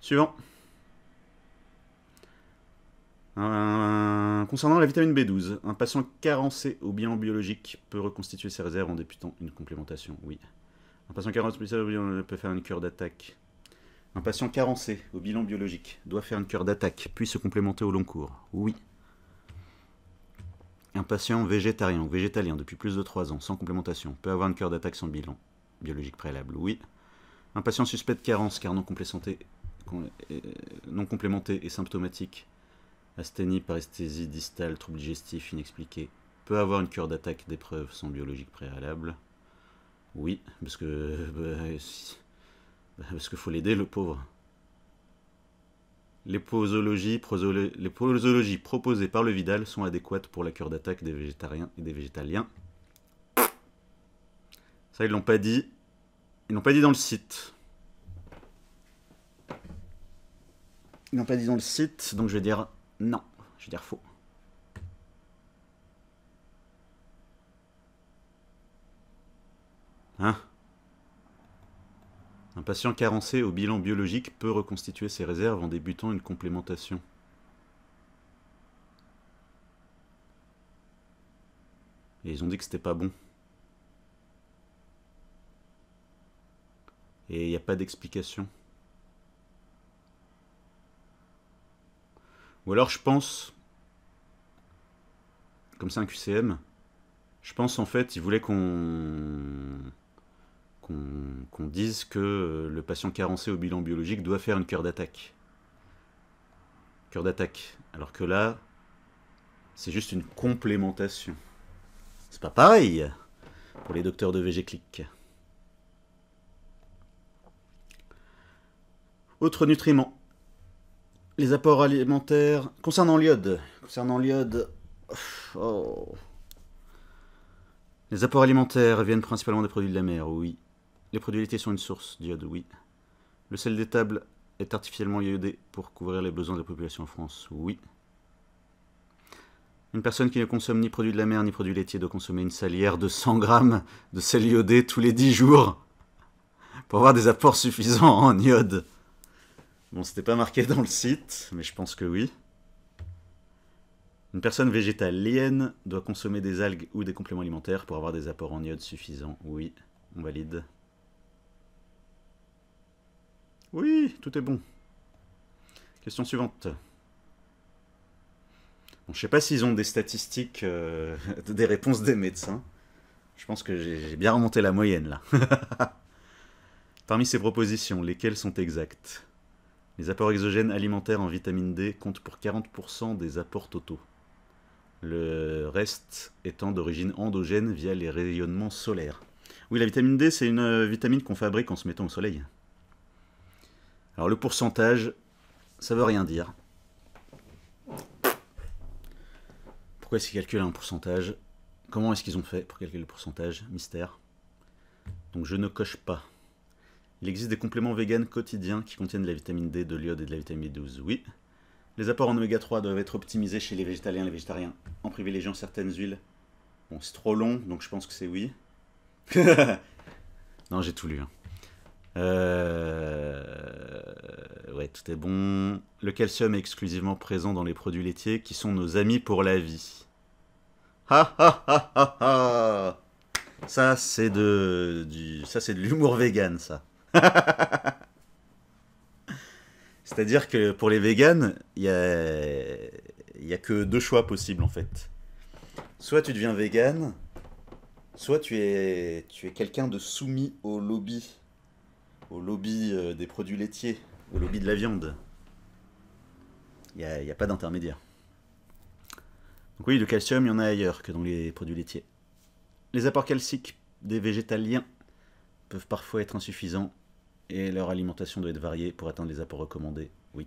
Suivant. concernant la vitamine B12, un patient carencé au bilan biologique peut reconstituer ses réserves en débutant une complémentation, oui. Un patient carencé au bilan peut faire une cure d'attaque. Un patient carencé au bilan biologique doit faire une cure d'attaque, puis se complémenter au long cours, oui. Un patient végétarien ou végétalien depuis plus de 3 ans, sans complémentation, peut avoir une cure d'attaque sans bilan, biologique préalable, oui. Un patient suspect de carence car non, euh, non complémenté et symptomatique, asthénie, paresthésie distale, trouble digestif inexpliqué, peut avoir une cure d'attaque d'épreuve sans biologique préalable. Oui, parce que... Euh, bah, parce qu'il faut l'aider, le pauvre. Les posologies, les posologies proposées par le Vidal sont adéquates pour la cure d'attaque des végétariens et des végétaliens ça, ils l'ont pas dit. Ils l'ont pas dit dans le site. Ils l'ont pas dit dans le site, donc je vais dire non. Je vais dire faux. Hein Un patient carencé au bilan biologique peut reconstituer ses réserves en débutant une complémentation. Et ils ont dit que c'était pas bon. Et il n'y a pas d'explication. Ou alors je pense, comme c'est un QCM, je pense en fait, il voulait qu'on qu'on dise que euh, le patient carencé au bilan biologique doit faire une cœur d'attaque. Cœur d'attaque. Alors que là, c'est juste une complémentation. C'est pas pareil pour les docteurs de VG Click. Autre nutriments. Les apports alimentaires. Concernant l'iode. Concernant l'iode. Oh. Les apports alimentaires viennent principalement des produits de la mer, oui. Les produits laitiers sont une source d'iode, oui. Le sel d'étable est artificiellement iodé pour couvrir les besoins de la population en France, oui. Une personne qui ne consomme ni produits de la mer ni produits laitiers doit consommer une salière de 100 grammes de sel iodé tous les 10 jours pour avoir des apports suffisants en iode. Bon, c'était pas marqué dans le site, mais je pense que oui. Une personne végétalienne doit consommer des algues ou des compléments alimentaires pour avoir des apports en iode suffisants. Oui, on valide. Oui, tout est bon. Question suivante. Bon, je sais pas s'ils ont des statistiques, euh, des réponses des médecins. Je pense que j'ai bien remonté la moyenne là. Parmi ces propositions, lesquelles sont exactes les apports exogènes alimentaires en vitamine D comptent pour 40% des apports totaux. Le reste étant d'origine endogène via les rayonnements solaires. Oui, la vitamine D, c'est une euh, vitamine qu'on fabrique en se mettant au soleil. Alors le pourcentage, ça veut rien dire. Pourquoi est-ce qu'ils calculent un pourcentage Comment est-ce qu'ils ont fait pour calculer le pourcentage Mystère. Donc je ne coche pas. Il existe des compléments véganes quotidiens qui contiennent de la vitamine D, de l'iode et de la vitamine B12, oui. Les apports en oméga 3 doivent être optimisés chez les végétaliens et les végétariens en privilégiant certaines huiles. Bon, c'est trop long, donc je pense que c'est oui. non, j'ai tout lu. Hein. Euh, ouais, tout est bon. Le calcium est exclusivement présent dans les produits laitiers qui sont nos amis pour la vie. Ha ha ha ha ha Ça, c'est de, Ça, c'est de l'humour vegan, ça. C'est-à-dire que pour les véganes, il n'y a... a que deux choix possibles en fait. Soit tu deviens végane, soit tu es, tu es quelqu'un de soumis au lobby, au lobby euh, des produits laitiers, au lobby de la viande. Il n'y a... a pas d'intermédiaire. Donc oui, le calcium, il y en a ailleurs que dans les produits laitiers. Les apports calciques des végétaliens peuvent parfois être insuffisants et leur alimentation doit être variée pour atteindre les apports recommandés. Oui.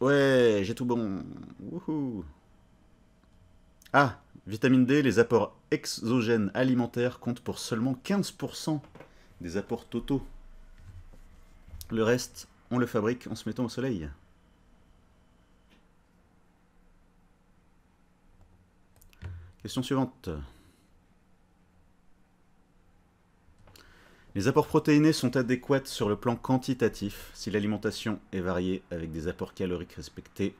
Ouais, j'ai tout bon. Wouhou. Ah, vitamine D, les apports exogènes alimentaires comptent pour seulement 15% des apports totaux. Le reste, on le fabrique en se mettant au soleil. Question suivante. Les apports protéinés sont adéquats sur le plan quantitatif si l'alimentation est variée avec des apports caloriques respectés.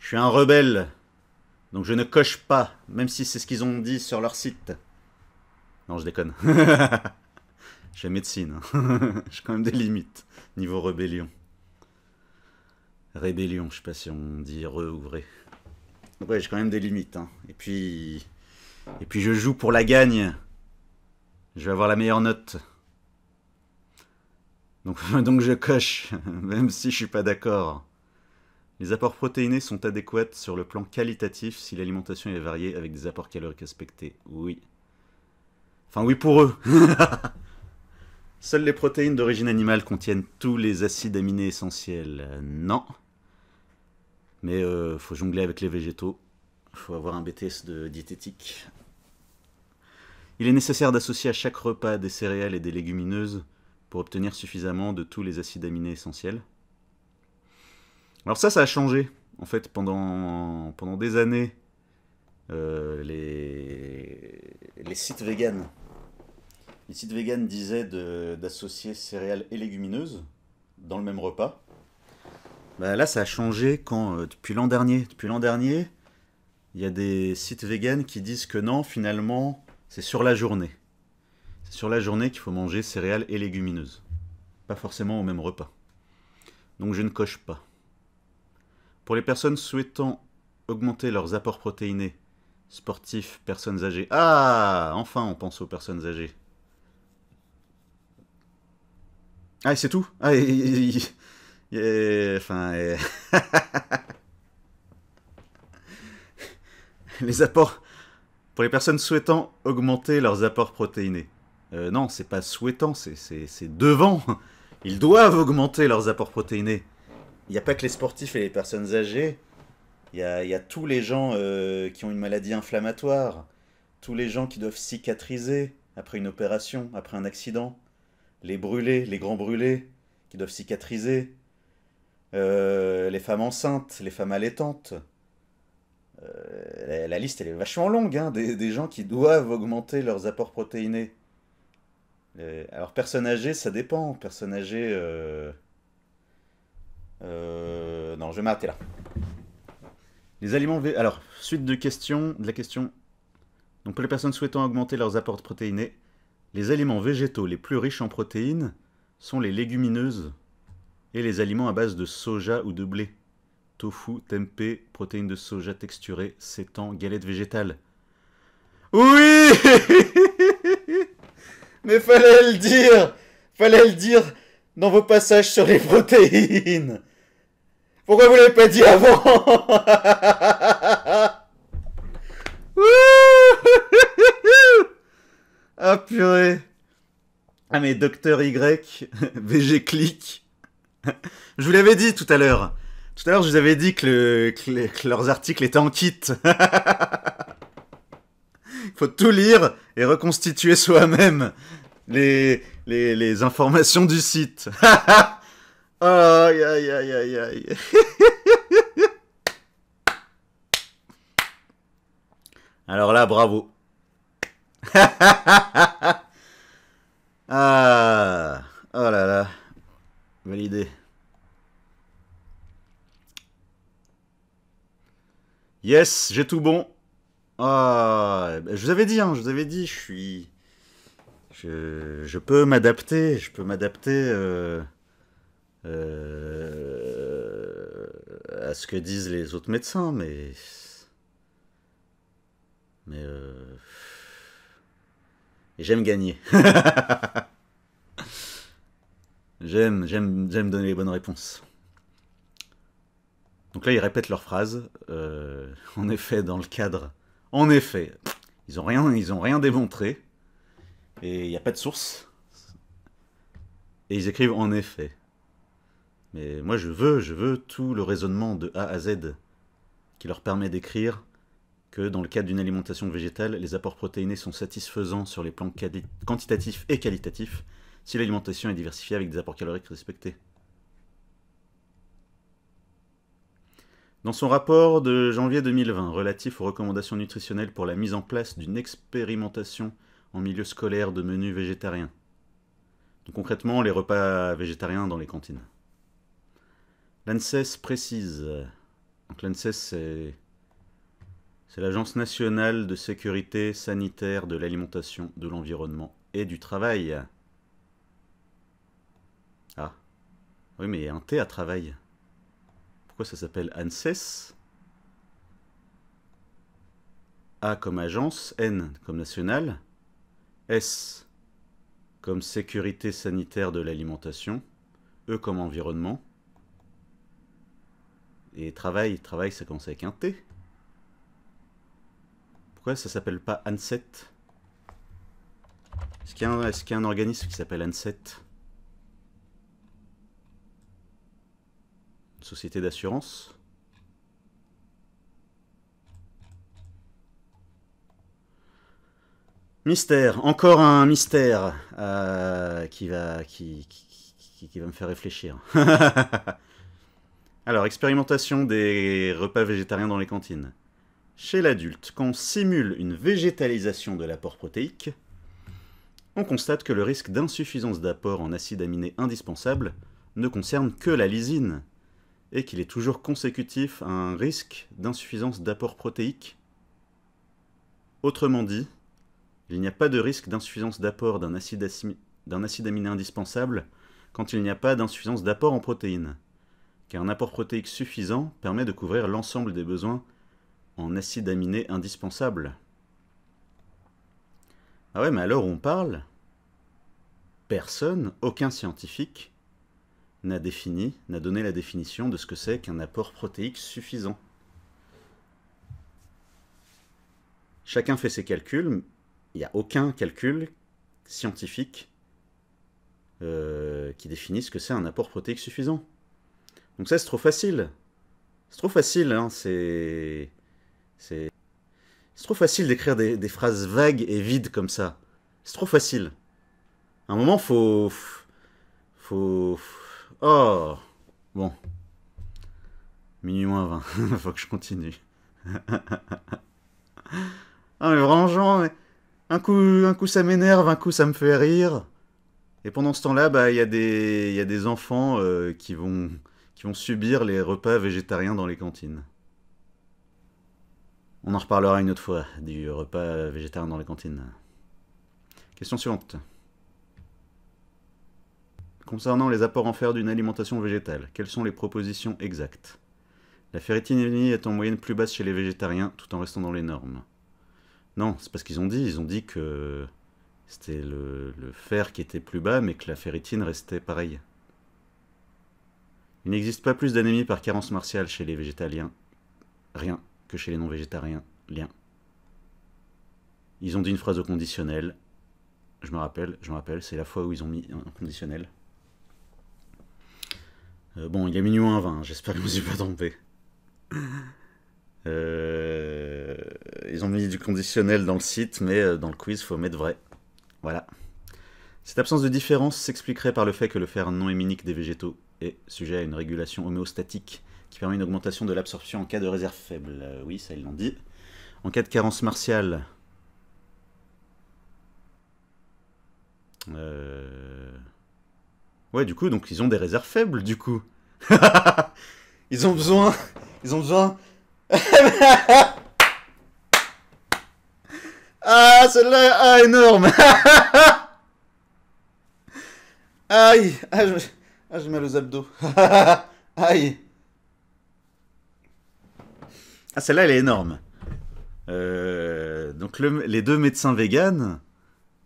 Je suis un rebelle, donc je ne coche pas, même si c'est ce qu'ils ont dit sur leur site. Non, je déconne. je médecine, hein. j'ai quand même des limites niveau rébellion. Rébellion, je sais pas si on dit re ou vrai. Ouais, j'ai quand même des limites. Hein. Et puis, et puis je joue pour la gagne je vais avoir la meilleure note. Donc, je coche, même si je suis pas d'accord. Les apports protéinés sont adéquats sur le plan qualitatif si l'alimentation est variée avec des apports caloriques respectés. Oui. Enfin oui pour eux. Seules les protéines d'origine animale contiennent tous les acides aminés essentiels. non. Mais euh, faut jongler avec les végétaux. Faut avoir un BTS de diététique. Il est nécessaire d'associer à chaque repas des céréales et des légumineuses pour obtenir suffisamment de tous les acides aminés essentiels. Alors ça, ça a changé. En fait, pendant, pendant des années, euh, les, les sites véganes les sites disaient d'associer céréales et légumineuses dans le même repas. Bah, là, ça a changé quand, euh, depuis l'an dernier. Depuis l'an dernier, il y a des sites véganes qui disent que non, finalement, c'est sur la journée. C'est sur la journée qu'il faut manger céréales et légumineuses. Pas forcément au même repas. Donc je ne coche pas. Pour les personnes souhaitant augmenter leurs apports protéinés, sportifs, personnes âgées. Ah Enfin on pense aux personnes âgées. Ah c'est tout ah, Enfin... les apports pour les personnes souhaitant augmenter leurs apports protéinés. Euh, non, c'est pas souhaitant, c'est devant. Ils doivent augmenter leurs apports protéinés. Il n'y a pas que les sportifs et les personnes âgées. Il y a, tous les gens euh, qui ont une maladie inflammatoire. Tous les gens qui doivent cicatriser après une opération, après un accident. Les brûlés, les grands brûlés qui doivent cicatriser. Euh, les femmes enceintes, les femmes allaitantes. Euh, la, liste est vachement longue hein, des, gens qui doivent augmenter leurs apports protéinés. Euh, alors personne âgée, ça dépend. Personne âgée, euh, non, je vais m'arrêter là. Les aliments. Alors, suite de, question, de la question. Donc, pour les personnes souhaitant augmenter leurs apports protéinés, les aliments végétaux les plus riches en protéines sont les légumineuses et les aliments à base de soja ou de blé tofu, tempeh, protéines de soja texturées, sétan, galette végétale. Oui Mais fallait le dire Fallait le dire dans vos passages sur les protéines Pourquoi vous l'avez pas dit avant Ah purée Ah mais Docteur Y, VG Click Je vous l'avais dit tout à l'heure tout à l'heure, je vous avais dit que, leurs articles étaient en kit. Il faut tout lire et reconstituer soi-même les, informations du site. aïe, aïe, aïe, Alors là, bravo. ah, oh là là. Validé. Yes, j'ai tout bon. Ah, ben, je vous avais dit, hein, je vous avais dit, je suis... Je, peux m'adapter, je peux m'adapter euh, euh, à ce que disent les autres médecins, mais... Mais... Euh, j'aime gagner. j'aime, j'aime, j'aime donner les bonnes réponses. Donc là, ils répètent leur phrase. Euh, en effet, dans le cadre. En effet, ils n'ont rien, ils ont rien démontré. Et il n'y a pas de source. Et ils écrivent en effet. Mais moi, je veux, je veux tout le raisonnement de A à Z qui leur permet d'écrire que dans le cadre d'une alimentation végétale, les apports protéinés sont satisfaisants sur les plans quantitatifs et qualitatifs si l'alimentation est diversifiée avec des apports caloriques respectés. Dans son rapport de janvier 2020 relatif aux recommandations nutritionnelles pour la mise en place d'une expérimentation en milieu scolaire de menus végétariens, donc concrètement les repas végétariens dans les cantines, l'ANSES précise, donc l'ANSES c'est l'Agence nationale de sécurité sanitaire de l'alimentation, de l'environnement et du travail. Ah, oui mais un thé à travail pourquoi ça s'appelle ANSES A comme agence, N comme nationale, S comme sécurité sanitaire de l'alimentation, E comme environnement, et travail, travail ça commence avec un T. Pourquoi ça s'appelle pas ANSET Est-ce qu'il y, a un organisme qui s'appelle ANSET société d'assurance Mystère, encore un mystère euh, qui, va, va me faire réfléchir. Alors, expérimentation des repas végétariens dans les cantines. Chez l'adulte, quand on simule une végétalisation de l'apport protéique, on constate que le risque d'insuffisance d'apport en acides aminés indispensables ne concerne que la lysine, et qu'il est toujours consécutif à un risque d'insuffisance d'apport protéique. Autrement dit, il n'y a pas de risque d'insuffisance d'apport d'un acide, acide, aminé indispensable quand il n'y a pas d'insuffisance d'apport en protéines, car un apport protéique suffisant permet de couvrir l'ensemble des besoins en acide aminé indispensable. Ah ouais, mais alors on parle Personne, aucun scientifique, n'a défini, n'a donné la définition de ce que c'est qu'un apport protéique suffisant. Chacun fait ses calculs, il n'y a aucun calcul scientifique euh, qui définisse ce que c'est un apport protéique suffisant. Donc ça c'est trop facile. C'est trop facile, hein, c'est... C'est trop facile d'écrire des, phrases vagues et vides comme ça. C'est trop facile. À un moment, faut... Faut... Oh Bon. Minuit moins 20. Faut que je continue. ah mais vraiment Jean, un coup, un coup ça m'énerve, un coup ça me fait rire. Et pendant ce temps-là, bah il y, y, a des enfants euh, qui, vont, qui vont subir les repas végétariens dans les cantines. On en reparlera une autre fois du repas végétarien dans les cantines. Question suivante. Concernant les apports en fer d'une alimentation végétale, quelles sont les propositions exactes La ferritinémie est en moyenne plus basse chez les végétariens tout en restant dans les normes. Non, c'est parce qu'ils ont dit, ils ont dit que c'était le, fer qui était plus bas mais que la ferritine restait pareille. Il n'existe pas plus d'anémie par carence martiale chez les végétaliens, rien, que chez les non-végétariens, lien. Ils ont dit une phrase au conditionnel, je me rappelle, je me rappelle, c'est la fois où ils ont mis un conditionnel. Euh, bon, il y a minuit 1 20, j'espère que je ne me suis pas trompé. Euh, ils ont mis du conditionnel dans le site, mais euh, dans le quiz, faut mettre vrai. Voilà. Cette absence de différence s'expliquerait par le fait que le fer non héminique des végétaux est sujet à une régulation homéostatique qui permet une augmentation de l'absorption en cas de réserve faible. oui, ça ils l'ont dit. En cas de carence martiale... Euh... Ouais, du coup, donc ils ont des réserves faibles, du coup. ils ont besoin. Ils ont besoin. ah, celle-là, ah, énorme. Aïe, ah, ah j'ai ah, mal aux abdos. Aïe. Ah, celle-là, elle est énorme. Euh, donc, les deux médecins véganes.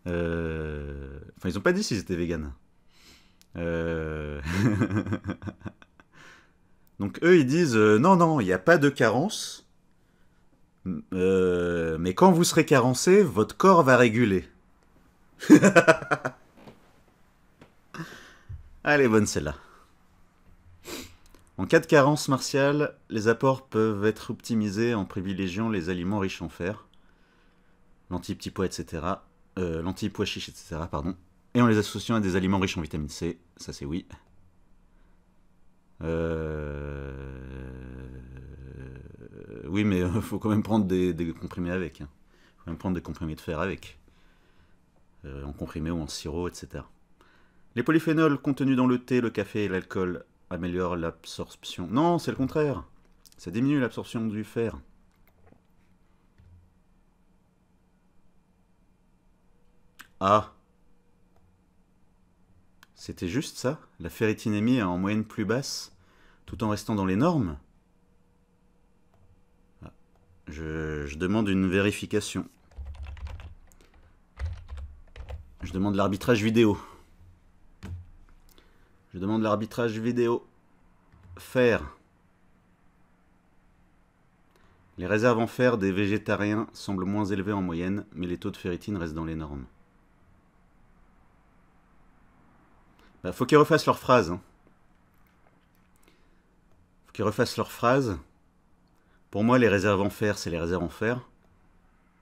Euh, enfin, ils ont pas dit s'ils étaient véganes. Euh. Donc eux, ils disent euh, non, non, il n'y a pas de carence. Euh, mais quand vous serez carencé, votre corps va réguler. Allez, bonne celle-là. En cas de carence martiale, les apports peuvent être optimisés en privilégiant les aliments riches en fer. L'anti-petit pois, etc. Euh, L'anti-pois chiche, etc. Pardon. Et les associant à des aliments riches en vitamine C, ça c'est oui. Euh, oui, mais il faut quand même prendre des, comprimés avec. Il hein. faut même prendre des comprimés de fer avec. Euh, en comprimé ou en sirop, etc. Les polyphénols contenus dans le thé, le café et l'alcool améliorent l'absorption. Non, c'est le contraire. Ça diminue l'absorption du fer. Ah c'était juste ça La ferritinémie est en moyenne plus basse tout en restant dans les normes ah, je, demande une vérification. Je demande l'arbitrage vidéo. Je demande l'arbitrage vidéo. Fer. Les réserves en fer des végétariens semblent moins élevées en moyenne, mais les taux de ferritine restent dans les normes. Bah, faut qu'ils refassent leur phrase. Hein. Faut qu'ils refassent leur phrase. Pour moi, les réserves en fer, c'est les réserves en fer.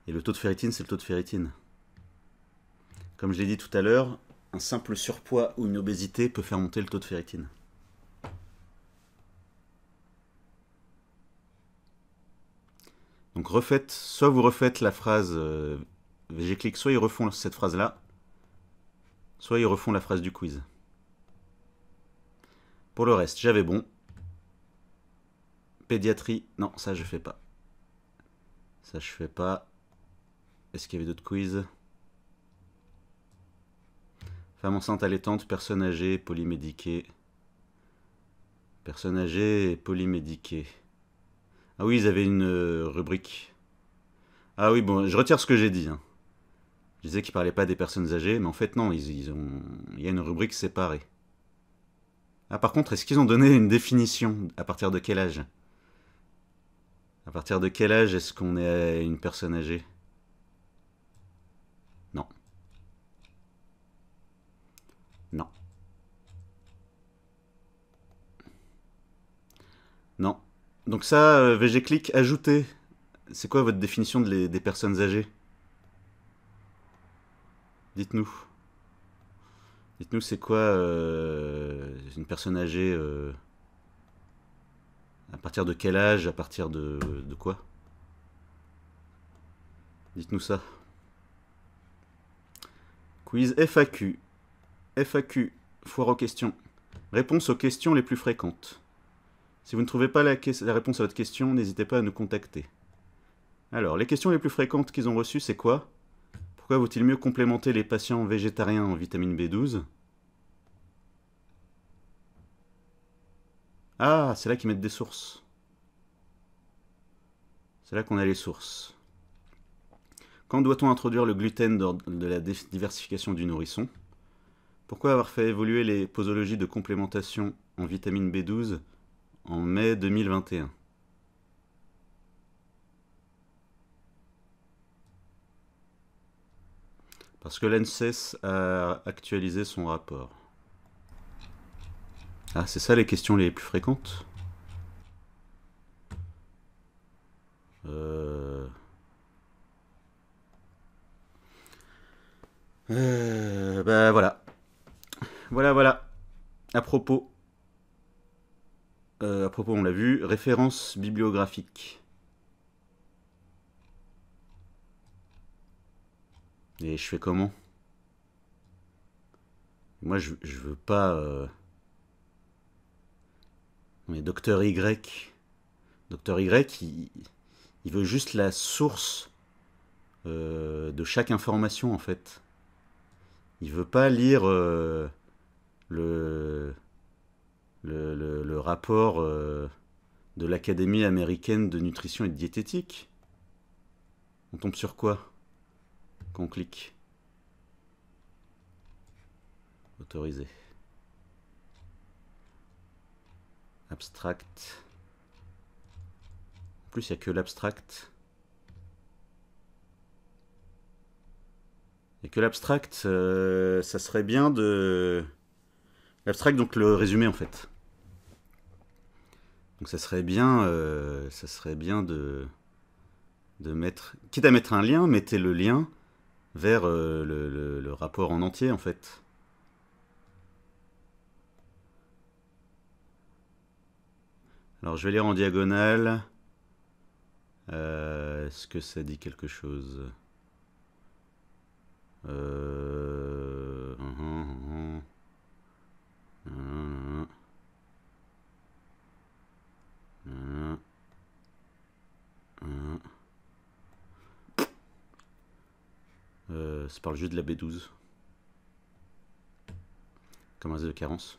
Et le taux de ferritine, c'est le taux de ferritine. Comme je l'ai dit tout à l'heure, un simple surpoids ou une obésité peut faire monter le taux de ferritine. Donc refaites, soit vous refaites la phrase j'ai euh, cliqué, soit ils refont cette phrase-là, soit ils refont la phrase du quiz. Pour le reste, j'avais bon. Pédiatrie, non, ça je fais pas. Ça je fais pas. Est-ce qu'il y avait d'autres quiz Femme enceinte allaitante, personne âgée, polymédiquée. Personne âgée polymédiquée. Ah oui, ils avaient une euh, rubrique. Ah oui, bon, je retire ce que j'ai dit. Hein. Je disais qu'ils parlaient pas des personnes âgées, mais en fait non, ont... il y a une rubrique séparée. Ah, par contre, est-ce qu'ils ont donné une définition À partir de quel âge À partir de quel âge est-ce qu'on est une personne âgée Non. Non. Non. Donc ça, euh, Vg VGClick, ajoutez. C'est quoi votre définition des personnes âgées Dites-nous. Dites-nous, c'est quoi euh, une personne âgée euh, À partir de quel âge À partir de, quoi Dites-nous ça. Quiz FAQ. FAQ, foire aux questions. Réponse aux questions les plus fréquentes. Si vous ne trouvez pas la réponse à votre question, n'hésitez pas à nous contacter. Alors, les questions les plus fréquentes qu'ils ont reçues, c'est quoi pourquoi vaut-il mieux complémenter les patients végétariens en vitamine B12 Ah, c'est là qu'ils mettent des sources. C'est là qu'on a les sources. Quand doit-on introduire le gluten de la diversification du nourrisson Pourquoi avoir fait évoluer les posologies de complémentation en vitamine B12 en mai 2021 Parce que l'ANSES a actualisé son rapport. Ah, c'est ça les questions les plus fréquentes euh... euh bah, voilà. Voilà, voilà. À propos. Euh, à propos, on l'a vu, référence bibliographique. Et je fais comment Moi, je, je, veux pas... Euh, mais Docteur Y... Docteur Y, il, veut juste la source euh, de chaque information, en fait. Il veut pas lire euh, le, le, le, le, rapport de l'Académie américaine de nutrition et de diététique. On tombe sur quoi on clique. Autorisé. Abstract. En plus, il n'y a que l'abstract. Et que l'abstract, euh, ça serait bien de... L'abstract, donc le résumé en fait. Donc ça serait bien, euh, ça serait bien de, de mettre... Quitte à mettre un lien, mettez le lien vers euh, le, rapport en entier en fait. Alors je vais lire en diagonale. Euh, est-ce que ça dit quelque chose euh... Uh-huh, uh-huh. Uh-huh, Euh, ça parle par le de la B12. Comme un de carence.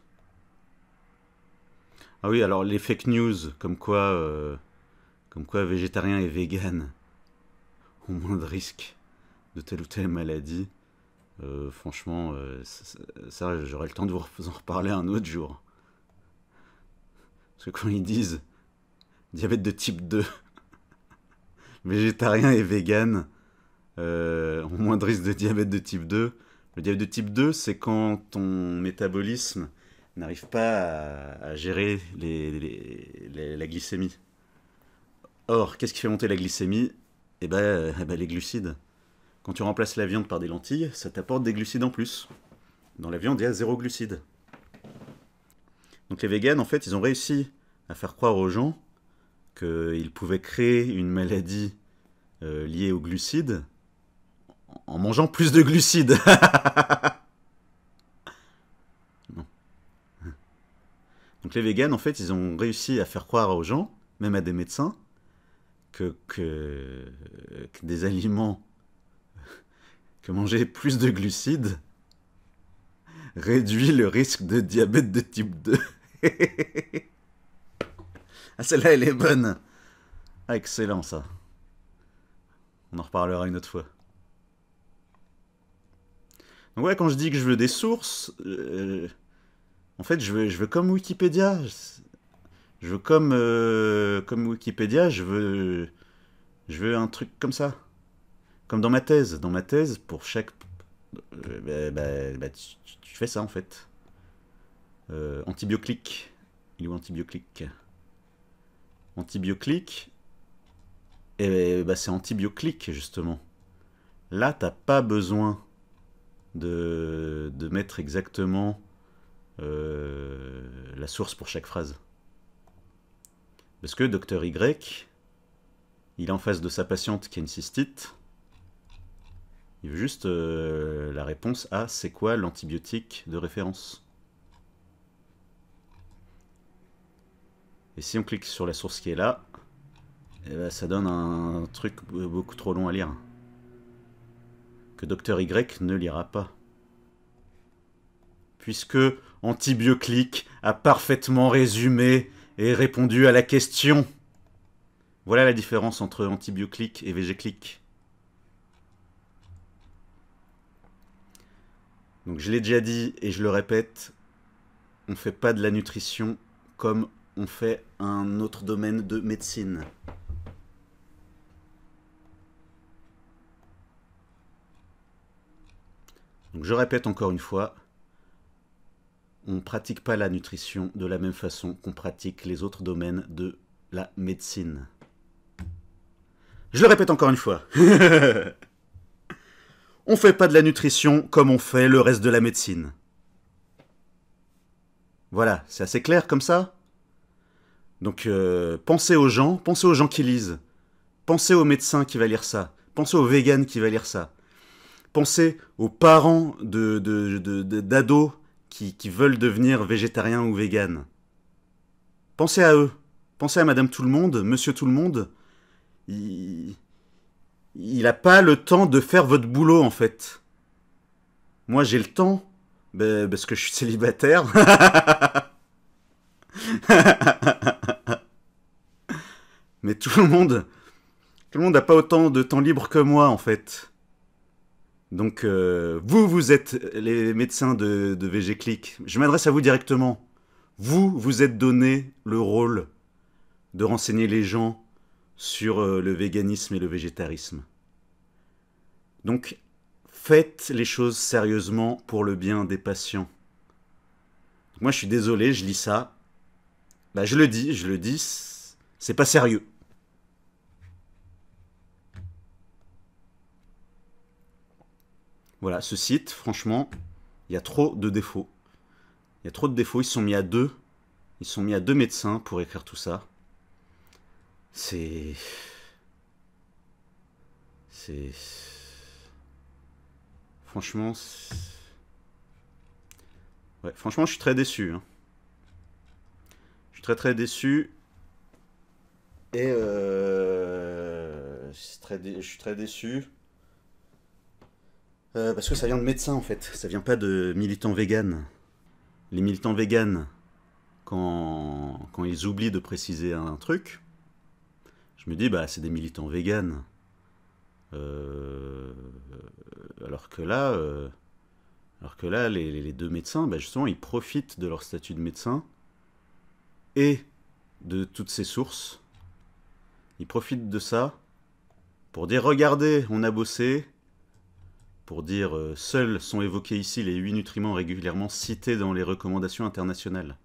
Ah oui, alors les fake news, comme quoi, euh, comme quoi végétarien et vegan ont moins de risques de telle ou telle maladie. Euh, franchement, ça, j'aurai le temps de vous en reparler un autre jour. Parce que quand ils disent diabète de type 2, végétarien et vegan, euh, ont moins de risque de diabète de type 2. Le diabète de type 2, c'est quand ton métabolisme n'arrive pas à, gérer la glycémie. Or, qu'est-ce qui fait monter la glycémie eh ben, euh, ben, les glucides. Quand tu remplaces la viande par des lentilles, ça t'apporte des glucides en plus. Dans la viande, il y a zéro glucide. Donc les véganes, en fait, ils ont réussi à faire croire aux gens qu'ils pouvaient créer une maladie euh, liée aux glucides en mangeant plus de glucides. non. Donc les végans en fait, ils ont réussi à faire croire aux gens, même à des médecins, que, des aliments, que manger plus de glucides réduit le risque de diabète de type 2. ah, celle-là, elle est bonne. Ah, excellent, ça. On en reparlera une autre fois ouais, quand je dis que je veux des sources, euh, en fait, je veux, je veux comme Wikipédia. Je veux comme, euh, comme Wikipédia, je veux, je veux un truc comme ça. Comme dans ma thèse. Dans ma thèse, pour chaque... Euh, bah, bah, bah, tu, fais ça, en fait. antibioclique. Il est où antibioclique Antibioclique. Et eh bah, ben, c'est antibioclique, justement. Là, t'as pas besoin de, mettre exactement euh, la source pour chaque phrase. Parce que Docteur Y, il est en face de sa patiente qui a une cystite. Il veut juste euh, la réponse à c'est quoi l'antibiotique de référence. Et si on clique sur la source qui est là, eh ben, ça donne un truc beaucoup trop long à lire que Docteur Y ne lira pas. Puisque Antibioclique a parfaitement résumé et répondu à la question. Voilà la différence entre Antibioclique et VGClic. Donc je l'ai déjà dit et je le répète, on ne fait pas de la nutrition comme on fait un autre domaine de médecine. Donc je répète encore une fois, on ne pratique pas la nutrition de la même façon qu'on pratique les autres domaines de la médecine. Je le répète encore une fois. on ne fait pas de la nutrition comme on fait le reste de la médecine. Voilà, c'est assez clair comme ça Donc euh, pensez aux gens, pensez aux gens qui lisent, pensez au médecin qui va lire ça, pensez aux vegan qui va lire ça, Pensez aux parents d'ados qui, veulent devenir végétariens ou véganes. Pensez à eux. Pensez à Madame Tout-le-Monde, Monsieur Tout-le-Monde. Il n'a pas le temps de faire votre boulot, en fait. Moi, j'ai le temps, ben, parce que je suis célibataire. Mais tout le monde, tout le monde n'a pas autant de temps libre que moi, en fait. Donc, euh, vous, vous êtes les médecins de, de Je m'adresse à vous directement. Vous, vous êtes donné le rôle de renseigner les gens sur euh, le véganisme et le végétarisme. Donc, faites les choses sérieusement pour le bien des patients. Moi, je suis désolé, je lis ça. Bah, je le dis, je le dis, c'est pas sérieux. Voilà, ce site, franchement, il y a trop de défauts. Il y a trop de défauts. Ils sont mis à deux. Ils sont mis à deux médecins pour écrire tout ça. C'est. C'est. Franchement. Ouais, franchement, je suis très déçu. Hein. Je suis très très déçu. Et. Euh... je suis très déçu. Euh, parce que ça vient de médecins en fait, ça vient pas de militants véganes. Les militants véganes, quand, quand ils oublient de préciser un, truc, je me dis bah c'est des militants véganes. Euh, alors que là, euh, alors que là les, deux médecins, bah, justement, ils profitent de leur statut de médecin et de toutes ces sources. Ils profitent de ça pour dire regardez, on a bossé, pour dire euh, seuls sont évoqués ici les huit nutriments régulièrement cités dans les recommandations internationales.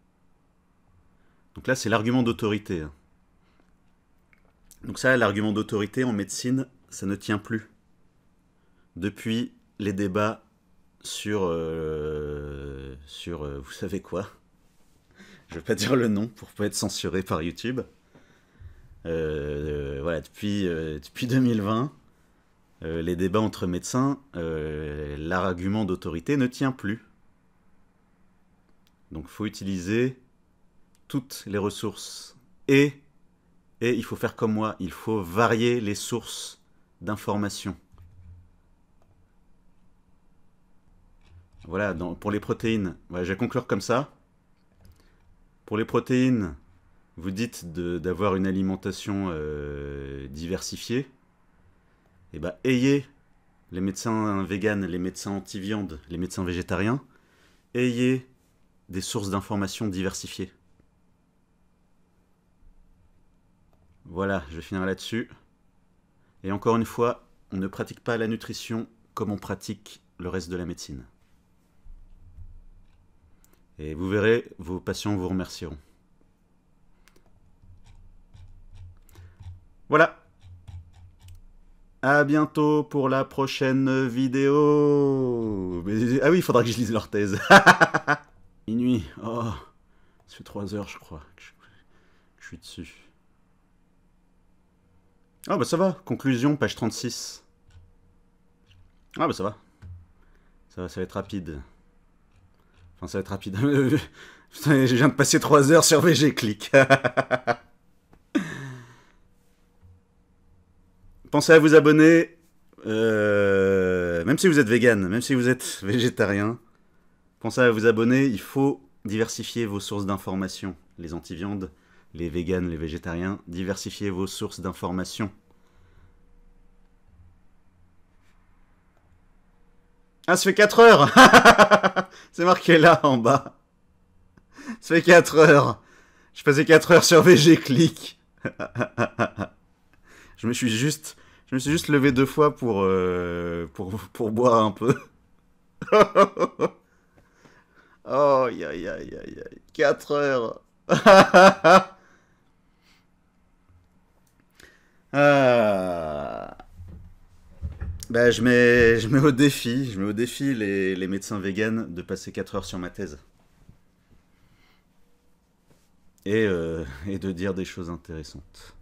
Donc là, c'est l'argument d'autorité. Hein. Donc ça, l'argument d'autorité en médecine, ça ne tient plus. Depuis les débats sur... Euh, sur euh, vous savez quoi Je ne vais pas dire le nom pour ne pas être censuré par YouTube. voilà, depuis, depuis 2020 euh, les débats entre médecins, euh, l'argument d'autorité ne tient plus. Donc faut utiliser toutes les ressources et et il faut faire comme moi, il faut varier les sources d'informations. Voilà, pour les protéines, je vais conclure comme ça. Pour les protéines, vous dites d'avoir une alimentation euh, diversifiée et eh bien ayez les médecins véganes, les médecins anti-viande, les médecins végétariens, ayez des sources d'informations diversifiées. Voilà, je finirai là-dessus. Et encore une fois, on ne pratique pas la nutrition comme on pratique le reste de la médecine. Et vous verrez, vos patients vous remercieront. Voilà à bientôt pour la prochaine vidéo. ah oui, il faudra que je lise leur thèse. Minuit. Oh, ça fait 3 heures, je crois, je, suis dessus. Ah bah ça va. Conclusion, page 36. Ah bah ça va. Ça va, ça va être rapide. Enfin, ça va être rapide. Putain, je viens de passer 3 heures sur VG Click. Pensez à vous abonner. Euh, même si vous êtes vegan, même si vous êtes végétarien, pensez à vous abonner. Il faut diversifier vos sources d'informations. Les anti-viandes, les véganes, les végétariens, diversifiez vos sources d'informations. Ah, ça fait 4 heures C'est marqué là, en bas. Ça fait 4 heures. Je passais 4 heures sur VG Click. Je me suis juste je me suis juste levé deux fois pour, euh, pour, boire un peu. oh, aïe, aïe, 4 heures. ah. Ben, je, mets, je mets au défi, je mets au défi les, médecins véganes de passer quatre heures sur ma thèse. Et, euh, et de dire des choses intéressantes.